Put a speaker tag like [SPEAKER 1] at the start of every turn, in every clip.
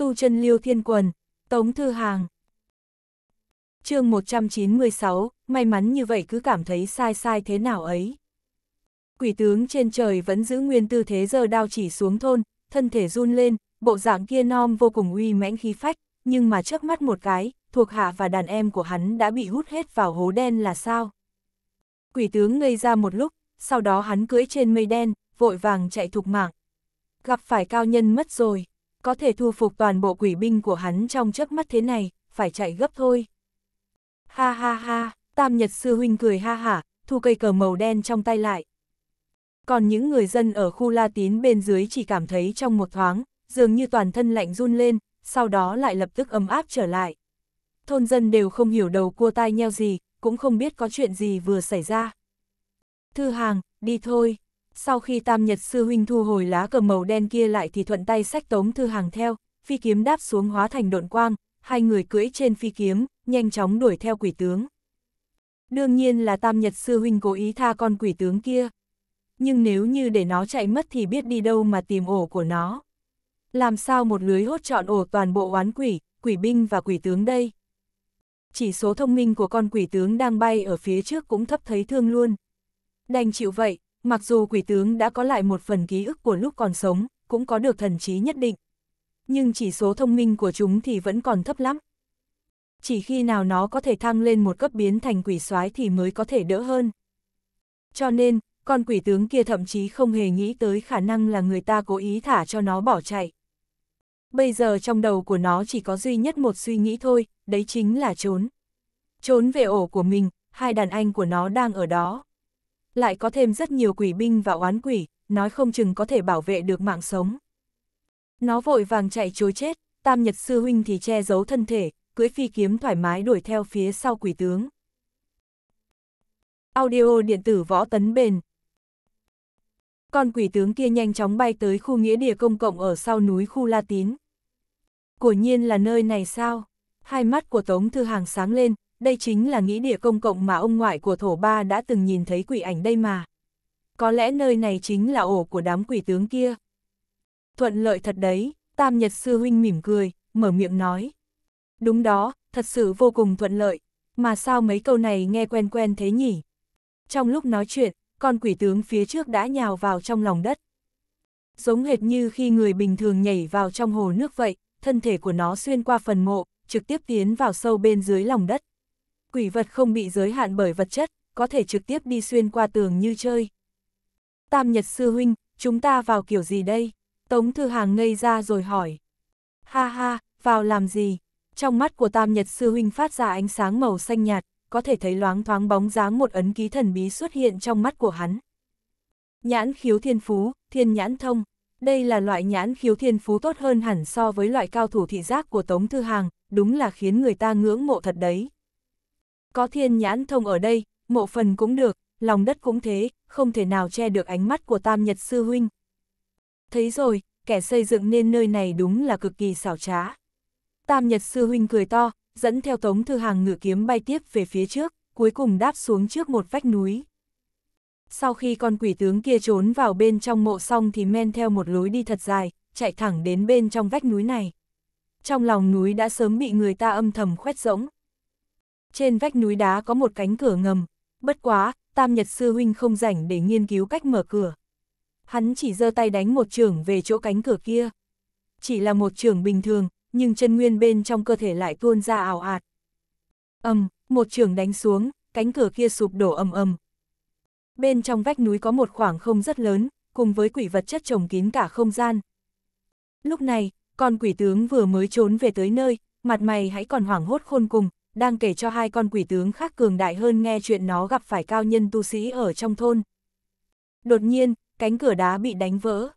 [SPEAKER 1] tu chân liêu thiên quần, tống thư hàng. chương 196, may mắn như vậy cứ cảm thấy sai sai thế nào ấy. Quỷ tướng trên trời vẫn giữ nguyên tư thế giờ đao chỉ xuống thôn, thân thể run lên, bộ dạng kia non vô cùng uy mãnh khí phách, nhưng mà trước mắt một cái, thuộc hạ và đàn em của hắn đã bị hút hết vào hố đen là sao? Quỷ tướng ngây ra một lúc, sau đó hắn cưỡi trên mây đen, vội vàng chạy thục mạng. Gặp phải cao nhân mất rồi có thể thu phục toàn bộ quỷ binh của hắn trong chớp mắt thế này, phải chạy gấp thôi. Ha ha ha, Tam Nhật Sư Huynh cười ha hả, thu cây cờ màu đen trong tay lại. Còn những người dân ở khu La Tín bên dưới chỉ cảm thấy trong một thoáng, dường như toàn thân lạnh run lên, sau đó lại lập tức ấm áp trở lại. Thôn dân đều không hiểu đầu cua tai nheo gì, cũng không biết có chuyện gì vừa xảy ra. Thư hàng, đi thôi sau khi tam nhật sư huynh thu hồi lá cờ màu đen kia lại thì thuận tay sách tống thư hàng theo, phi kiếm đáp xuống hóa thành độn quang, hai người cưỡi trên phi kiếm, nhanh chóng đuổi theo quỷ tướng. Đương nhiên là tam nhật sư huynh cố ý tha con quỷ tướng kia. Nhưng nếu như để nó chạy mất thì biết đi đâu mà tìm ổ của nó. Làm sao một lưới hốt trọn ổ toàn bộ oán quỷ, quỷ binh và quỷ tướng đây? Chỉ số thông minh của con quỷ tướng đang bay ở phía trước cũng thấp thấy thương luôn. Đành chịu vậy, mặc dù quỷ tướng đã có lại một phần ký ức của lúc còn sống, cũng có được thần trí nhất định. Nhưng chỉ số thông minh của chúng thì vẫn còn thấp lắm. Chỉ khi nào nó có thể thăng lên một cấp biến thành quỷ soái thì mới có thể đỡ hơn. Cho nên, con quỷ tướng kia thậm chí không hề nghĩ tới khả năng là người ta cố ý thả cho nó bỏ chạy. Bây giờ trong đầu của nó chỉ có duy nhất một suy nghĩ thôi, đấy chính là trốn. Trốn về ổ của mình, hai đàn anh của nó đang ở đó lại có thêm rất nhiều quỷ binh và oán quỷ, nói không chừng có thể bảo vệ được mạng sống. Nó vội vàng chạy chối chết, tam nhật sư huynh thì che giấu thân thể, cưỡi phi kiếm thoải mái đuổi theo phía sau quỷ tướng. Audio điện tử võ tấn bền Con quỷ tướng kia nhanh chóng bay tới khu nghĩa địa công cộng ở sau núi khu La Tín. Của nhiên là nơi này sao? Hai mắt của Tống Thư Hàng sáng lên, đây chính là nghĩa địa công cộng mà ông ngoại của thổ ba đã từng nhìn thấy quỷ ảnh đây mà. Có lẽ nơi này chính là ổ của đám quỷ tướng kia. Thuận lợi thật đấy, Tam Nhật Sư Huynh mỉm cười, mở miệng nói. Đúng đó, thật sự vô cùng thuận lợi, mà sao mấy câu này nghe quen quen thế nhỉ? Trong lúc nói chuyện, con quỷ tướng phía trước đã nhào vào trong lòng đất. Giống hệt như khi người bình thường nhảy vào trong hồ nước vậy, thân thể của nó xuyên qua phần mộ, trực tiếp tiến vào sâu bên dưới lòng đất quỷ vật không bị giới hạn bởi vật chất, có thể trực tiếp đi xuyên qua tường như chơi. Tam Nhật Sư Huynh, chúng ta vào kiểu gì đây? Tống Thư Hàng ngây ra rồi hỏi. Ha ha, vào làm gì? Trong mắt của Tam Nhật Sư Huynh phát ra ánh sáng màu xanh nhạt, có thể thấy loáng thoáng bóng dáng một ấn ký thần bí xuất hiện trong mắt của hắn. Nhãn khiếu thiên phú, thiên nhãn thông. Đây là loại nhãn khiếu thiên phú tốt hơn hẳn so với loại cao thủ thị giác của Tống Thư Hàng, đúng là khiến người ta ngưỡng mộ thật đấy. Có thiên nhãn thông ở đây, mộ phần cũng được, lòng đất cũng thế, không thể nào che được ánh mắt của tam nhật sư huynh. Thấy rồi, kẻ xây dựng nên nơi này đúng là cực kỳ xảo trá. Tam nhật sư huynh cười to, dẫn theo tống thư hàng ngự kiếm bay tiếp về phía trước, cuối cùng đáp xuống trước một vách núi. Sau khi con quỷ tướng kia trốn vào bên trong mộ xong thì men theo một lối đi thật dài, chạy thẳng đến bên trong vách núi này. Trong lòng núi đã sớm bị người ta âm thầm khoét rỗng. Trên vách núi đá có một cánh cửa ngầm, bất quá, Tam Nhật Sư Huynh không rảnh để nghiên cứu cách mở cửa. Hắn chỉ giơ tay đánh một trường về chỗ cánh cửa kia. Chỉ là một trường bình thường, nhưng chân nguyên bên trong cơ thể lại tuôn ra ảo ạt. ầm, một trường đánh xuống, cánh cửa kia sụp đổ ầm ầm. Bên trong vách núi có một khoảng không rất lớn, cùng với quỷ vật chất trồng kín cả không gian. Lúc này, con quỷ tướng vừa mới trốn về tới nơi, mặt mày hãy còn hoảng hốt khôn cùng, đang kể cho hai con quỷ tướng khác cường đại hơn nghe chuyện nó gặp phải cao nhân tu sĩ ở trong thôn. Đột nhiên, cánh cửa đá bị đánh vỡ.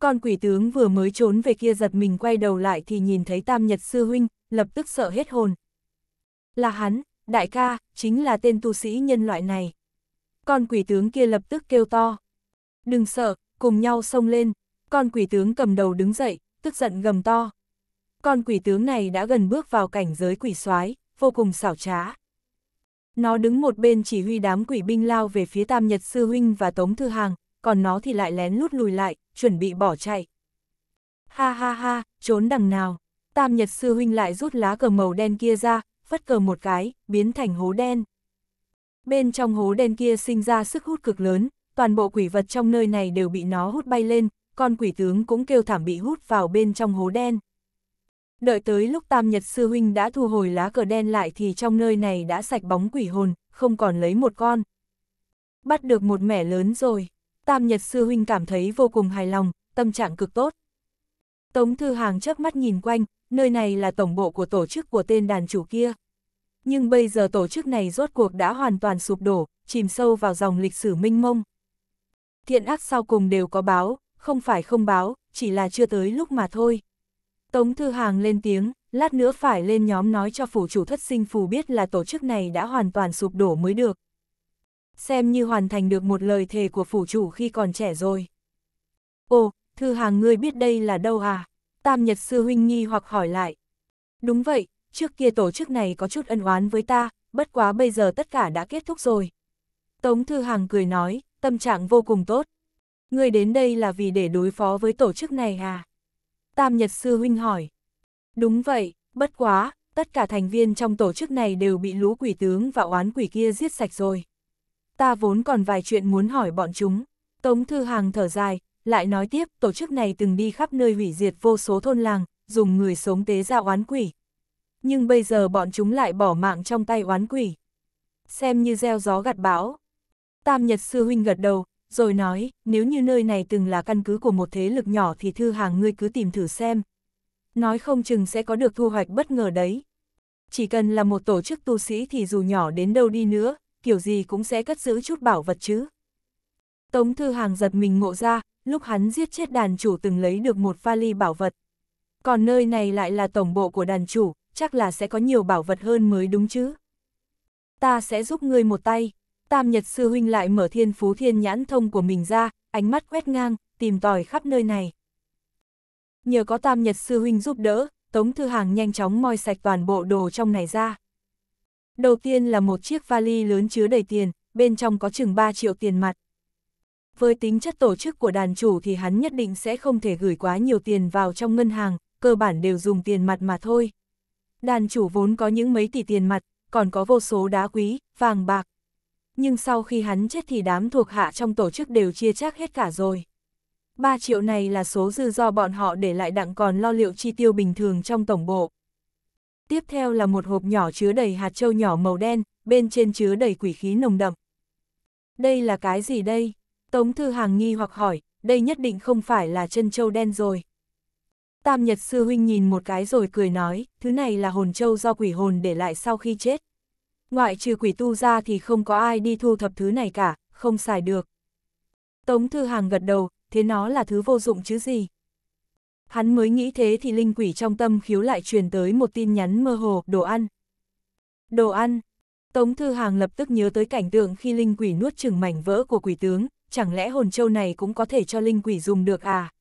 [SPEAKER 1] Con quỷ tướng vừa mới trốn về kia giật mình quay đầu lại thì nhìn thấy tam nhật sư huynh, lập tức sợ hết hồn. Là hắn, đại ca, chính là tên tu sĩ nhân loại này. Con quỷ tướng kia lập tức kêu to. Đừng sợ, cùng nhau xông lên. Con quỷ tướng cầm đầu đứng dậy, tức giận gầm to. Con quỷ tướng này đã gần bước vào cảnh giới quỷ soái vô cùng xảo trá. Nó đứng một bên chỉ huy đám quỷ binh lao về phía Tam Nhật Sư Huynh và Tống Thư Hàng, còn nó thì lại lén lút lùi lại, chuẩn bị bỏ chạy. Ha ha ha, trốn đằng nào. Tam Nhật Sư Huynh lại rút lá cờ màu đen kia ra, phất cờ một cái, biến thành hố đen. Bên trong hố đen kia sinh ra sức hút cực lớn, toàn bộ quỷ vật trong nơi này đều bị nó hút bay lên, con quỷ tướng cũng kêu thảm bị hút vào bên trong hố đen. Đợi tới lúc Tam Nhật Sư Huynh đã thu hồi lá cờ đen lại thì trong nơi này đã sạch bóng quỷ hồn, không còn lấy một con. Bắt được một mẻ lớn rồi, Tam Nhật Sư Huynh cảm thấy vô cùng hài lòng, tâm trạng cực tốt. Tống Thư Hàng chớp mắt nhìn quanh, nơi này là tổng bộ của tổ chức của tên đàn chủ kia. Nhưng bây giờ tổ chức này rốt cuộc đã hoàn toàn sụp đổ, chìm sâu vào dòng lịch sử minh mông. Thiện ác sau cùng đều có báo, không phải không báo, chỉ là chưa tới lúc mà thôi. Tống Thư Hàng lên tiếng, lát nữa phải lên nhóm nói cho phủ chủ thất sinh phù biết là tổ chức này đã hoàn toàn sụp đổ mới được. Xem như hoàn thành được một lời thề của phủ chủ khi còn trẻ rồi. Ồ, Thư Hàng ngươi biết đây là đâu à? Tam Nhật Sư Huynh nghi hoặc hỏi lại. Đúng vậy, trước kia tổ chức này có chút ân oán với ta, bất quá bây giờ tất cả đã kết thúc rồi. Tống Thư Hàng cười nói, tâm trạng vô cùng tốt. Ngươi đến đây là vì để đối phó với tổ chức này à? Tam Nhật Sư Huynh hỏi. Đúng vậy, bất quá, tất cả thành viên trong tổ chức này đều bị lũ quỷ tướng và oán quỷ kia giết sạch rồi. Ta vốn còn vài chuyện muốn hỏi bọn chúng. Tống Thư Hàng thở dài, lại nói tiếp tổ chức này từng đi khắp nơi hủy diệt vô số thôn làng, dùng người sống tế ra oán quỷ. Nhưng bây giờ bọn chúng lại bỏ mạng trong tay oán quỷ. Xem như gieo gió gặt bão. Tam Nhật Sư Huynh gật đầu, rồi nói, nếu như nơi này từng là căn cứ của một thế lực nhỏ thì thư hàng ngươi cứ tìm thử xem. Nói không chừng sẽ có được thu hoạch bất ngờ đấy. Chỉ cần là một tổ chức tu sĩ thì dù nhỏ đến đâu đi nữa, kiểu gì cũng sẽ cất giữ chút bảo vật chứ. Tống thư hàng giật mình ngộ ra, lúc hắn giết chết đàn chủ từng lấy được một vali bảo vật. Còn nơi này lại là tổng bộ của đàn chủ, chắc là sẽ có nhiều bảo vật hơn mới đúng chứ. Ta sẽ giúp ngươi một tay. Tam Nhật Sư Huynh lại mở thiên phú thiên nhãn thông của mình ra, ánh mắt quét ngang, tìm tòi khắp nơi này. Nhờ có Tam Nhật Sư Huynh giúp đỡ, Tống Thư Hàng nhanh chóng moi sạch toàn bộ đồ trong này ra. Đầu tiên là một chiếc vali lớn chứa đầy tiền, bên trong có chừng 3 triệu tiền mặt. Với tính chất tổ chức của đàn chủ thì hắn nhất định sẽ không thể gửi quá nhiều tiền vào trong ngân hàng, cơ bản đều dùng tiền mặt mà thôi. Đàn chủ vốn có những mấy tỷ tiền mặt, còn có vô số đá quý, vàng bạc, nhưng sau khi hắn chết thì đám thuộc hạ trong tổ chức đều chia chác hết cả rồi. 3 triệu này là số dư do bọn họ để lại đặng còn lo liệu chi tiêu bình thường trong tổng bộ. Tiếp theo là một hộp nhỏ chứa đầy hạt châu nhỏ màu đen, bên trên chứa đầy quỷ khí nồng đậm. Đây là cái gì đây? Tống Thư Hàng nghi hoặc hỏi, đây nhất định không phải là chân châu đen rồi. Tam Nhật Sư Huynh nhìn một cái rồi cười nói, thứ này là hồn châu do quỷ hồn để lại sau khi chết ngoại trừ quỷ tu ra thì không có ai đi thu thập thứ này cả, không xài được. Tống Thư Hàng gật đầu, thế nó là thứ vô dụng chứ gì. Hắn mới nghĩ thế thì linh quỷ trong tâm khiếu lại truyền tới một tin nhắn mơ hồ, đồ ăn. Đồ ăn. Tống Thư Hàng lập tức nhớ tới cảnh tượng khi linh quỷ nuốt chừng mảnh vỡ của quỷ tướng, chẳng lẽ hồn châu này cũng có thể cho linh quỷ dùng được à?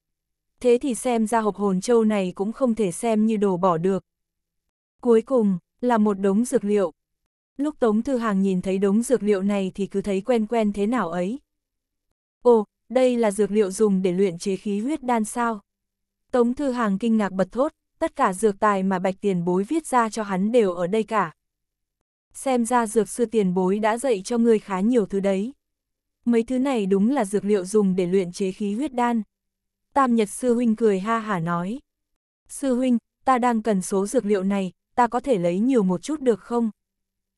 [SPEAKER 1] Thế thì xem ra hộp hồn châu này cũng không thể xem như đồ bỏ được. Cuối cùng, là một đống dược liệu, lúc Tống Thư Hàng nhìn thấy đống dược liệu này thì cứ thấy quen quen thế nào ấy. Ồ, đây là dược liệu dùng để luyện chế khí huyết đan sao? Tống Thư Hàng kinh ngạc bật thốt, tất cả dược tài mà Bạch Tiền Bối viết ra cho hắn đều ở đây cả. Xem ra dược sư Tiền Bối đã dạy cho ngươi khá nhiều thứ đấy. Mấy thứ này đúng là dược liệu dùng để luyện chế khí huyết đan. Tam Nhật Sư Huynh cười ha hả nói. Sư Huynh, ta đang cần số dược liệu này, ta có thể lấy nhiều một chút được không?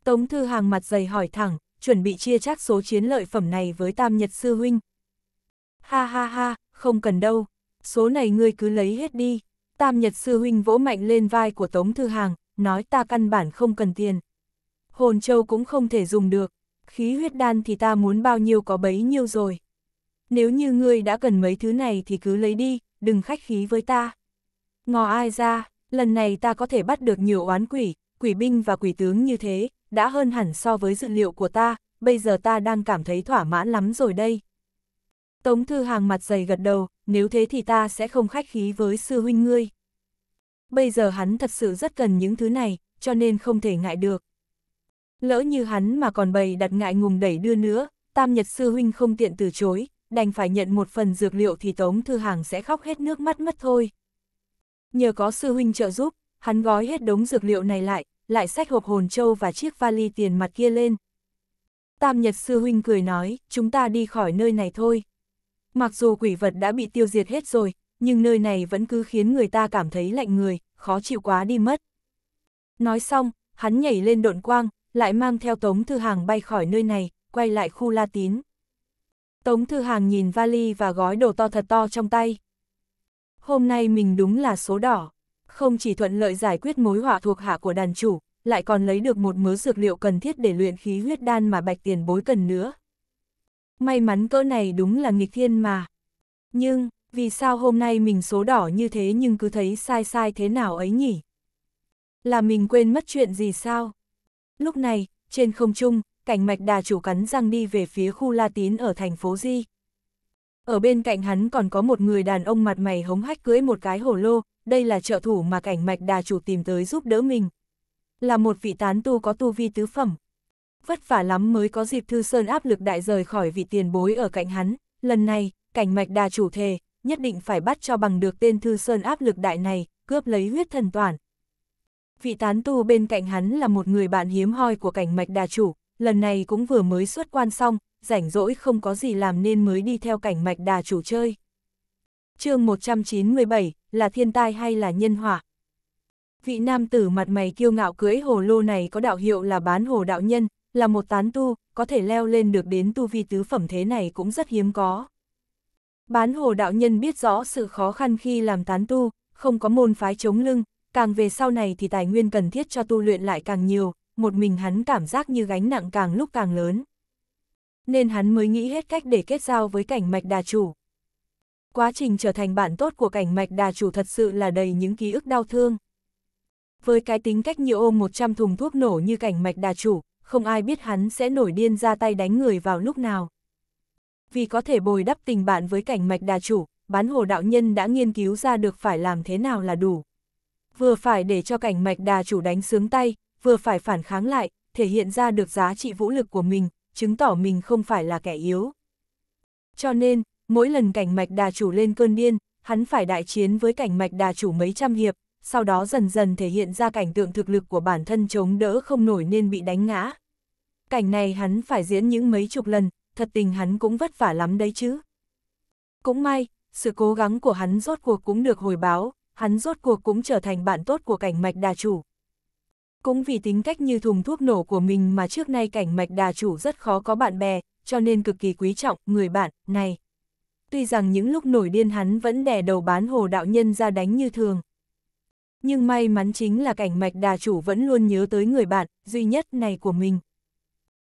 [SPEAKER 1] Tống Thư Hàng mặt dày hỏi thẳng, chuẩn bị chia chác số chiến lợi phẩm này với Tam Nhật Sư Huynh. Ha ha ha, không cần đâu, số này ngươi cứ lấy hết đi. Tam Nhật Sư Huynh vỗ mạnh lên vai của Tống Thư Hàng, nói ta căn bản không cần tiền. Hồn châu cũng không thể dùng được, khí huyết đan thì ta muốn bao nhiêu có bấy nhiêu rồi. Nếu như ngươi đã cần mấy thứ này thì cứ lấy đi, đừng khách khí với ta. Ngò ai ra, lần này ta có thể bắt được nhiều oán quỷ, quỷ binh và quỷ tướng như thế, đã hơn hẳn so với dự liệu của ta, bây giờ ta đang cảm thấy thỏa mãn lắm rồi đây. Tống Thư Hàng mặt dày gật đầu, nếu thế thì ta sẽ không khách khí với sư huynh ngươi. Bây giờ hắn thật sự rất cần những thứ này, cho nên không thể ngại được. Lỡ như hắn mà còn bày đặt ngại ngùng đẩy đưa nữa, Tam Nhật Sư Huynh không tiện từ chối, đành phải nhận một phần dược liệu thì Tống Thư Hàng sẽ khóc hết nước mắt mất thôi. Nhờ có Sư Huynh trợ giúp, hắn gói hết đống dược liệu này lại, lại xách hộp hồn châu và chiếc vali tiền mặt kia lên. Tam Nhật Sư Huynh cười nói, chúng ta đi khỏi nơi này thôi. Mặc dù quỷ vật đã bị tiêu diệt hết rồi, nhưng nơi này vẫn cứ khiến người ta cảm thấy lạnh người, khó chịu quá đi mất. Nói xong, hắn nhảy lên độn quang, lại mang theo Tống Thư Hàng bay khỏi nơi này, quay lại khu La Tín. Tống Thư Hàng nhìn vali và gói đồ to thật to trong tay. Hôm nay mình đúng là số đỏ. Không chỉ thuận lợi giải quyết mối họa thuộc hạ của đàn chủ, lại còn lấy được một mớ dược liệu cần thiết để luyện khí huyết đan mà bạch tiền bối cần nữa. May mắn cỡ này đúng là nghịch thiên mà. Nhưng, vì sao hôm nay mình số đỏ như thế nhưng cứ thấy sai sai thế nào ấy nhỉ? Là mình quên mất chuyện gì sao? Lúc này, trên không trung, cảnh mạch đà chủ cắn răng đi về phía khu La Tín ở thành phố Di. Ở bên cạnh hắn còn có một người đàn ông mặt mày hống hách cưỡi một cái hổ lô, đây là trợ thủ mà cảnh mạch đà chủ tìm tới giúp đỡ mình. Là một vị tán tu có tu vi tứ phẩm. Vất vả lắm mới có dịp Thư Sơn áp lực đại rời khỏi vị tiền bối ở cạnh hắn, lần này, cảnh mạch đà chủ thề, nhất định phải bắt cho bằng được tên Thư Sơn áp lực đại này, cướp lấy huyết thần toàn. Vị tán tu bên cạnh hắn là một người bạn hiếm hoi của cảnh mạch đà chủ, lần này cũng vừa mới xuất quan xong, rảnh rỗi không có gì làm nên mới đi theo cảnh mạch đà chủ chơi chương 197, là thiên tai hay là nhân họa? Vị nam tử mặt mày kiêu ngạo cưới hồ lô này có đạo hiệu là bán hồ đạo nhân, là một tán tu, có thể leo lên được đến tu vi tứ phẩm thế này cũng rất hiếm có. Bán hồ đạo nhân biết rõ sự khó khăn khi làm tán tu, không có môn phái chống lưng, càng về sau này thì tài nguyên cần thiết cho tu luyện lại càng nhiều, một mình hắn cảm giác như gánh nặng càng lúc càng lớn. Nên hắn mới nghĩ hết cách để kết giao với cảnh mạch đà chủ, quá trình trở thành bạn tốt của cảnh mạch đà chủ thật sự là đầy những ký ức đau thương. Với cái tính cách nhiều ôm 100 thùng thuốc nổ như cảnh mạch đà chủ, không ai biết hắn sẽ nổi điên ra tay đánh người vào lúc nào. Vì có thể bồi đắp tình bạn với cảnh mạch đà chủ, bán hồ đạo nhân đã nghiên cứu ra được phải làm thế nào là đủ. Vừa phải để cho cảnh mạch đà chủ đánh sướng tay, vừa phải phản kháng lại, thể hiện ra được giá trị vũ lực của mình, chứng tỏ mình không phải là kẻ yếu. Cho nên, Mỗi lần cảnh mạch đà chủ lên cơn điên, hắn phải đại chiến với cảnh mạch đà chủ mấy trăm hiệp, sau đó dần dần thể hiện ra cảnh tượng thực lực của bản thân chống đỡ không nổi nên bị đánh ngã. Cảnh này hắn phải diễn những mấy chục lần, thật tình hắn cũng vất vả lắm đấy chứ. Cũng may, sự cố gắng của hắn rốt cuộc cũng được hồi báo, hắn rốt cuộc cũng trở thành bạn tốt của cảnh mạch đà chủ. Cũng vì tính cách như thùng thuốc nổ của mình mà trước nay cảnh mạch đà chủ rất khó có bạn bè, cho nên cực kỳ quý trọng người bạn này tuy rằng những lúc nổi điên hắn vẫn đè đầu bán hồ đạo nhân ra đánh như thường. Nhưng may mắn chính là cảnh mạch đà chủ vẫn luôn nhớ tới người bạn, duy nhất này của mình.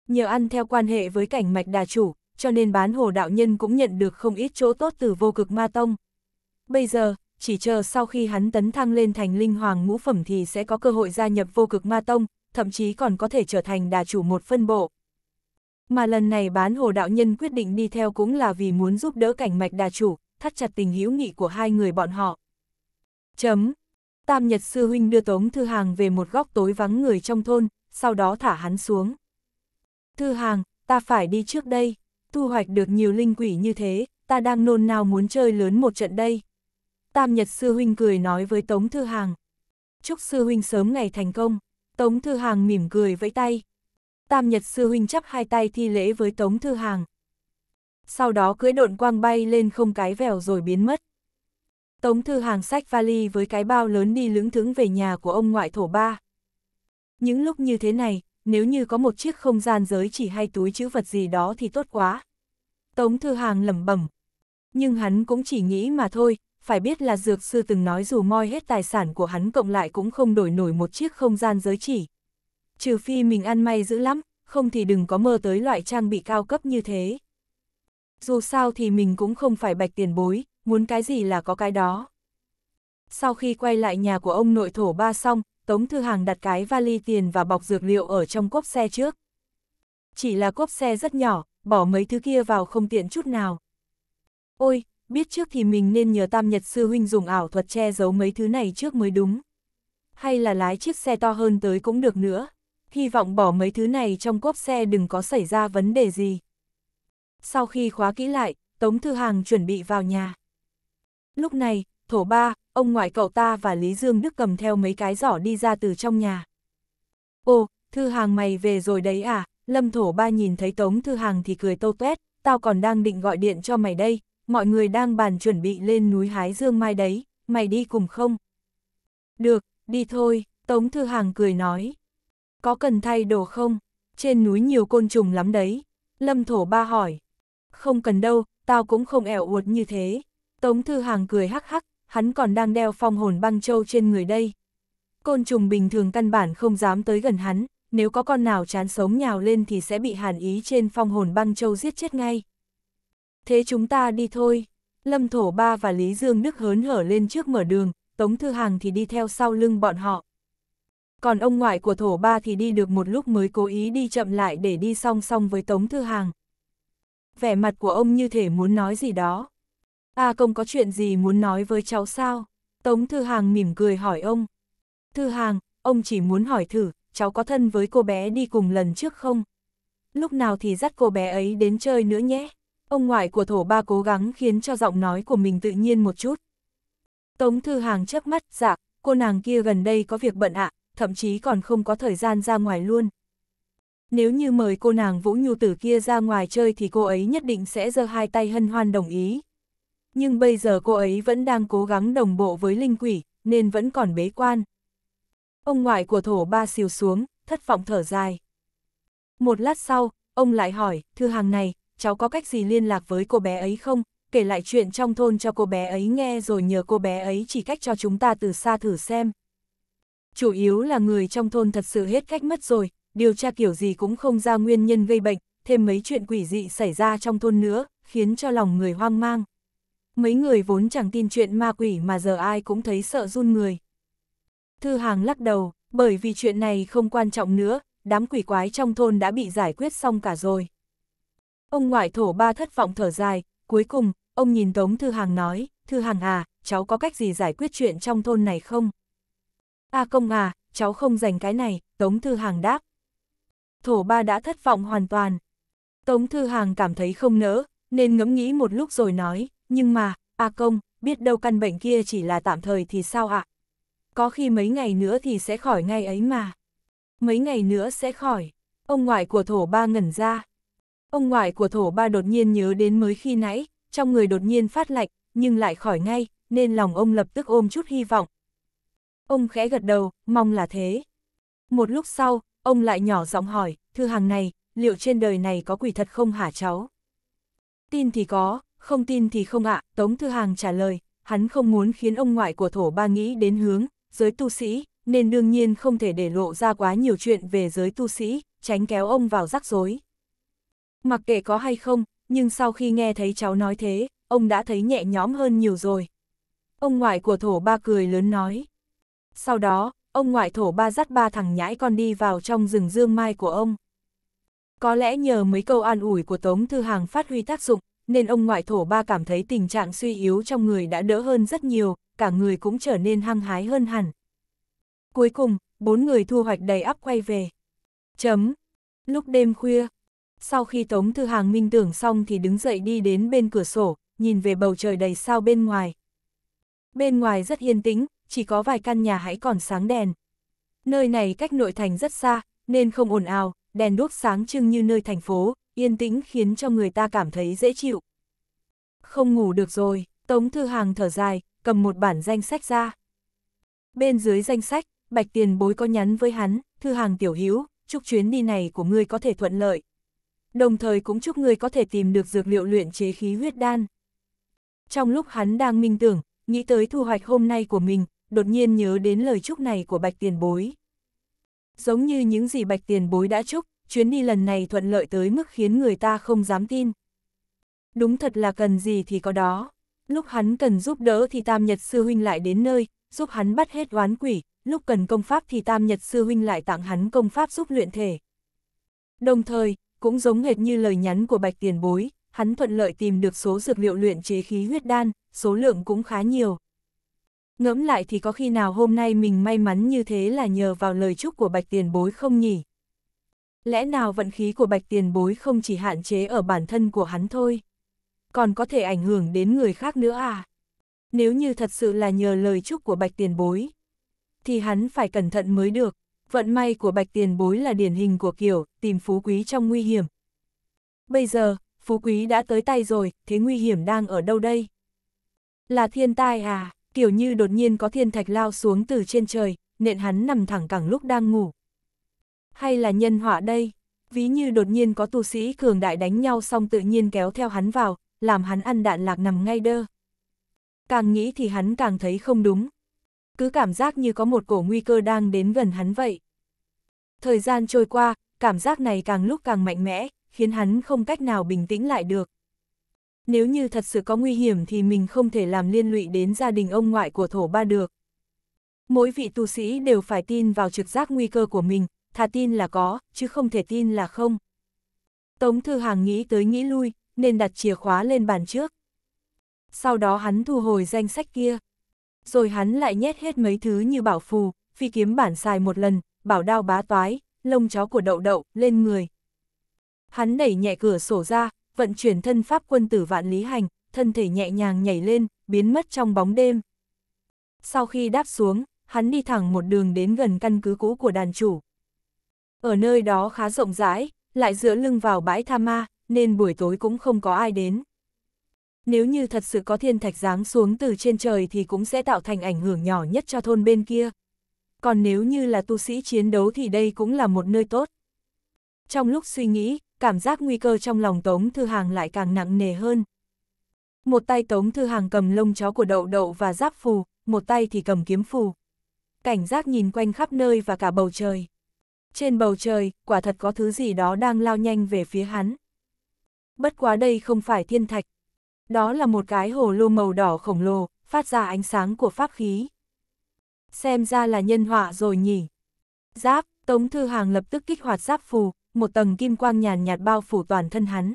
[SPEAKER 1] Nhờ ăn theo quan hệ với cảnh mạch đà chủ, cho nên bán hồ đạo nhân cũng nhận được không ít chỗ tốt từ vô cực ma tông. Bây giờ, chỉ chờ sau khi hắn tấn thăng lên thành linh hoàng ngũ phẩm thì sẽ có cơ hội gia nhập vô cực ma tông, thậm chí còn có thể trở thành đà chủ một phân bộ. Mà lần này bán hồ đạo nhân quyết định đi theo cũng là vì muốn giúp đỡ cảnh mạch đà chủ, thắt chặt tình hữu nghị của hai người bọn họ. Chấm. Tam Nhật Sư Huynh đưa Tống Thư Hàng về một góc tối vắng người trong thôn, sau đó thả hắn xuống. Thư Hàng, ta phải đi trước đây, thu hoạch được nhiều linh quỷ như thế, ta đang nôn nao muốn chơi lớn một trận đây. Tam Nhật Sư Huynh cười nói với Tống Thư Hàng. Chúc Sư Huynh sớm ngày thành công. Tống Thư Hàng mỉm cười vẫy tay. Tam Nhật Sư Huynh chắp hai tay thi lễ với Tống Thư Hàng. Sau đó cưỡi độn quang bay lên không cái vèo rồi biến mất. Tống Thư Hàng sách vali với cái bao lớn đi lững thững về nhà của ông ngoại thổ ba. Những lúc như thế này, nếu như có một chiếc không gian giới chỉ hay túi chữ vật gì đó thì tốt quá. Tống Thư Hàng lẩm bẩm. Nhưng hắn cũng chỉ nghĩ mà thôi, phải biết là Dược Sư từng nói dù moi hết tài sản của hắn cộng lại cũng không đổi nổi một chiếc không gian giới chỉ trừ phi mình ăn may dữ lắm, không thì đừng có mơ tới loại trang bị cao cấp như thế. Dù sao thì mình cũng không phải bạch tiền bối, muốn cái gì là có cái đó. Sau khi quay lại nhà của ông nội thổ ba xong, Tống Thư Hàng đặt cái vali tiền và bọc dược liệu ở trong cốp xe trước. Chỉ là cốp xe rất nhỏ, bỏ mấy thứ kia vào không tiện chút nào. Ôi, biết trước thì mình nên nhờ Tam Nhật Sư Huynh dùng ảo thuật che giấu mấy thứ này trước mới đúng. Hay là lái chiếc xe to hơn tới cũng được nữa hy vọng bỏ mấy thứ này trong cốp xe đừng có xảy ra vấn đề gì. Sau khi khóa kỹ lại, Tống Thư Hàng chuẩn bị vào nhà. Lúc này, thổ ba, ông ngoại cậu ta và Lý Dương Đức cầm theo mấy cái giỏ đi ra từ trong nhà. Ô, Thư Hàng mày về rồi đấy à, Lâm thổ ba nhìn thấy Tống Thư Hàng thì cười tô tuét, tao còn đang định gọi điện cho mày đây, mọi người đang bàn chuẩn bị lên núi hái dương mai đấy, mày đi cùng không? Được, đi thôi, Tống Thư Hàng cười nói, có cần thay đồ không? Trên núi nhiều côn trùng lắm đấy. Lâm thổ ba hỏi. Không cần đâu, tao cũng không ẻo uột như thế. Tống Thư Hàng cười hắc hắc, hắn còn đang đeo phong hồn băng châu trên người đây. Côn trùng bình thường căn bản không dám tới gần hắn, nếu có con nào chán sống nhào lên thì sẽ bị hàn ý trên phong hồn băng châu giết chết ngay. Thế chúng ta đi thôi. Lâm Thổ Ba và Lý Dương Đức hớn hở lên trước mở đường, Tống Thư Hàng thì đi theo sau lưng bọn họ. Còn ông ngoại của thổ ba thì đi được một lúc mới cố ý đi chậm lại để đi song song với Tống Thư Hàng. Vẻ mặt của ông như thể muốn nói gì đó. À công có chuyện gì muốn nói với cháu sao? Tống Thư Hàng mỉm cười hỏi ông. Thư Hàng, ông chỉ muốn hỏi thử, cháu có thân với cô bé đi cùng lần trước không? Lúc nào thì dắt cô bé ấy đến chơi nữa nhé? Ông ngoại của thổ ba cố gắng khiến cho giọng nói của mình tự nhiên một chút. Tống Thư Hàng chớp mắt, dạ, cô nàng kia gần đây có việc bận ạ, à, thậm chí còn không có thời gian ra ngoài luôn. Nếu như mời cô nàng Vũ Nhu Tử kia ra ngoài chơi thì cô ấy nhất định sẽ giơ hai tay hân hoan đồng ý. Nhưng bây giờ cô ấy vẫn đang cố gắng đồng bộ với linh quỷ, nên vẫn còn bế quan. Ông ngoại của thổ ba siêu xuống, thất vọng thở dài. Một lát sau, ông lại hỏi, thư hàng này, cháu có cách gì liên lạc với cô bé ấy không? Kể lại chuyện trong thôn cho cô bé ấy nghe rồi nhờ cô bé ấy chỉ cách cho chúng ta từ xa thử xem chủ yếu là người trong thôn thật sự hết cách mất rồi, điều tra kiểu gì cũng không ra nguyên nhân gây bệnh, thêm mấy chuyện quỷ dị xảy ra trong thôn nữa, khiến cho lòng người hoang mang. Mấy người vốn chẳng tin chuyện ma quỷ mà giờ ai cũng thấy sợ run người. Thư hàng lắc đầu, bởi vì chuyện này không quan trọng nữa, đám quỷ quái trong thôn đã bị giải quyết xong cả rồi. Ông ngoại thổ ba thất vọng thở dài, cuối cùng, ông nhìn Tống Thư Hàng nói, Thư Hàng à, cháu có cách gì giải quyết chuyện trong thôn này không? A công à, cháu không dành cái này, Tống Thư Hàng đáp. Thổ ba đã thất vọng hoàn toàn. Tống Thư Hàng cảm thấy không nỡ, nên ngẫm nghĩ một lúc rồi nói, nhưng mà, A công, biết đâu căn bệnh kia chỉ là tạm thời thì sao ạ? Có khi mấy ngày nữa thì sẽ khỏi ngay ấy mà. Mấy ngày nữa sẽ khỏi. Ông ngoại của thổ ba ngẩn ra. Ông ngoại của thổ ba đột nhiên nhớ đến mới khi nãy, trong người đột nhiên phát lạnh, nhưng lại khỏi ngay, nên lòng ông lập tức ôm chút hy vọng, Ông khẽ gật đầu, mong là thế. Một lúc sau, ông lại nhỏ giọng hỏi, thư hàng này, liệu trên đời này có quỷ thật không hả cháu? Tin thì có, không tin thì không ạ, à, Tống Thư Hàng trả lời, hắn không muốn khiến ông ngoại của thổ ba nghĩ đến hướng, giới tu sĩ, nên đương nhiên không thể để lộ ra quá nhiều chuyện về giới tu sĩ, tránh kéo ông vào rắc rối. Mặc kệ có hay không, nhưng sau khi nghe thấy cháu nói thế, ông đã thấy nhẹ nhõm hơn nhiều rồi. Ông ngoại của thổ ba cười lớn nói, sau đó, ông ngoại thổ ba dắt ba thằng nhãi con đi vào trong rừng dương mai của ông. Có lẽ nhờ mấy câu an ủi của Tống Thư Hàng phát huy tác dụng, nên ông ngoại thổ ba cảm thấy tình trạng suy yếu trong người đã đỡ hơn rất nhiều, cả người cũng trở nên hăng hái hơn hẳn. Cuối cùng, bốn người thu hoạch đầy ắp quay về. Chấm. Lúc đêm khuya, sau khi Tống Thư Hàng minh tưởng xong thì đứng dậy đi đến bên cửa sổ, nhìn về bầu trời đầy sao bên ngoài. Bên ngoài rất yên tĩnh, chỉ có vài căn nhà hãy còn sáng đèn. Nơi này cách nội thành rất xa, nên không ồn ào, đèn đuốc sáng trưng như nơi thành phố, yên tĩnh khiến cho người ta cảm thấy dễ chịu. Không ngủ được rồi, Tống Thư Hàng thở dài, cầm một bản danh sách ra. Bên dưới danh sách, Bạch Tiền Bối có nhắn với hắn, Thư Hàng tiểu hữu, chúc chuyến đi này của ngươi có thể thuận lợi. Đồng thời cũng chúc ngươi có thể tìm được dược liệu luyện chế khí huyết đan. Trong lúc hắn đang minh tưởng, nghĩ tới thu hoạch hôm nay của mình, đột nhiên nhớ đến lời chúc này của Bạch Tiền Bối. Giống như những gì Bạch Tiền Bối đã chúc, chuyến đi lần này thuận lợi tới mức khiến người ta không dám tin. Đúng thật là cần gì thì có đó. Lúc hắn cần giúp đỡ thì Tam Nhật Sư Huynh lại đến nơi, giúp hắn bắt hết oán quỷ, lúc cần công pháp thì Tam Nhật Sư Huynh lại tặng hắn công pháp giúp luyện thể. Đồng thời, cũng giống hệt như lời nhắn của Bạch Tiền Bối, hắn thuận lợi tìm được số dược liệu luyện chế khí huyết đan, số lượng cũng khá nhiều ngẫm lại thì có khi nào hôm nay mình may mắn như thế là nhờ vào lời chúc của bạch tiền bối không nhỉ? Lẽ nào vận khí của bạch tiền bối không chỉ hạn chế ở bản thân của hắn thôi, còn có thể ảnh hưởng đến người khác nữa à? Nếu như thật sự là nhờ lời chúc của bạch tiền bối, thì hắn phải cẩn thận mới được. Vận may của bạch tiền bối là điển hình của kiểu tìm phú quý trong nguy hiểm. Bây giờ, phú quý đã tới tay rồi, thế nguy hiểm đang ở đâu đây? Là thiên tai à? kiểu như đột nhiên có thiên thạch lao xuống từ trên trời, nện hắn nằm thẳng cẳng lúc đang ngủ. Hay là nhân họa đây, ví như đột nhiên có tu sĩ cường đại đánh nhau xong tự nhiên kéo theo hắn vào, làm hắn ăn đạn lạc nằm ngay đơ. Càng nghĩ thì hắn càng thấy không đúng. Cứ cảm giác như có một cổ nguy cơ đang đến gần hắn vậy. Thời gian trôi qua, cảm giác này càng lúc càng mạnh mẽ, khiến hắn không cách nào bình tĩnh lại được nếu như thật sự có nguy hiểm thì mình không thể làm liên lụy đến gia đình ông ngoại của thổ ba được. Mỗi vị tu sĩ đều phải tin vào trực giác nguy cơ của mình, thà tin là có, chứ không thể tin là không. Tống Thư Hàng nghĩ tới nghĩ lui, nên đặt chìa khóa lên bàn trước. Sau đó hắn thu hồi danh sách kia. Rồi hắn lại nhét hết mấy thứ như bảo phù, phi kiếm bản xài một lần, bảo đao bá toái, lông chó của đậu đậu, lên người. Hắn đẩy nhẹ cửa sổ ra, vận chuyển thân pháp quân tử vạn lý hành, thân thể nhẹ nhàng nhảy lên, biến mất trong bóng đêm. Sau khi đáp xuống, hắn đi thẳng một đường đến gần căn cứ cũ của đàn chủ. Ở nơi đó khá rộng rãi, lại dựa lưng vào bãi tha ma, nên buổi tối cũng không có ai đến. Nếu như thật sự có thiên thạch giáng xuống từ trên trời thì cũng sẽ tạo thành ảnh hưởng nhỏ nhất cho thôn bên kia. Còn nếu như là tu sĩ chiến đấu thì đây cũng là một nơi tốt. Trong lúc suy nghĩ, cảm giác nguy cơ trong lòng Tống Thư Hàng lại càng nặng nề hơn. Một tay Tống Thư Hàng cầm lông chó của đậu đậu và giáp phù, một tay thì cầm kiếm phù. Cảnh giác nhìn quanh khắp nơi và cả bầu trời. Trên bầu trời, quả thật có thứ gì đó đang lao nhanh về phía hắn. Bất quá đây không phải thiên thạch. Đó là một cái hồ lô màu đỏ khổng lồ, phát ra ánh sáng của pháp khí. Xem ra là nhân họa rồi nhỉ. Giáp, Tống Thư Hàng lập tức kích hoạt giáp phù, một tầng kim quang nhàn nhạt bao phủ toàn thân hắn.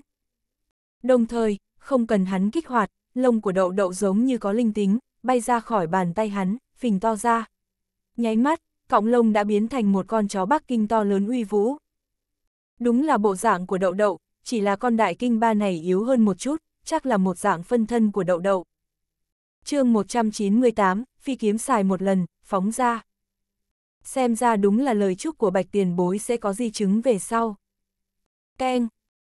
[SPEAKER 1] Đồng thời, không cần hắn kích hoạt, lông của đậu đậu giống như có linh tính, bay ra khỏi bàn tay hắn, phình to ra. Nháy mắt, cọng lông đã biến thành một con chó Bắc Kinh to lớn uy vũ. Đúng là bộ dạng của đậu đậu, chỉ là con đại kinh ba này yếu hơn một chút, chắc là một dạng phân thân của đậu đậu. chương 198, phi kiếm xài một lần, phóng ra xem ra đúng là lời chúc của bạch tiền bối sẽ có di chứng về sau. Keng!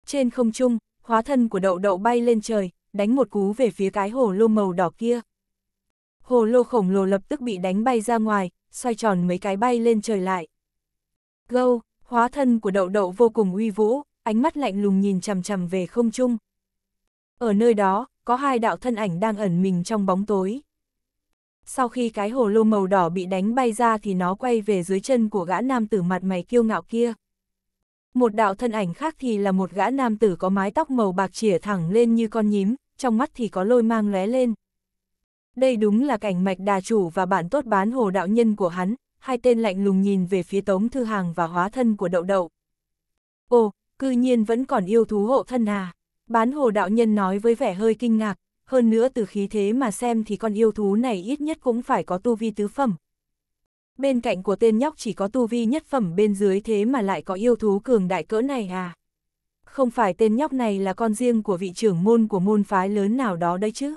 [SPEAKER 1] Trên không trung, hóa thân của đậu đậu bay lên trời, đánh một cú về phía cái hồ lô màu đỏ kia. Hồ lô khổng lồ lập tức bị đánh bay ra ngoài, xoay tròn mấy cái bay lên trời lại. Gâu, hóa thân của đậu đậu vô cùng uy vũ, ánh mắt lạnh lùng nhìn chằm chằm về không trung. Ở nơi đó, có hai đạo thân ảnh đang ẩn mình trong bóng tối sau khi cái hồ lô màu đỏ bị đánh bay ra thì nó quay về dưới chân của gã nam tử mặt mày kiêu ngạo kia. Một đạo thân ảnh khác thì là một gã nam tử có mái tóc màu bạc chỉa thẳng lên như con nhím, trong mắt thì có lôi mang lóe lên. Đây đúng là cảnh mạch đà chủ và bạn tốt bán hồ đạo nhân của hắn, hai tên lạnh lùng nhìn về phía tống thư hàng và hóa thân của đậu đậu. Ồ, cư nhiên vẫn còn yêu thú hộ thân à, bán hồ đạo nhân nói với vẻ hơi kinh ngạc, hơn nữa từ khí thế mà xem thì con yêu thú này ít nhất cũng phải có tu vi tứ phẩm. Bên cạnh của tên nhóc chỉ có tu vi nhất phẩm bên dưới thế mà lại có yêu thú cường đại cỡ này à? Không phải tên nhóc này là con riêng của vị trưởng môn của môn phái lớn nào đó đấy chứ?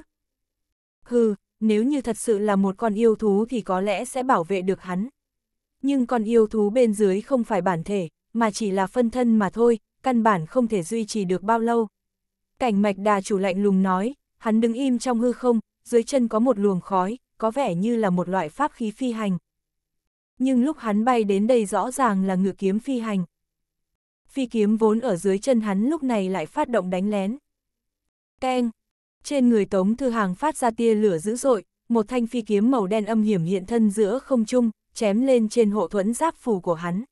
[SPEAKER 1] Hừ, nếu như thật sự là một con yêu thú thì có lẽ sẽ bảo vệ được hắn. Nhưng con yêu thú bên dưới không phải bản thể, mà chỉ là phân thân mà thôi, căn bản không thể duy trì được bao lâu. Cảnh mạch đà chủ lạnh lùng nói, hắn đứng im trong hư không, dưới chân có một luồng khói, có vẻ như là một loại pháp khí phi hành. Nhưng lúc hắn bay đến đây rõ ràng là ngự kiếm phi hành. Phi kiếm vốn ở dưới chân hắn lúc này lại phát động đánh lén. Keng! Trên người Tống Thư Hàng phát ra tia lửa dữ dội, một thanh phi kiếm màu đen âm hiểm hiện thân giữa không trung, chém lên trên hộ thuẫn giáp phù của hắn.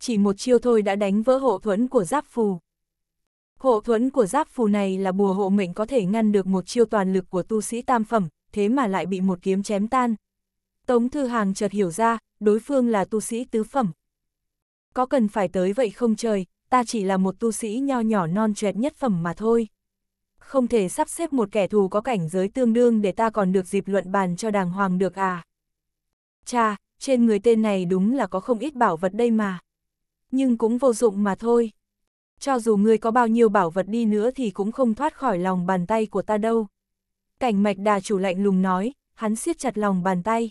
[SPEAKER 1] Chỉ một chiêu thôi đã đánh vỡ hộ thuẫn của giáp phù. Hộ thuẫn của giáp phù này là bùa hộ mệnh có thể ngăn được một chiêu toàn lực của tu sĩ tam phẩm, thế mà lại bị một kiếm chém tan. Tống Thư Hàng chợt hiểu ra, đối phương là tu sĩ tứ phẩm. Có cần phải tới vậy không trời, ta chỉ là một tu sĩ nho nhỏ non chuệt nhất phẩm mà thôi. Không thể sắp xếp một kẻ thù có cảnh giới tương đương để ta còn được dịp luận bàn cho đàng hoàng được à. Cha, trên người tên này đúng là có không ít bảo vật đây mà. Nhưng cũng vô dụng mà thôi cho dù ngươi có bao nhiêu bảo vật đi nữa thì cũng không thoát khỏi lòng bàn tay của ta đâu. Cảnh mạch đà chủ lạnh lùng nói, hắn siết chặt lòng bàn tay.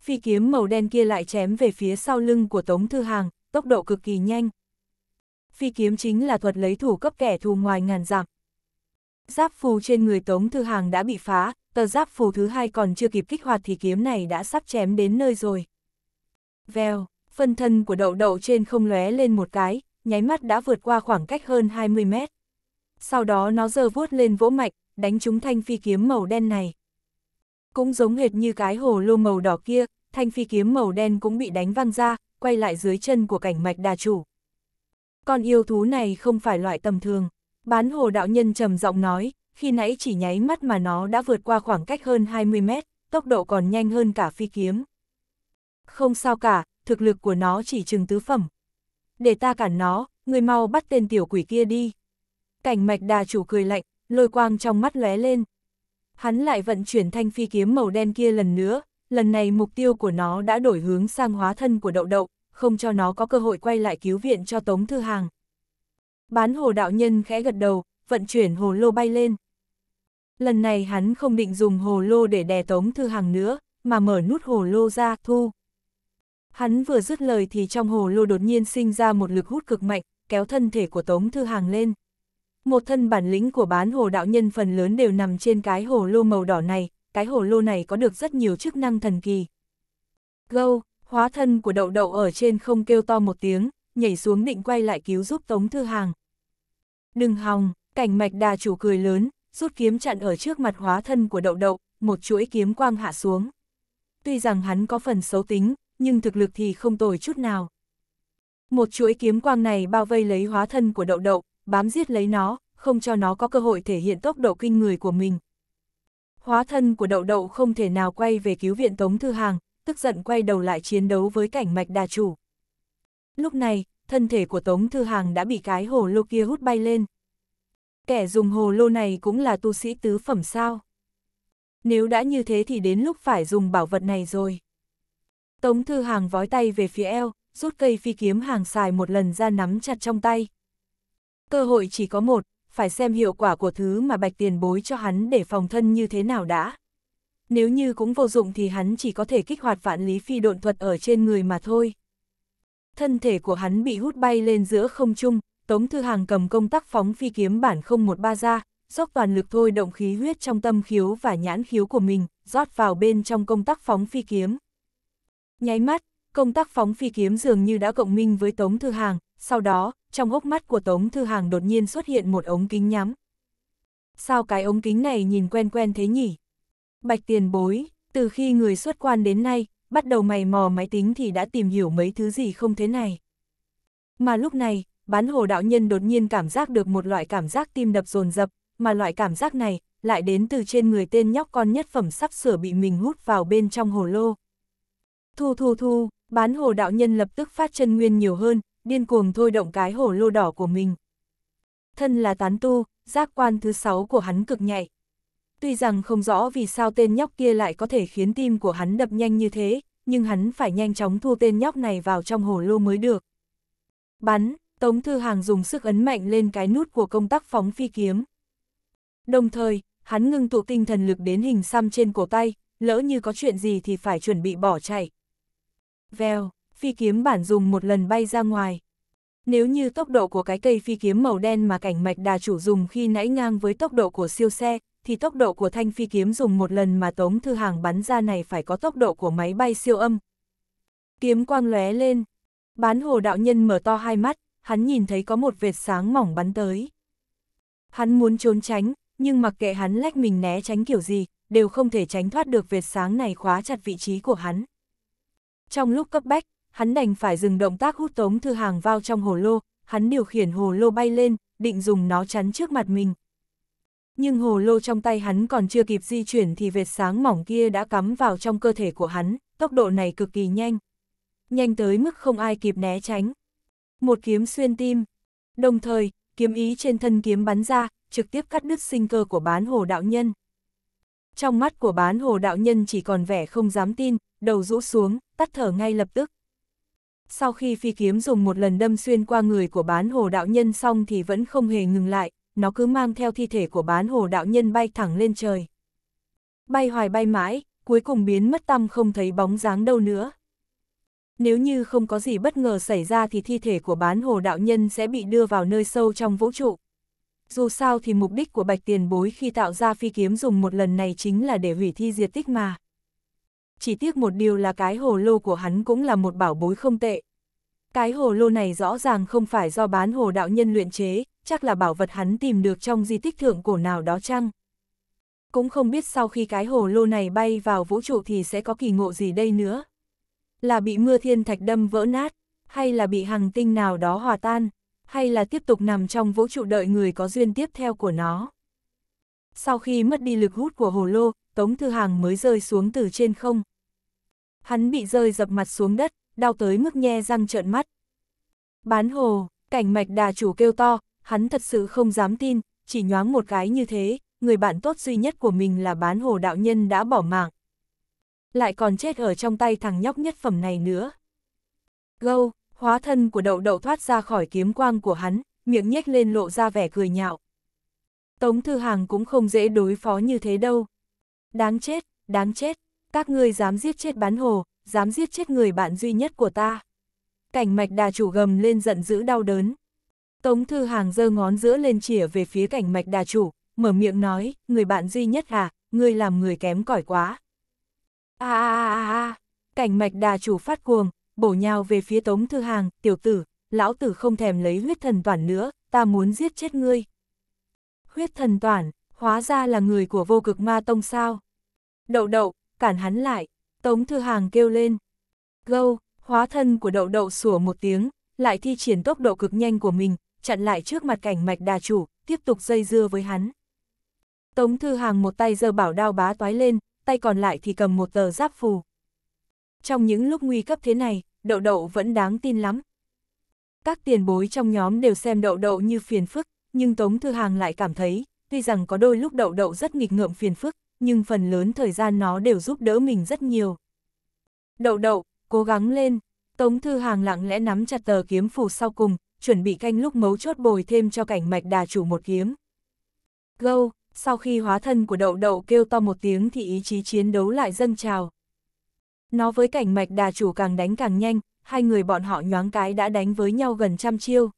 [SPEAKER 1] Phi kiếm màu đen kia lại chém về phía sau lưng của Tống Thư Hàng, tốc độ cực kỳ nhanh. Phi kiếm chính là thuật lấy thủ cấp kẻ thù ngoài ngàn dặm. Giáp phù trên người Tống Thư Hàng đã bị phá, tờ giáp phù thứ hai còn chưa kịp kích hoạt thì kiếm này đã sắp chém đến nơi rồi. Vèo, phân thân của đậu đậu trên không lóe lên một cái, nháy mắt đã vượt qua khoảng cách hơn 20 mét. Sau đó nó giơ vuốt lên vỗ mạnh, đánh trúng thanh phi kiếm màu đen này. Cũng giống hệt như cái hồ lô màu đỏ kia, thanh phi kiếm màu đen cũng bị đánh văng ra, quay lại dưới chân của cảnh mạch đà chủ. Con yêu thú này không phải loại tầm thường. Bán hồ đạo nhân trầm giọng nói, khi nãy chỉ nháy mắt mà nó đã vượt qua khoảng cách hơn 20 mét, tốc độ còn nhanh hơn cả phi kiếm. Không sao cả, thực lực của nó chỉ chừng tứ phẩm, để ta cản nó, người mau bắt tên tiểu quỷ kia đi. Cảnh mạch đà chủ cười lạnh, lôi quang trong mắt lóe lên. Hắn lại vận chuyển thanh phi kiếm màu đen kia lần nữa, lần này mục tiêu của nó đã đổi hướng sang hóa thân của đậu đậu, không cho nó có cơ hội quay lại cứu viện cho Tống Thư Hàng. Bán hồ đạo nhân khẽ gật đầu, vận chuyển hồ lô bay lên. Lần này hắn không định dùng hồ lô để đè Tống Thư Hàng nữa, mà mở nút hồ lô ra, thu. Hắn vừa dứt lời thì trong hồ lô đột nhiên sinh ra một lực hút cực mạnh, kéo thân thể của Tống Thư Hàng lên. Một thân bản lĩnh của bán hồ đạo nhân phần lớn đều nằm trên cái hồ lô màu đỏ này, cái hồ lô này có được rất nhiều chức năng thần kỳ. Gâu, hóa thân của đậu đậu ở trên không kêu to một tiếng, nhảy xuống định quay lại cứu giúp Tống Thư Hàng. Đừng hòng, cảnh mạch đà chủ cười lớn, rút kiếm chặn ở trước mặt hóa thân của đậu đậu, một chuỗi kiếm quang hạ xuống. Tuy rằng hắn có phần xấu tính, nhưng thực lực thì không tồi chút nào. Một chuỗi kiếm quang này bao vây lấy hóa thân của đậu đậu, bám giết lấy nó, không cho nó có cơ hội thể hiện tốc độ kinh người của mình. Hóa thân của đậu đậu không thể nào quay về cứu viện Tống Thư Hàng, tức giận quay đầu lại chiến đấu với cảnh mạch đà chủ. Lúc này, thân thể của Tống Thư Hàng đã bị cái hồ lô kia hút bay lên. Kẻ dùng hồ lô này cũng là tu sĩ tứ phẩm sao. Nếu đã như thế thì đến lúc phải dùng bảo vật này rồi. Tống Thư Hàng vói tay về phía eo, rút cây phi kiếm hàng xài một lần ra nắm chặt trong tay. Cơ hội chỉ có một, phải xem hiệu quả của thứ mà bạch tiền bối cho hắn để phòng thân như thế nào đã. Nếu như cũng vô dụng thì hắn chỉ có thể kích hoạt vạn lý phi độn thuật ở trên người mà thôi. Thân thể của hắn bị hút bay lên giữa không trung, Tống Thư Hàng cầm công tắc phóng phi kiếm bản 013 ra, dốc toàn lực thôi động khí huyết trong tâm khiếu và nhãn khiếu của mình, rót vào bên trong công tắc phóng phi kiếm. Nháy mắt, công tác phóng phi kiếm dường như đã cộng minh với Tống Thư Hàng, sau đó, trong hốc mắt của Tống Thư Hàng đột nhiên xuất hiện một ống kính nhắm. Sao cái ống kính này nhìn quen quen thế nhỉ? Bạch tiền bối, từ khi người xuất quan đến nay, bắt đầu mày mò máy tính thì đã tìm hiểu mấy thứ gì không thế này. Mà lúc này, bán hồ đạo nhân đột nhiên cảm giác được một loại cảm giác tim đập dồn dập mà loại cảm giác này lại đến từ trên người tên nhóc con nhất phẩm sắp sửa bị mình hút vào bên trong hồ lô. Thu thu thu, bán hồ đạo nhân lập tức phát chân nguyên nhiều hơn, điên cuồng thôi động cái hồ lô đỏ của mình. Thân là tán tu, giác quan thứ sáu của hắn cực nhạy. Tuy rằng không rõ vì sao tên nhóc kia lại có thể khiến tim của hắn đập nhanh như thế, nhưng hắn phải nhanh chóng thu tên nhóc này vào trong hồ lô mới được. Bắn, Tống Thư Hàng dùng sức ấn mạnh lên cái nút của công tắc phóng phi kiếm. Đồng thời, hắn ngưng tụ tinh thần lực đến hình xăm trên cổ tay, lỡ như có chuyện gì thì phải chuẩn bị bỏ chạy. Vèo, phi kiếm bản dùng một lần bay ra ngoài. Nếu như tốc độ của cái cây phi kiếm màu đen mà cảnh mạch đà chủ dùng khi nãy ngang với tốc độ của siêu xe, thì tốc độ của thanh phi kiếm dùng một lần mà Tống Thư Hàng bắn ra này phải có tốc độ của máy bay siêu âm. Kiếm quang lóe lên. Bán hồ đạo nhân mở to hai mắt, hắn nhìn thấy có một vệt sáng mỏng bắn tới. Hắn muốn trốn tránh, nhưng mặc kệ hắn lách mình né tránh kiểu gì, đều không thể tránh thoát được vệt sáng này khóa chặt vị trí của hắn. Trong lúc cấp bách, hắn đành phải dừng động tác hút tống thư hàng vào trong hồ lô, hắn điều khiển hồ lô bay lên, định dùng nó chắn trước mặt mình. Nhưng hồ lô trong tay hắn còn chưa kịp di chuyển thì vệt sáng mỏng kia đã cắm vào trong cơ thể của hắn, tốc độ này cực kỳ nhanh. Nhanh tới mức không ai kịp né tránh. Một kiếm xuyên tim. Đồng thời, kiếm ý trên thân kiếm bắn ra, trực tiếp cắt đứt sinh cơ của bán hồ đạo nhân. Trong mắt của bán hồ đạo nhân chỉ còn vẻ không dám tin, đầu rũ xuống, tắt thở ngay lập tức. Sau khi phi kiếm dùng một lần đâm xuyên qua người của bán hồ đạo nhân xong thì vẫn không hề ngừng lại, nó cứ mang theo thi thể của bán hồ đạo nhân bay thẳng lên trời. Bay hoài bay mãi, cuối cùng biến mất tăm không thấy bóng dáng đâu nữa. Nếu như không có gì bất ngờ xảy ra thì thi thể của bán hồ đạo nhân sẽ bị đưa vào nơi sâu trong vũ trụ. Dù sao thì mục đích của bạch tiền bối khi tạo ra phi kiếm dùng một lần này chính là để hủy thi diệt tích mà chỉ tiếc một điều là cái hồ lô của hắn cũng là một bảo bối không tệ. Cái hồ lô này rõ ràng không phải do bán hồ đạo nhân luyện chế, chắc là bảo vật hắn tìm được trong di tích thượng cổ nào đó chăng? Cũng không biết sau khi cái hồ lô này bay vào vũ trụ thì sẽ có kỳ ngộ gì đây nữa. Là bị mưa thiên thạch đâm vỡ nát, hay là bị hằng tinh nào đó hòa tan, hay là tiếp tục nằm trong vũ trụ đợi người có duyên tiếp theo của nó. Sau khi mất đi lực hút của hồ lô, Tống Thư Hàng mới rơi xuống từ trên không hắn bị rơi dập mặt xuống đất, đau tới mức nhe răng trợn mắt. Bán hồ, cảnh mạch đà chủ kêu to, hắn thật sự không dám tin, chỉ nhoáng một cái như thế, người bạn tốt duy nhất của mình là bán hồ đạo nhân đã bỏ mạng. Lại còn chết ở trong tay thằng nhóc nhất phẩm này nữa. Gâu, hóa thân của đậu đậu thoát ra khỏi kiếm quang của hắn, miệng nhếch lên lộ ra vẻ cười nhạo. Tống Thư Hàng cũng không dễ đối phó như thế đâu. Đáng chết, đáng chết các ngươi dám giết chết bán hồ, dám giết chết người bạn duy nhất của ta. Cảnh mạch đà chủ gầm lên giận dữ đau đớn. Tống Thư Hàng giơ ngón giữa lên chỉa về phía cảnh mạch đà chủ, mở miệng nói, người bạn duy nhất à, ngươi làm người kém cỏi quá. a a a a cảnh mạch đà chủ phát cuồng, bổ nhào về phía Tống Thư Hàng, tiểu tử, lão tử không thèm lấy huyết thần toàn nữa, ta muốn giết chết ngươi. Huyết thần toàn, hóa ra là người của vô cực ma tông sao. Đậu đậu, cản hắn lại, Tống Thư Hàng kêu lên. Gâu, hóa thân của đậu đậu sủa một tiếng, lại thi triển tốc độ cực nhanh của mình, chặn lại trước mặt cảnh mạch đà chủ, tiếp tục dây dưa với hắn. Tống Thư Hàng một tay giơ bảo đao bá toái lên, tay còn lại thì cầm một tờ giáp phù. Trong những lúc nguy cấp thế này, đậu đậu vẫn đáng tin lắm. Các tiền bối trong nhóm đều xem đậu đậu như phiền phức, nhưng Tống Thư Hàng lại cảm thấy, tuy rằng có đôi lúc đậu đậu rất nghịch ngợm phiền phức, nhưng phần lớn thời gian nó đều giúp đỡ mình rất nhiều. Đậu đậu, cố gắng lên, Tống Thư Hàng lặng lẽ nắm chặt tờ kiếm phù sau cùng, chuẩn bị canh lúc mấu chốt bồi thêm cho cảnh mạch đà chủ một kiếm. Gâu, sau khi hóa thân của đậu đậu kêu to một tiếng thì ý chí chiến đấu lại dâng trào. Nó với cảnh mạch đà chủ càng đánh càng nhanh, hai người bọn họ nhoáng cái đã đánh với nhau gần trăm chiêu.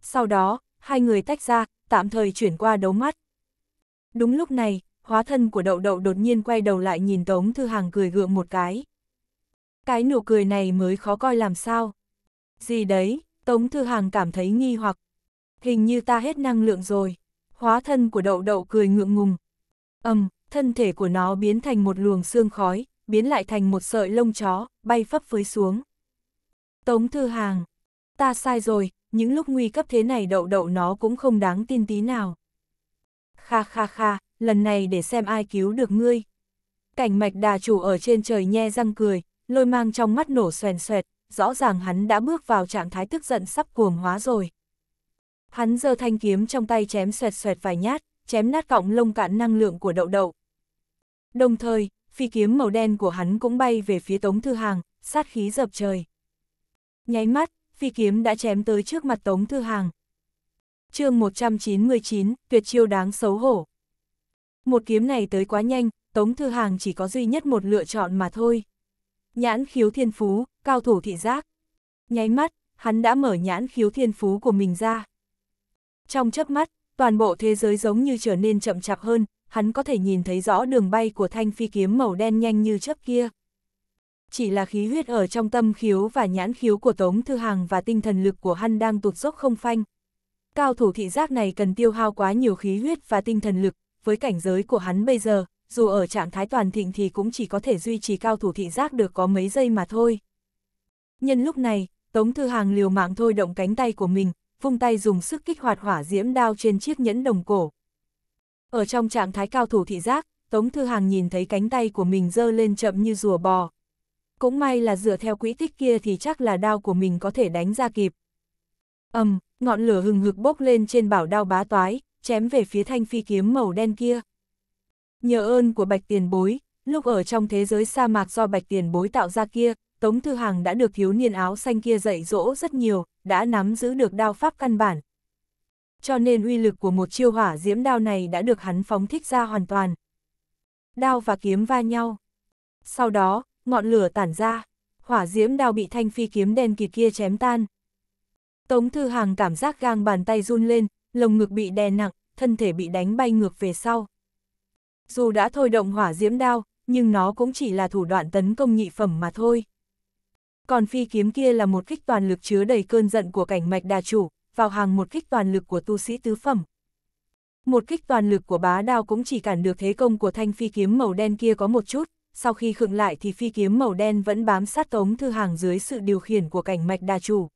[SPEAKER 1] Sau đó, hai người tách ra, tạm thời chuyển qua đấu mắt. Đúng lúc này, hóa thân của đậu đậu đột nhiên quay đầu lại nhìn Tống Thư Hàng cười gượng một cái. Cái nụ cười này mới khó coi làm sao. Gì đấy, Tống Thư Hàng cảm thấy nghi hoặc. Hình như ta hết năng lượng rồi. Hóa thân của đậu đậu cười ngượng ngùng. Ầm, thân thể của nó biến thành một luồng xương khói, biến lại thành một sợi lông chó, bay phấp phới xuống. Tống Thư Hàng, ta sai rồi, những lúc nguy cấp thế này đậu đậu nó cũng không đáng tin tí nào. Kha kha kha, lần này để xem ai cứu được ngươi. Cảnh mạch đà chủ ở trên trời nhe răng cười, lôi mang trong mắt nổ xoèn xoẹt, rõ ràng hắn đã bước vào trạng thái tức giận sắp cuồng hóa rồi. Hắn giơ thanh kiếm trong tay chém xoẹt xoẹt vài nhát, chém nát cọng lông cạn năng lượng của đậu đậu. Đồng thời, phi kiếm màu đen của hắn cũng bay về phía Tống Thư Hàng, sát khí dập trời. Nháy mắt, phi kiếm đã chém tới trước mặt Tống Thư Hàng. chương 199, tuyệt chiêu đáng xấu hổ. Một kiếm này tới quá nhanh, Tống Thư Hàng chỉ có duy nhất một lựa chọn mà thôi. Nhãn khiếu thiên phú, cao thủ thị giác. Nháy mắt, hắn đã mở nhãn khiếu thiên phú của mình ra. Trong chớp mắt, toàn bộ thế giới giống như trở nên chậm chạp hơn, hắn có thể nhìn thấy rõ đường bay của thanh phi kiếm màu đen nhanh như chớp kia. Chỉ là khí huyết ở trong tâm khiếu và nhãn khiếu của Tống Thư Hàng và tinh thần lực của hắn đang tụt dốc không phanh. Cao thủ thị giác này cần tiêu hao quá nhiều khí huyết và tinh thần lực, với cảnh giới của hắn bây giờ, dù ở trạng thái toàn thịnh thì cũng chỉ có thể duy trì cao thủ thị giác được có mấy giây mà thôi. Nhân lúc này, Tống Thư Hàng liều mạng thôi động cánh tay của mình, vung tay dùng sức kích hoạt hỏa diễm đao trên chiếc nhẫn đồng cổ. Ở trong trạng thái cao thủ thị giác, Tống Thư Hàng nhìn thấy cánh tay của mình dơ lên chậm như rùa bò. Cũng may là dựa theo quỹ tích kia thì chắc là đao của mình có thể đánh ra kịp. ầm, ngọn lửa hừng hực bốc lên trên bảo đao bá toái, chém về phía thanh phi kiếm màu đen kia. Nhờ ơn của bạch tiền bối, lúc ở trong thế giới sa mạc do bạch tiền bối tạo ra kia, Tống Thư Hằng đã được thiếu niên áo xanh kia dạy dỗ rất nhiều, đã nắm giữ được đao pháp căn bản. Cho nên uy lực của một chiêu hỏa diễm đao này đã được hắn phóng thích ra hoàn toàn. Đao và kiếm va nhau. Sau đó, ngọn lửa tản ra, hỏa diễm đao bị thanh phi kiếm đen kịt kia chém tan. Tống Thư Hàng cảm giác gang bàn tay run lên, lồng ngực bị đè nặng, thân thể bị đánh bay ngược về sau. Dù đã thôi động hỏa diễm đao, nhưng nó cũng chỉ là thủ đoạn tấn công nhị phẩm mà thôi. Còn phi kiếm kia là một kích toàn lực chứa đầy cơn giận của cảnh mạch đà chủ, vào hàng một kích toàn lực của tu sĩ tứ phẩm. Một kích toàn lực của bá đao cũng chỉ cản được thế công của thanh phi kiếm màu đen kia có một chút, sau khi khựng lại thì phi kiếm màu đen vẫn bám sát tống thư hàng dưới sự điều khiển của cảnh mạch đà chủ.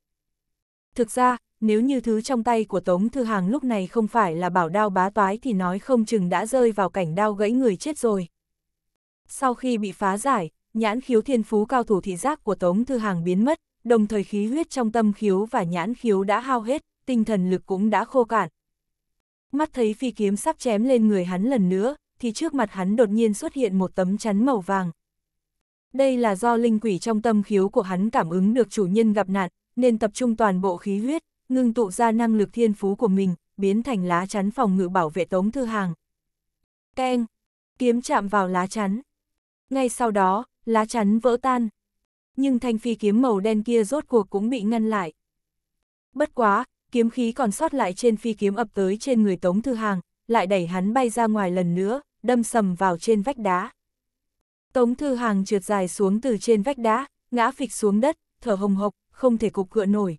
[SPEAKER 1] Thực ra, nếu như thứ trong tay của Tống Thư Hàng lúc này không phải là bảo đao bá toái thì nói không chừng đã rơi vào cảnh đao gãy người chết rồi. Sau khi bị phá giải, nhãn khiếu thiên phú cao thủ thị giác của Tống Thư Hàng biến mất, đồng thời khí huyết trong tâm khiếu và nhãn khiếu đã hao hết, tinh thần lực cũng đã khô cạn. Mắt thấy phi kiếm sắp chém lên người hắn lần nữa, thì trước mặt hắn đột nhiên xuất hiện một tấm chắn màu vàng. Đây là do linh quỷ trong tâm khiếu của hắn cảm ứng được chủ nhân gặp nạn, nên tập trung toàn bộ khí huyết, ngưng tụ ra năng lực thiên phú của mình, biến thành lá chắn phòng ngự bảo vệ Tống Thư Hàng. Keng! Kiếm chạm vào lá chắn. Ngay sau đó, lá chắn vỡ tan. Nhưng thanh phi kiếm màu đen kia rốt cuộc cũng bị ngăn lại. Bất quá, kiếm khí còn sót lại trên phi kiếm ập tới trên người Tống Thư Hàng, lại đẩy hắn bay ra ngoài lần nữa, đâm sầm vào trên vách đá. Tống Thư Hàng trượt dài xuống từ trên vách đá, ngã phịch xuống đất, thở hồng hộc, không thể cục cựa nổi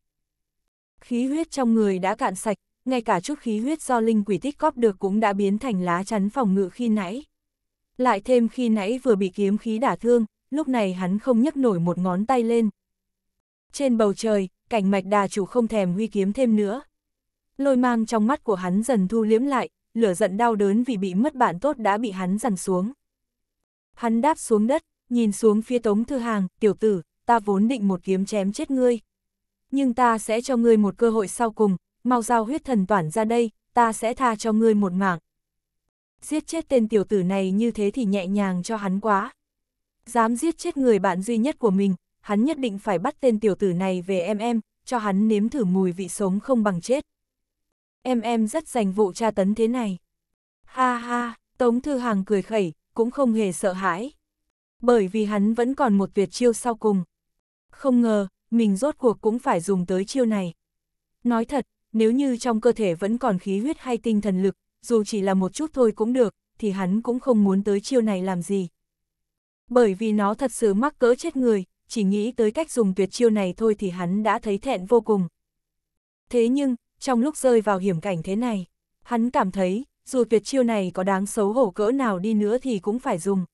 [SPEAKER 1] khí huyết trong người đã cạn sạch, ngay cả chút khí huyết do linh quỷ tích góp được cũng đã biến thành lá chắn phòng ngự khi nãy. Lại thêm khi nãy vừa bị kiếm khí đả thương, lúc này hắn không nhấc nổi một ngón tay lên. Trên bầu trời, cảnh mạch đà chủ không thèm huy kiếm thêm nữa. Lôi mang trong mắt của hắn dần thu liếm lại, lửa giận đau đớn vì bị mất bạn tốt đã bị hắn dằn xuống. Hắn đáp xuống đất, nhìn xuống phía tống thư hàng, tiểu tử, ta vốn định một kiếm chém chết ngươi, nhưng ta sẽ cho ngươi một cơ hội sau cùng, mau giao huyết thần toàn ra đây, ta sẽ tha cho ngươi một mạng. Giết chết tên tiểu tử này như thế thì nhẹ nhàng cho hắn quá. Dám giết chết người bạn duy nhất của mình, hắn nhất định phải bắt tên tiểu tử này về em em, cho hắn nếm thử mùi vị sống không bằng chết. Em em rất dành vụ tra tấn thế này. Ha ha, Tống Thư Hàng cười khẩy, cũng không hề sợ hãi. Bởi vì hắn vẫn còn một tuyệt chiêu sau cùng. Không ngờ, mình rốt cuộc cũng phải dùng tới chiêu này. Nói thật, nếu như trong cơ thể vẫn còn khí huyết hay tinh thần lực, dù chỉ là một chút thôi cũng được, thì hắn cũng không muốn tới chiêu này làm gì. Bởi vì nó thật sự mắc cỡ chết người, chỉ nghĩ tới cách dùng tuyệt chiêu này thôi thì hắn đã thấy thẹn vô cùng. Thế nhưng, trong lúc rơi vào hiểm cảnh thế này, hắn cảm thấy, dù tuyệt chiêu này có đáng xấu hổ cỡ nào đi nữa thì cũng phải dùng.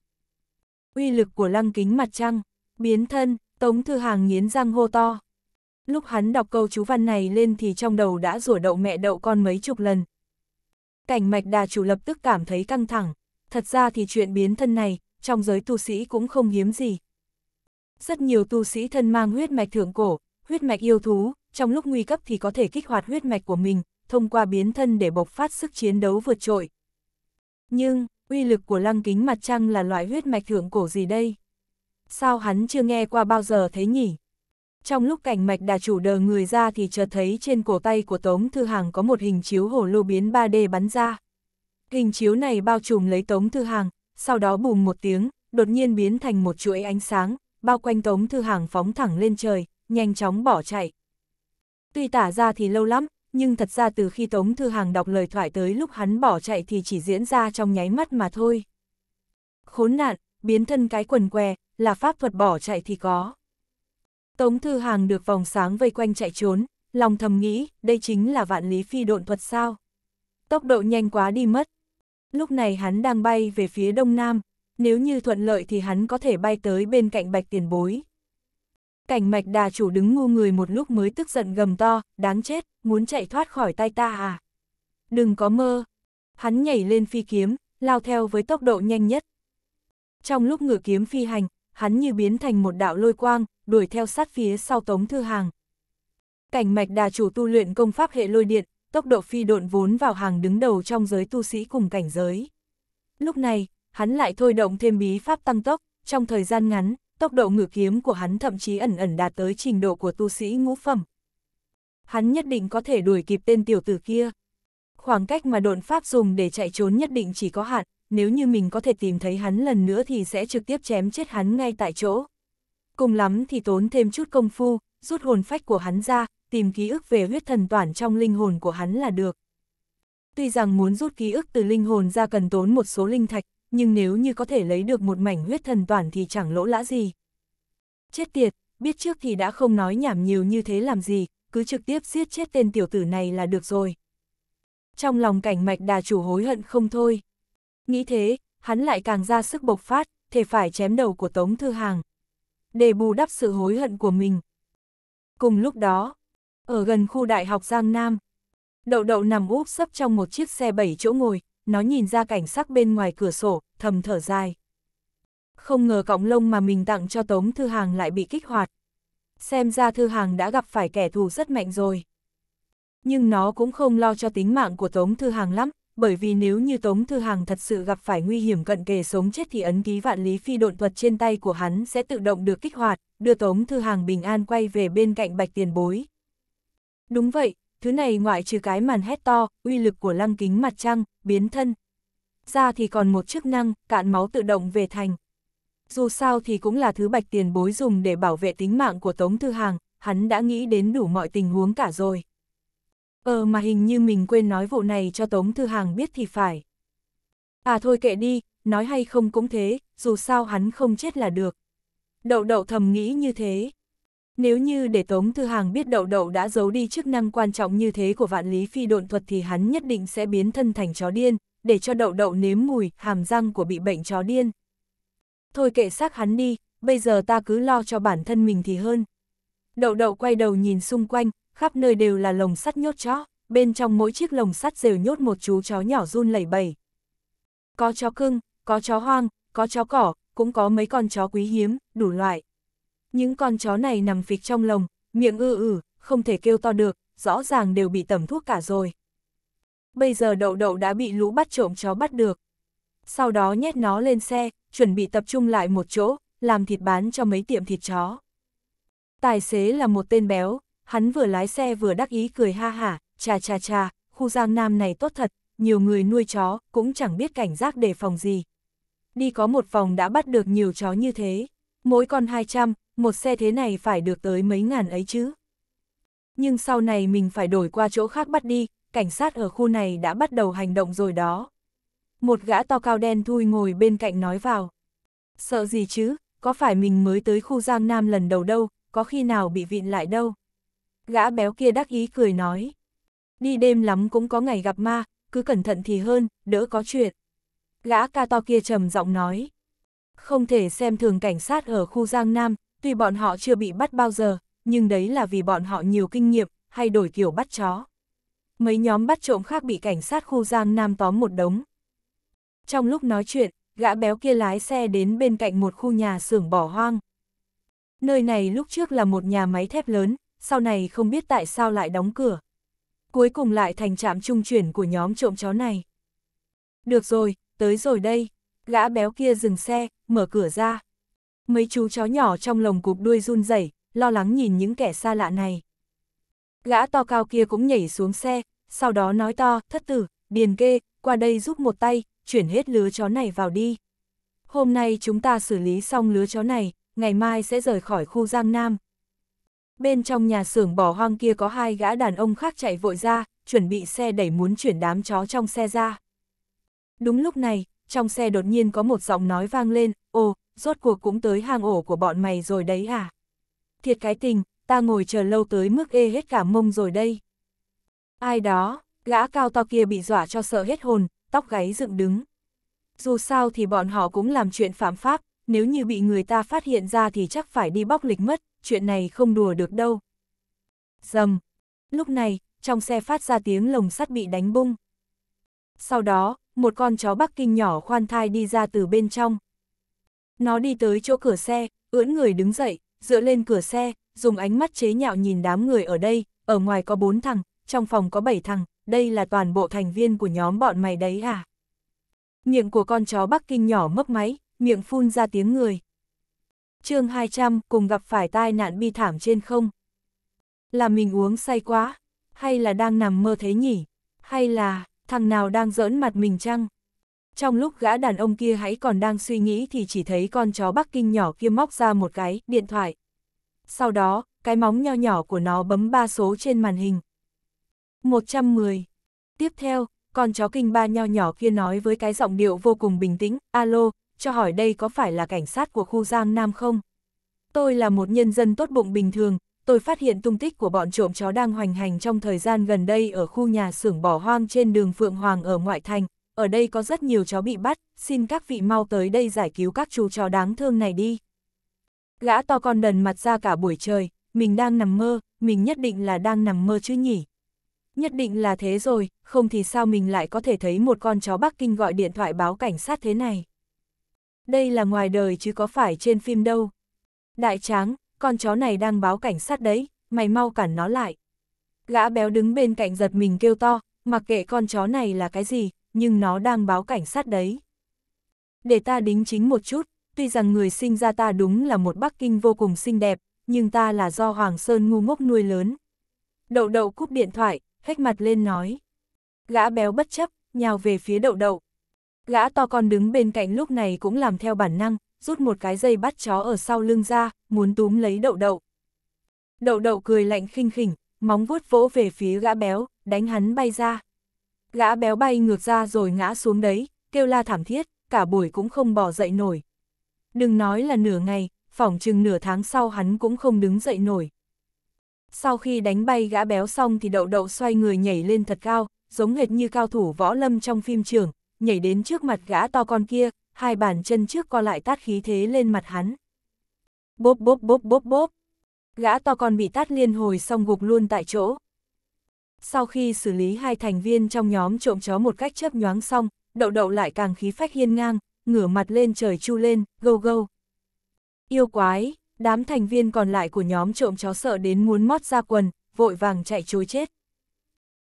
[SPEAKER 1] Uy lực của lăng kính mặt trăng, biến thân, Tống Thư Hàng nghiến răng hô to. Lúc hắn đọc câu chú văn này lên thì trong đầu đã rủa đậu mẹ đậu con mấy chục lần. Cảnh mạch đà chủ lập tức cảm thấy căng thẳng. Thật ra thì chuyện biến thân này, trong giới tu sĩ cũng không hiếm gì. Rất nhiều tu sĩ thân mang huyết mạch thượng cổ, huyết mạch yêu thú, trong lúc nguy cấp thì có thể kích hoạt huyết mạch của mình, thông qua biến thân để bộc phát sức chiến đấu vượt trội. Nhưng, uy lực của lăng kính mặt trăng là loại huyết mạch thượng cổ gì đây? sao hắn chưa nghe qua bao giờ thế nhỉ? Trong lúc cảnh mạch đà chủ đờ người ra thì chợt thấy trên cổ tay của Tống Thư Hàng có một hình chiếu hồ lô biến 3D bắn ra. Hình chiếu này bao trùm lấy Tống Thư Hàng, sau đó bùm một tiếng, đột nhiên biến thành một chuỗi ánh sáng, bao quanh Tống Thư Hàng phóng thẳng lên trời, nhanh chóng bỏ chạy. Tuy tả ra thì lâu lắm, nhưng thật ra từ khi Tống Thư Hàng đọc lời thoại tới lúc hắn bỏ chạy thì chỉ diễn ra trong nháy mắt mà thôi. Khốn nạn, biến thân cái quần què, là pháp thuật bỏ chạy thì có. Tống Thư Hàng được vòng sáng vây quanh chạy trốn, lòng thầm nghĩ, đây chính là vạn lý phi độn thuật sao. Tốc độ nhanh quá đi mất. Lúc này hắn đang bay về phía đông nam, nếu như thuận lợi thì hắn có thể bay tới bên cạnh bạch tiền bối. Cảnh mạch đà chủ đứng ngu người một lúc mới tức giận gầm to, đáng chết, muốn chạy thoát khỏi tay ta à. Đừng có mơ. Hắn nhảy lên phi kiếm, lao theo với tốc độ nhanh nhất. Trong lúc ngự kiếm phi hành, hắn như biến thành một đạo lôi quang, đuổi theo sát phía sau Tống Thư Hàng. Cảnh mạch đà chủ tu luyện công pháp hệ lôi điện, tốc độ phi độn vốn vào hàng đứng đầu trong giới tu sĩ cùng cảnh giới. Lúc này, hắn lại thôi động thêm bí pháp tăng tốc, trong thời gian ngắn, tốc độ ngự kiếm của hắn thậm chí ẩn ẩn đạt tới trình độ của tu sĩ ngũ phẩm. Hắn nhất định có thể đuổi kịp tên tiểu tử kia. Khoảng cách mà độn pháp dùng để chạy trốn nhất định chỉ có hạn, nếu như mình có thể tìm thấy hắn lần nữa thì sẽ trực tiếp chém chết hắn ngay tại chỗ. Cùng lắm thì tốn thêm chút công phu, rút hồn phách của hắn ra, tìm ký ức về huyết thần toàn trong linh hồn của hắn là được. Tuy rằng muốn rút ký ức từ linh hồn ra cần tốn một số linh thạch, nhưng nếu như có thể lấy được một mảnh huyết thần toàn thì chẳng lỗ lã gì. Chết tiệt, biết trước thì đã không nói nhảm nhiều như thế làm gì, cứ trực tiếp giết chết tên tiểu tử này là được rồi. Trong lòng cảnh mạch đà chủ hối hận không thôi. Nghĩ thế, hắn lại càng ra sức bộc phát, thể phải chém đầu của Tống Thư Hàng. Để bù đắp sự hối hận của mình. Cùng lúc đó, ở gần khu đại học Giang Nam, đậu đậu nằm úp sấp trong một chiếc xe bảy chỗ ngồi, nó nhìn ra cảnh sắc bên ngoài cửa sổ, thầm thở dài. Không ngờ cọng lông mà mình tặng cho Tống Thư Hàng lại bị kích hoạt. Xem ra Thư Hàng đã gặp phải kẻ thù rất mạnh rồi. Nhưng nó cũng không lo cho tính mạng của Tống Thư Hàng lắm, bởi vì nếu như Tống Thư Hàng thật sự gặp phải nguy hiểm cận kề sống chết thì ấn ký vạn lý phi độn thuật trên tay của hắn sẽ tự động được kích hoạt, đưa Tống Thư Hàng bình an quay về bên cạnh bạch tiền bối. Đúng vậy, thứ này ngoại trừ cái màn hét to, uy lực của lăng kính mặt trăng, biến thân. Ra thì còn một chức năng, cạn máu tự động về thành. Dù sao thì cũng là thứ bạch tiền bối dùng để bảo vệ tính mạng của Tống Thư Hàng, hắn đã nghĩ đến đủ mọi tình huống cả rồi. Ờ mà hình như mình quên nói vụ này cho Tống Thư Hàng biết thì phải. À thôi kệ đi, nói hay không cũng thế, dù sao hắn không chết là được. Đậu đậu thầm nghĩ như thế. Nếu như để Tống Thư Hàng biết đậu đậu đã giấu đi chức năng quan trọng như thế của vạn lý phi độn thuật thì hắn nhất định sẽ biến thân thành chó điên, để cho đậu đậu nếm mùi, hàm răng của bị bệnh chó điên. Thôi kệ xác hắn đi, bây giờ ta cứ lo cho bản thân mình thì hơn. Đậu đậu quay đầu nhìn xung quanh, khắp nơi đều là lồng sắt nhốt chó, bên trong mỗi chiếc lồng sắt đều nhốt một chú chó nhỏ run lẩy bẩy. Có chó cưng, có chó hoang, có chó cỏ, cũng có mấy con chó quý hiếm, đủ loại. Những con chó này nằm phịch trong lồng, miệng ư ử, không thể kêu to được, rõ ràng đều bị tẩm thuốc cả rồi. Bây giờ đậu đậu đã bị lũ bắt trộm chó bắt được. Sau đó nhét nó lên xe, chuẩn bị tập trung lại một chỗ, làm thịt bán cho mấy tiệm thịt chó. Tài xế là một tên béo, hắn vừa lái xe vừa đắc ý cười ha hả, cha cha cha, khu Giang Nam này tốt thật, nhiều người nuôi chó, cũng chẳng biết cảnh giác đề phòng gì. Đi có một vòng đã bắt được nhiều chó như thế, mỗi con 200, một xe thế này phải được tới mấy ngàn ấy chứ. Nhưng sau này mình phải đổi qua chỗ khác bắt đi, cảnh sát ở khu này đã bắt đầu hành động rồi đó. Một gã to cao đen thui ngồi bên cạnh nói vào. Sợ gì chứ, có phải mình mới tới khu Giang Nam lần đầu đâu, có khi nào bị vịn lại đâu gã béo kia đắc ý cười nói. Đi đêm lắm cũng có ngày gặp ma, cứ cẩn thận thì hơn, đỡ có chuyện. Gã ca to kia trầm giọng nói. Không thể xem thường cảnh sát ở khu Giang Nam, tuy bọn họ chưa bị bắt bao giờ, nhưng đấy là vì bọn họ nhiều kinh nghiệm, hay đổi kiểu bắt chó. Mấy nhóm bắt trộm khác bị cảnh sát khu Giang Nam tóm một đống. Trong lúc nói chuyện, gã béo kia lái xe đến bên cạnh một khu nhà xưởng bỏ hoang. Nơi này lúc trước là một nhà máy thép lớn, sau này không biết tại sao lại đóng cửa. Cuối cùng lại thành trạm trung chuyển của nhóm trộm chó này. Được rồi, tới rồi đây. Gã béo kia dừng xe, mở cửa ra. Mấy chú chó nhỏ trong lồng cụp đuôi run rẩy, lo lắng nhìn những kẻ xa lạ này. Gã to cao kia cũng nhảy xuống xe, sau đó nói to, thất tử, điền kê, qua đây giúp một tay, chuyển hết lứa chó này vào đi. Hôm nay chúng ta xử lý xong lứa chó này, ngày mai sẽ rời khỏi khu Giang Nam, Bên trong nhà xưởng bỏ hoang kia có hai gã đàn ông khác chạy vội ra, chuẩn bị xe đẩy muốn chuyển đám chó trong xe ra. Đúng lúc này, trong xe đột nhiên có một giọng nói vang lên, ồ, rốt cuộc cũng tới hang ổ của bọn mày rồi đấy hả Thiệt cái tình, ta ngồi chờ lâu tới mức ê hết cả mông rồi đây. Ai đó, gã cao to kia bị dọa cho sợ hết hồn, tóc gáy dựng đứng. Dù sao thì bọn họ cũng làm chuyện phạm pháp, nếu như bị người ta phát hiện ra thì chắc phải đi bóc lịch mất, chuyện này không đùa được đâu. Dầm! Lúc này, trong xe phát ra tiếng lồng sắt bị đánh bung. Sau đó, một con chó Bắc Kinh nhỏ khoan thai đi ra từ bên trong. Nó đi tới chỗ cửa xe, ưỡn người đứng dậy, dựa lên cửa xe, dùng ánh mắt chế nhạo nhìn đám người ở đây, ở ngoài có bốn thằng, trong phòng có bảy thằng, đây là toàn bộ thành viên của nhóm bọn mày đấy à? Miệng của con chó Bắc Kinh nhỏ mấp máy, miệng phun ra tiếng người chương 200 cùng gặp phải tai nạn bi thảm trên không. Là mình uống say quá, hay là đang nằm mơ thế nhỉ, hay là thằng nào đang giỡn mặt mình chăng? Trong lúc gã đàn ông kia hãy còn đang suy nghĩ thì chỉ thấy con chó Bắc Kinh nhỏ kia móc ra một cái điện thoại. Sau đó, cái móng nho nhỏ của nó bấm ba số trên màn hình. 110. Tiếp theo, con chó kinh ba nho nhỏ kia nói với cái giọng điệu vô cùng bình tĩnh, alo, cho hỏi đây có phải là cảnh sát của khu Giang Nam không? Tôi là một nhân dân tốt bụng bình thường, tôi phát hiện tung tích của bọn trộm chó đang hoành hành trong thời gian gần đây ở khu nhà xưởng bỏ hoang trên đường Phượng Hoàng ở ngoại thành. Ở đây có rất nhiều chó bị bắt, xin các vị mau tới đây giải cứu các chú chó đáng thương này đi. Gã to con đần mặt ra cả buổi trời, mình đang nằm mơ, mình nhất định là đang nằm mơ chứ nhỉ. Nhất định là thế rồi, không thì sao mình lại có thể thấy một con chó Bắc Kinh gọi điện thoại báo cảnh sát thế này đây là ngoài đời chứ có phải trên phim đâu. Đại tráng, con chó này đang báo cảnh sát đấy, mày mau cản nó lại. Gã béo đứng bên cạnh giật mình kêu to, mặc kệ con chó này là cái gì, nhưng nó đang báo cảnh sát đấy. Để ta đính chính một chút, tuy rằng người sinh ra ta đúng là một Bắc Kinh vô cùng xinh đẹp, nhưng ta là do Hoàng Sơn ngu ngốc nuôi lớn. Đậu đậu cúp điện thoại, khách mặt lên nói. Gã béo bất chấp, nhào về phía đậu đậu, Gã to con đứng bên cạnh lúc này cũng làm theo bản năng, rút một cái dây bắt chó ở sau lưng ra, muốn túm lấy đậu đậu. Đậu đậu cười lạnh khinh khỉnh, móng vuốt vỗ về phía gã béo, đánh hắn bay ra. Gã béo bay ngược ra rồi ngã xuống đấy, kêu la thảm thiết, cả buổi cũng không bỏ dậy nổi. Đừng nói là nửa ngày, phỏng chừng nửa tháng sau hắn cũng không đứng dậy nổi. Sau khi đánh bay gã béo xong thì đậu đậu xoay người nhảy lên thật cao, giống hệt như cao thủ võ lâm trong phim trường, nhảy đến trước mặt gã to con kia, hai bàn chân trước co lại tát khí thế lên mặt hắn. Bốp bốp bốp bốp bốp. Gã to con bị tát liên hồi xong gục luôn tại chỗ. Sau khi xử lý hai thành viên trong nhóm trộm chó một cách chớp nhoáng xong, đậu đậu lại càng khí phách hiên ngang, ngửa mặt lên trời chu lên, gâu gâu. Yêu quái, đám thành viên còn lại của nhóm trộm chó sợ đến muốn mót ra quần, vội vàng chạy chối chết.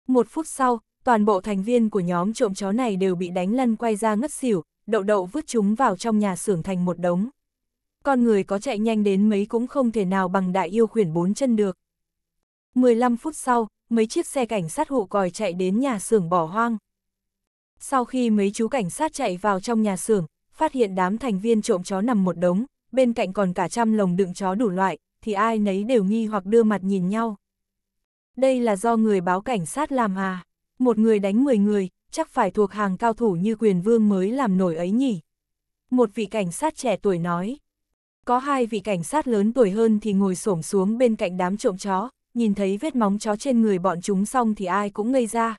[SPEAKER 1] Một phút sau, toàn bộ thành viên của nhóm trộm chó này đều bị đánh lăn quay ra ngất xỉu, đậu đậu vứt chúng vào trong nhà xưởng thành một đống. Con người có chạy nhanh đến mấy cũng không thể nào bằng đại yêu khuyển bốn chân được. 15 phút sau, mấy chiếc xe cảnh sát hộ còi chạy đến nhà xưởng bỏ hoang. Sau khi mấy chú cảnh sát chạy vào trong nhà xưởng, phát hiện đám thành viên trộm chó nằm một đống, bên cạnh còn cả trăm lồng đựng chó đủ loại, thì ai nấy đều nghi hoặc đưa mặt nhìn nhau. Đây là do người báo cảnh sát làm à? một người đánh 10 người, chắc phải thuộc hàng cao thủ như quyền vương mới làm nổi ấy nhỉ. Một vị cảnh sát trẻ tuổi nói. Có hai vị cảnh sát lớn tuổi hơn thì ngồi xổm xuống bên cạnh đám trộm chó, nhìn thấy vết móng chó trên người bọn chúng xong thì ai cũng ngây ra.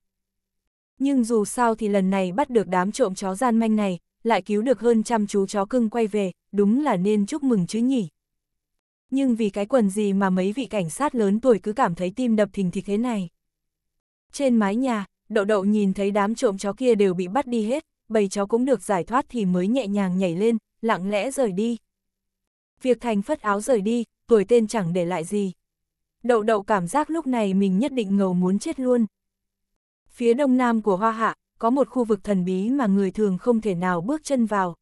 [SPEAKER 1] Nhưng dù sao thì lần này bắt được đám trộm chó gian manh này, lại cứu được hơn trăm chú chó cưng quay về, đúng là nên chúc mừng chứ nhỉ. Nhưng vì cái quần gì mà mấy vị cảnh sát lớn tuổi cứ cảm thấy tim đập thình thịch thế này. Trên mái nhà, đậu đậu nhìn thấy đám trộm chó kia đều bị bắt đi hết, bầy chó cũng được giải thoát thì mới nhẹ nhàng nhảy lên, lặng lẽ rời đi. Việc thành phất áo rời đi, tuổi tên chẳng để lại gì. Đậu đậu cảm giác lúc này mình nhất định ngầu muốn chết luôn. Phía đông nam của Hoa Hạ, có một khu vực thần bí mà người thường không thể nào bước chân vào.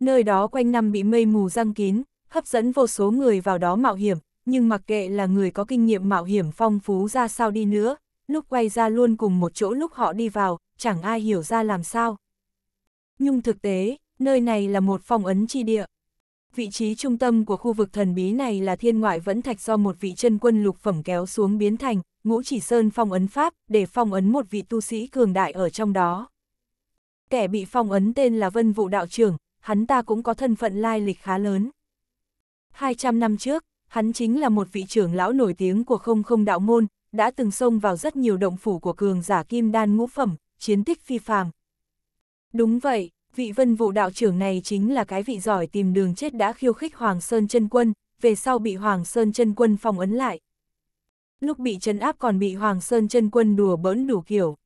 [SPEAKER 1] Nơi đó quanh năm bị mây mù răng kín, hấp dẫn vô số người vào đó mạo hiểm, nhưng mặc kệ là người có kinh nghiệm mạo hiểm phong phú ra sao đi nữa, lúc quay ra luôn cùng một chỗ lúc họ đi vào, chẳng ai hiểu ra làm sao. Nhưng thực tế, nơi này là một phong ấn chi địa. Vị trí trung tâm của khu vực thần bí này là thiên ngoại vẫn thạch do một vị chân quân lục phẩm kéo xuống biến thành, ngũ chỉ sơn phong ấn pháp, để phong ấn một vị tu sĩ cường đại ở trong đó. Kẻ bị phong ấn tên là Vân Vụ Đạo trưởng, hắn ta cũng có thân phận lai lịch khá lớn. 200 năm trước, hắn chính là một vị trưởng lão nổi tiếng của không không đạo môn, đã từng xông vào rất nhiều động phủ của cường giả kim đan ngũ phẩm, chiến tích phi phàm. Đúng vậy, vị vân vụ đạo trưởng này chính là cái vị giỏi tìm đường chết đã khiêu khích Hoàng Sơn chân Quân, về sau bị Hoàng Sơn chân Quân phong ấn lại. Lúc bị trấn áp còn bị Hoàng Sơn chân Quân đùa bỡn đủ kiểu.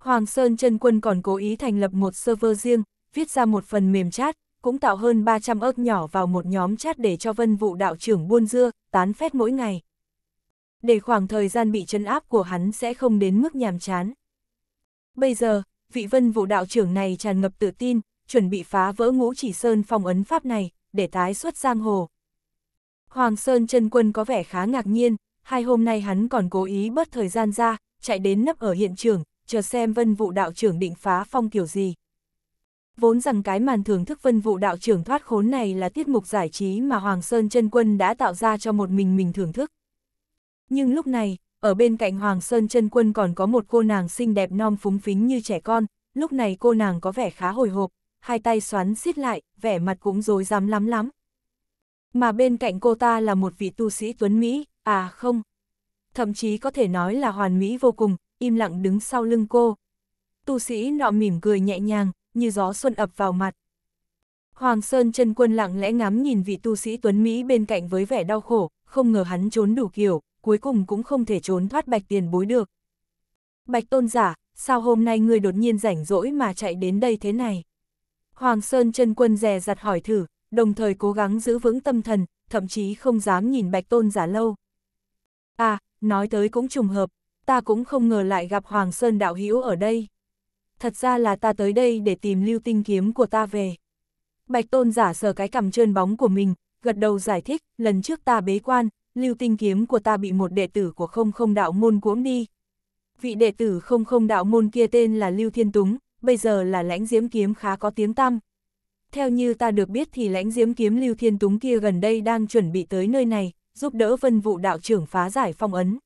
[SPEAKER 1] Hoàng Sơn chân Quân còn cố ý thành lập một server riêng, viết ra một phần mềm chat, cũng tạo hơn 300 ớt nhỏ vào một nhóm chat để cho vân vụ đạo trưởng buôn dưa, tán phét mỗi ngày để khoảng thời gian bị chân áp của hắn sẽ không đến mức nhàm chán. Bây giờ, vị vân vụ đạo trưởng này tràn ngập tự tin, chuẩn bị phá vỡ ngũ chỉ sơn phong ấn pháp này, để tái xuất giang hồ. Hoàng Sơn chân quân có vẻ khá ngạc nhiên, hai hôm nay hắn còn cố ý bớt thời gian ra, chạy đến nấp ở hiện trường, chờ xem vân vụ đạo trưởng định phá phong kiểu gì. Vốn rằng cái màn thưởng thức vân vụ đạo trưởng thoát khốn này là tiết mục giải trí mà Hoàng Sơn chân quân đã tạo ra cho một mình mình thưởng thức. Nhưng lúc này, ở bên cạnh Hoàng Sơn chân Quân còn có một cô nàng xinh đẹp non phúng phính như trẻ con, lúc này cô nàng có vẻ khá hồi hộp, hai tay xoắn xiết lại, vẻ mặt cũng rối rắm lắm lắm. Mà bên cạnh cô ta là một vị tu sĩ tuấn Mỹ, à không, thậm chí có thể nói là hoàn mỹ vô cùng, im lặng đứng sau lưng cô. Tu sĩ nọ mỉm cười nhẹ nhàng, như gió xuân ập vào mặt. Hoàng Sơn chân Quân lặng lẽ ngắm nhìn vị tu sĩ tuấn Mỹ bên cạnh với vẻ đau khổ, không ngờ hắn trốn đủ kiểu, cuối cùng cũng không thể trốn thoát bạch tiền bối được. Bạch tôn giả, sao hôm nay ngươi đột nhiên rảnh rỗi mà chạy đến đây thế này? Hoàng Sơn chân quân dè dặt hỏi thử, đồng thời cố gắng giữ vững tâm thần, thậm chí không dám nhìn bạch tôn giả lâu. À, nói tới cũng trùng hợp, ta cũng không ngờ lại gặp Hoàng Sơn đạo hữu ở đây. Thật ra là ta tới đây để tìm lưu tinh kiếm của ta về. Bạch tôn giả sờ cái cằm trơn bóng của mình, gật đầu giải thích, lần trước ta bế quan, lưu tinh kiếm của ta bị một đệ tử của không không đạo môn cuống đi. Vị đệ tử không không đạo môn kia tên là Lưu Thiên Túng, bây giờ là lãnh diễm kiếm khá có tiếng tăm. Theo như ta được biết thì lãnh diễm kiếm Lưu Thiên Túng kia gần đây đang chuẩn bị tới nơi này, giúp đỡ vân vụ đạo trưởng phá giải phong ấn.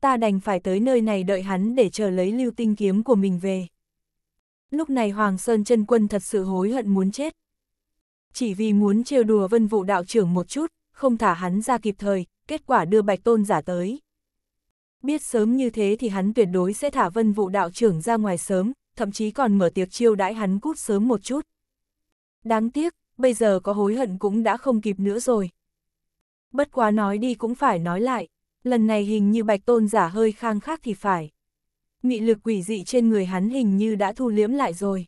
[SPEAKER 1] Ta đành phải tới nơi này đợi hắn để chờ lấy lưu tinh kiếm của mình về. Lúc này Hoàng Sơn Trân Quân thật sự hối hận muốn chết. Chỉ vì muốn trêu đùa vân vụ đạo trưởng một chút, không thả hắn ra kịp thời, kết quả đưa bạch tôn giả tới. Biết sớm như thế thì hắn tuyệt đối sẽ thả vân vụ đạo trưởng ra ngoài sớm, thậm chí còn mở tiệc chiêu đãi hắn cút sớm một chút. Đáng tiếc, bây giờ có hối hận cũng đã không kịp nữa rồi. Bất quá nói đi cũng phải nói lại, lần này hình như bạch tôn giả hơi khang khác thì phải. Mị lực quỷ dị trên người hắn hình như đã thu liễm lại rồi.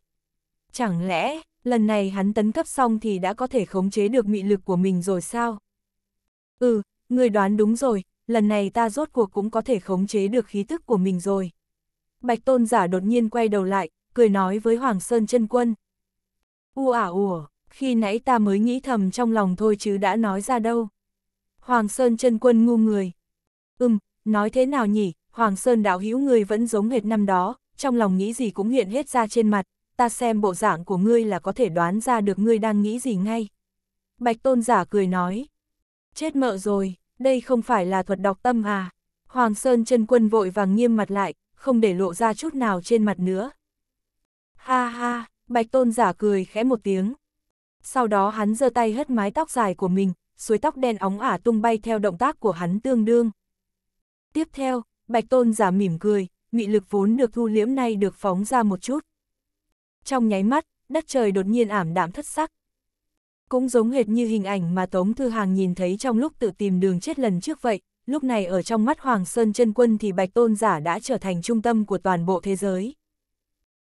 [SPEAKER 1] Chẳng lẽ, lần này hắn tấn cấp xong thì đã có thể khống chế được mị lực của mình rồi sao? Ừ, người đoán đúng rồi, lần này ta rốt cuộc cũng có thể khống chế được khí tức của mình rồi. Bạch tôn giả đột nhiên quay đầu lại, cười nói với Hoàng Sơn chân quân. U ả ủa, à khi nãy ta mới nghĩ thầm trong lòng thôi chứ đã nói ra đâu. Hoàng Sơn chân quân ngu người. Ừm, nói thế nào nhỉ, Hoàng Sơn đạo hữu người vẫn giống hệt năm đó, trong lòng nghĩ gì cũng hiện hết ra trên mặt, ta xem bộ dạng của ngươi là có thể đoán ra được ngươi đang nghĩ gì ngay. Bạch tôn giả cười nói. Chết mợ rồi, đây không phải là thuật đọc tâm à. Hoàng Sơn chân quân vội vàng nghiêm mặt lại, không để lộ ra chút nào trên mặt nữa. Ha ha, bạch tôn giả cười khẽ một tiếng. Sau đó hắn giơ tay hất mái tóc dài của mình, suối tóc đen óng ả tung bay theo động tác của hắn tương đương. Tiếp theo, bạch tôn giả mỉm cười, mị lực vốn được thu liễm nay được phóng ra một chút. Trong nháy mắt, đất trời đột nhiên ảm đạm thất sắc, cũng giống hệt như hình ảnh mà Tống Thư Hàng nhìn thấy trong lúc tự tìm đường chết lần trước vậy, lúc này ở trong mắt Hoàng Sơn chân Quân thì Bạch Tôn Giả đã trở thành trung tâm của toàn bộ thế giới.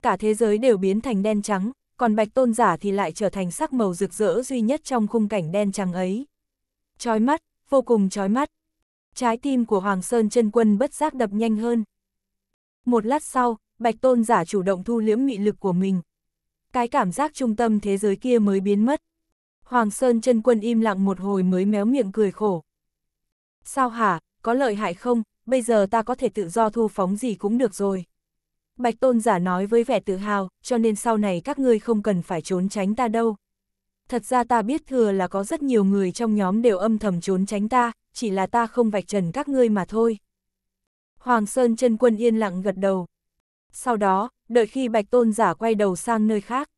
[SPEAKER 1] Cả thế giới đều biến thành đen trắng, còn Bạch Tôn Giả thì lại trở thành sắc màu rực rỡ duy nhất trong khung cảnh đen trắng ấy. Chói mắt, vô cùng chói mắt. Trái tim của Hoàng Sơn chân Quân bất giác đập nhanh hơn. Một lát sau, Bạch Tôn Giả chủ động thu liễm mị lực của mình. Cái cảm giác trung tâm thế giới kia mới biến mất. Hoàng Sơn chân quân im lặng một hồi mới méo miệng cười khổ. Sao hả, có lợi hại không, bây giờ ta có thể tự do thu phóng gì cũng được rồi. Bạch tôn giả nói với vẻ tự hào, cho nên sau này các ngươi không cần phải trốn tránh ta đâu. Thật ra ta biết thừa là có rất nhiều người trong nhóm đều âm thầm trốn tránh ta, chỉ là ta không vạch trần các ngươi mà thôi. Hoàng Sơn chân quân yên lặng gật đầu. Sau đó, đợi khi bạch tôn giả quay đầu sang nơi khác.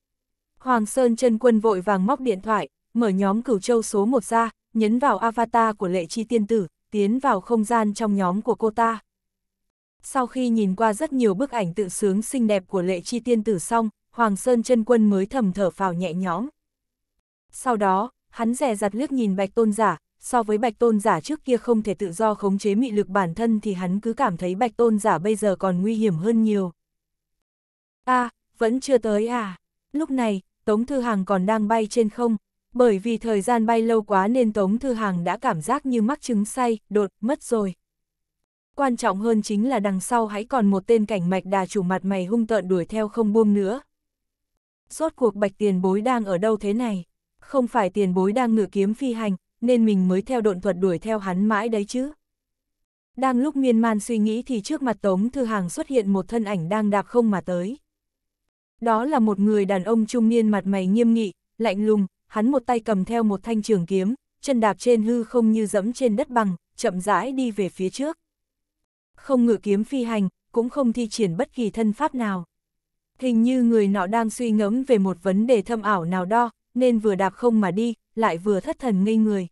[SPEAKER 1] Hoàng Sơn chân quân vội vàng móc điện thoại, mở nhóm cửu châu số 1 ra, nhấn vào avatar của lệ chi tiên tử, tiến vào không gian trong nhóm của cô ta. Sau khi nhìn qua rất nhiều bức ảnh tự sướng xinh đẹp của lệ chi tiên tử xong, Hoàng Sơn chân quân mới thầm thở phào nhẹ nhõm. Sau đó, hắn rè rặt liếc nhìn bạch tôn giả, so với bạch tôn giả trước kia không thể tự do khống chế mị lực bản thân thì hắn cứ cảm thấy bạch tôn giả bây giờ còn nguy hiểm hơn nhiều. a à, vẫn chưa tới à? Lúc này, Tống Thư Hàng còn đang bay trên không, bởi vì thời gian bay lâu quá nên Tống Thư Hàng đã cảm giác như mắc chứng say, đột, mất rồi. Quan trọng hơn chính là đằng sau hãy còn một tên cảnh mạch đà chủ mặt mày hung tợn đuổi theo không buông nữa. Rốt cuộc bạch tiền bối đang ở đâu thế này? Không phải tiền bối đang ngự kiếm phi hành, nên mình mới theo độn thuật đuổi theo hắn mãi đấy chứ. Đang lúc miên man suy nghĩ thì trước mặt Tống Thư Hàng xuất hiện một thân ảnh đang đạp không mà tới. Đó là một người đàn ông trung niên mặt mày nghiêm nghị, lạnh lùng, hắn một tay cầm theo một thanh trường kiếm, chân đạp trên hư không như dẫm trên đất bằng, chậm rãi đi về phía trước. Không ngự kiếm phi hành, cũng không thi triển bất kỳ thân pháp nào. Hình như người nọ đang suy ngẫm về một vấn đề thâm ảo nào đó, nên vừa đạp không mà đi, lại vừa thất thần ngây người.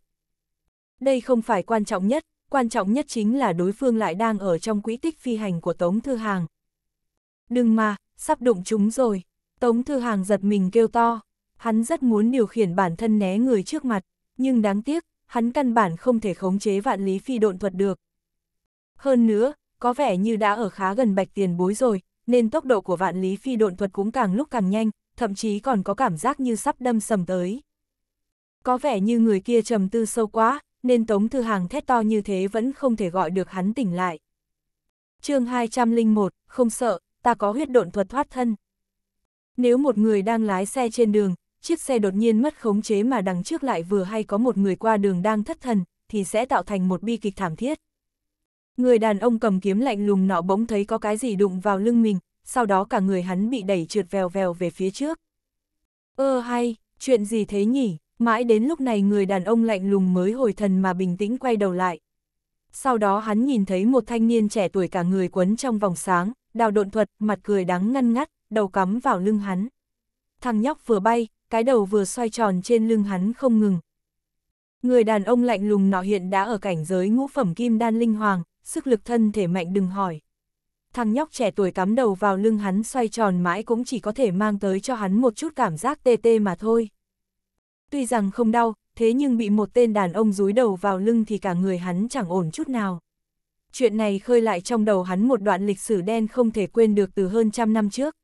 [SPEAKER 1] Đây không phải quan trọng nhất, quan trọng nhất chính là đối phương lại đang ở trong quỹ tích phi hành của Tống Thư Hàng. Đừng mà, sắp đụng chúng rồi. Tống Thư Hàng giật mình kêu to hắn rất muốn điều khiển bản thân né người trước mặt, nhưng đáng tiếc, hắn căn bản không thể khống chế vạn lý phi độn thuật được. Hơn nữa, có vẻ như đã ở khá gần bạch tiền bối rồi, nên tốc độ của vạn lý phi độn thuật cũng càng lúc càng nhanh, thậm chí còn có cảm giác như sắp đâm sầm tới. Có vẻ như người kia trầm tư sâu quá, nên Tống Thư Hàng thét to như thế vẫn không thể gọi được hắn tỉnh lại. chương 201, không sợ, ta có huyết độn thuật thoát thân. Nếu một người đang lái xe trên đường, chiếc xe đột nhiên mất khống chế mà đằng trước lại vừa hay có một người qua đường đang thất thần, thì sẽ tạo thành một bi kịch thảm thiết. Người đàn ông cầm kiếm lạnh lùng nọ bỗng thấy có cái gì đụng vào lưng mình, sau đó cả người hắn bị đẩy trượt vèo vèo về phía trước. Ơ hay, chuyện gì thế nhỉ? Mãi đến lúc này người đàn ông lạnh lùng mới hồi thần mà bình tĩnh quay đầu lại. Sau đó hắn nhìn thấy một thanh niên trẻ tuổi cả người quấn trong vòng sáng, đào độn thuật, mặt cười đáng ngăn ngắt, đầu cắm vào lưng hắn. Thằng nhóc vừa bay, cái đầu vừa xoay tròn trên lưng hắn không ngừng. Người đàn ông lạnh lùng nọ hiện đã ở cảnh giới ngũ phẩm kim đan linh hoàng, sức lực thân thể mạnh đừng hỏi. Thằng nhóc trẻ tuổi cắm đầu vào lưng hắn xoay tròn mãi cũng chỉ có thể mang tới cho hắn một chút cảm giác tê tê mà thôi. Tuy rằng không đau, thế nhưng bị một tên đàn ông rúi đầu vào lưng thì cả người hắn chẳng ổn chút nào. Chuyện này khơi lại trong đầu hắn một đoạn lịch sử đen không thể quên được từ hơn trăm năm trước.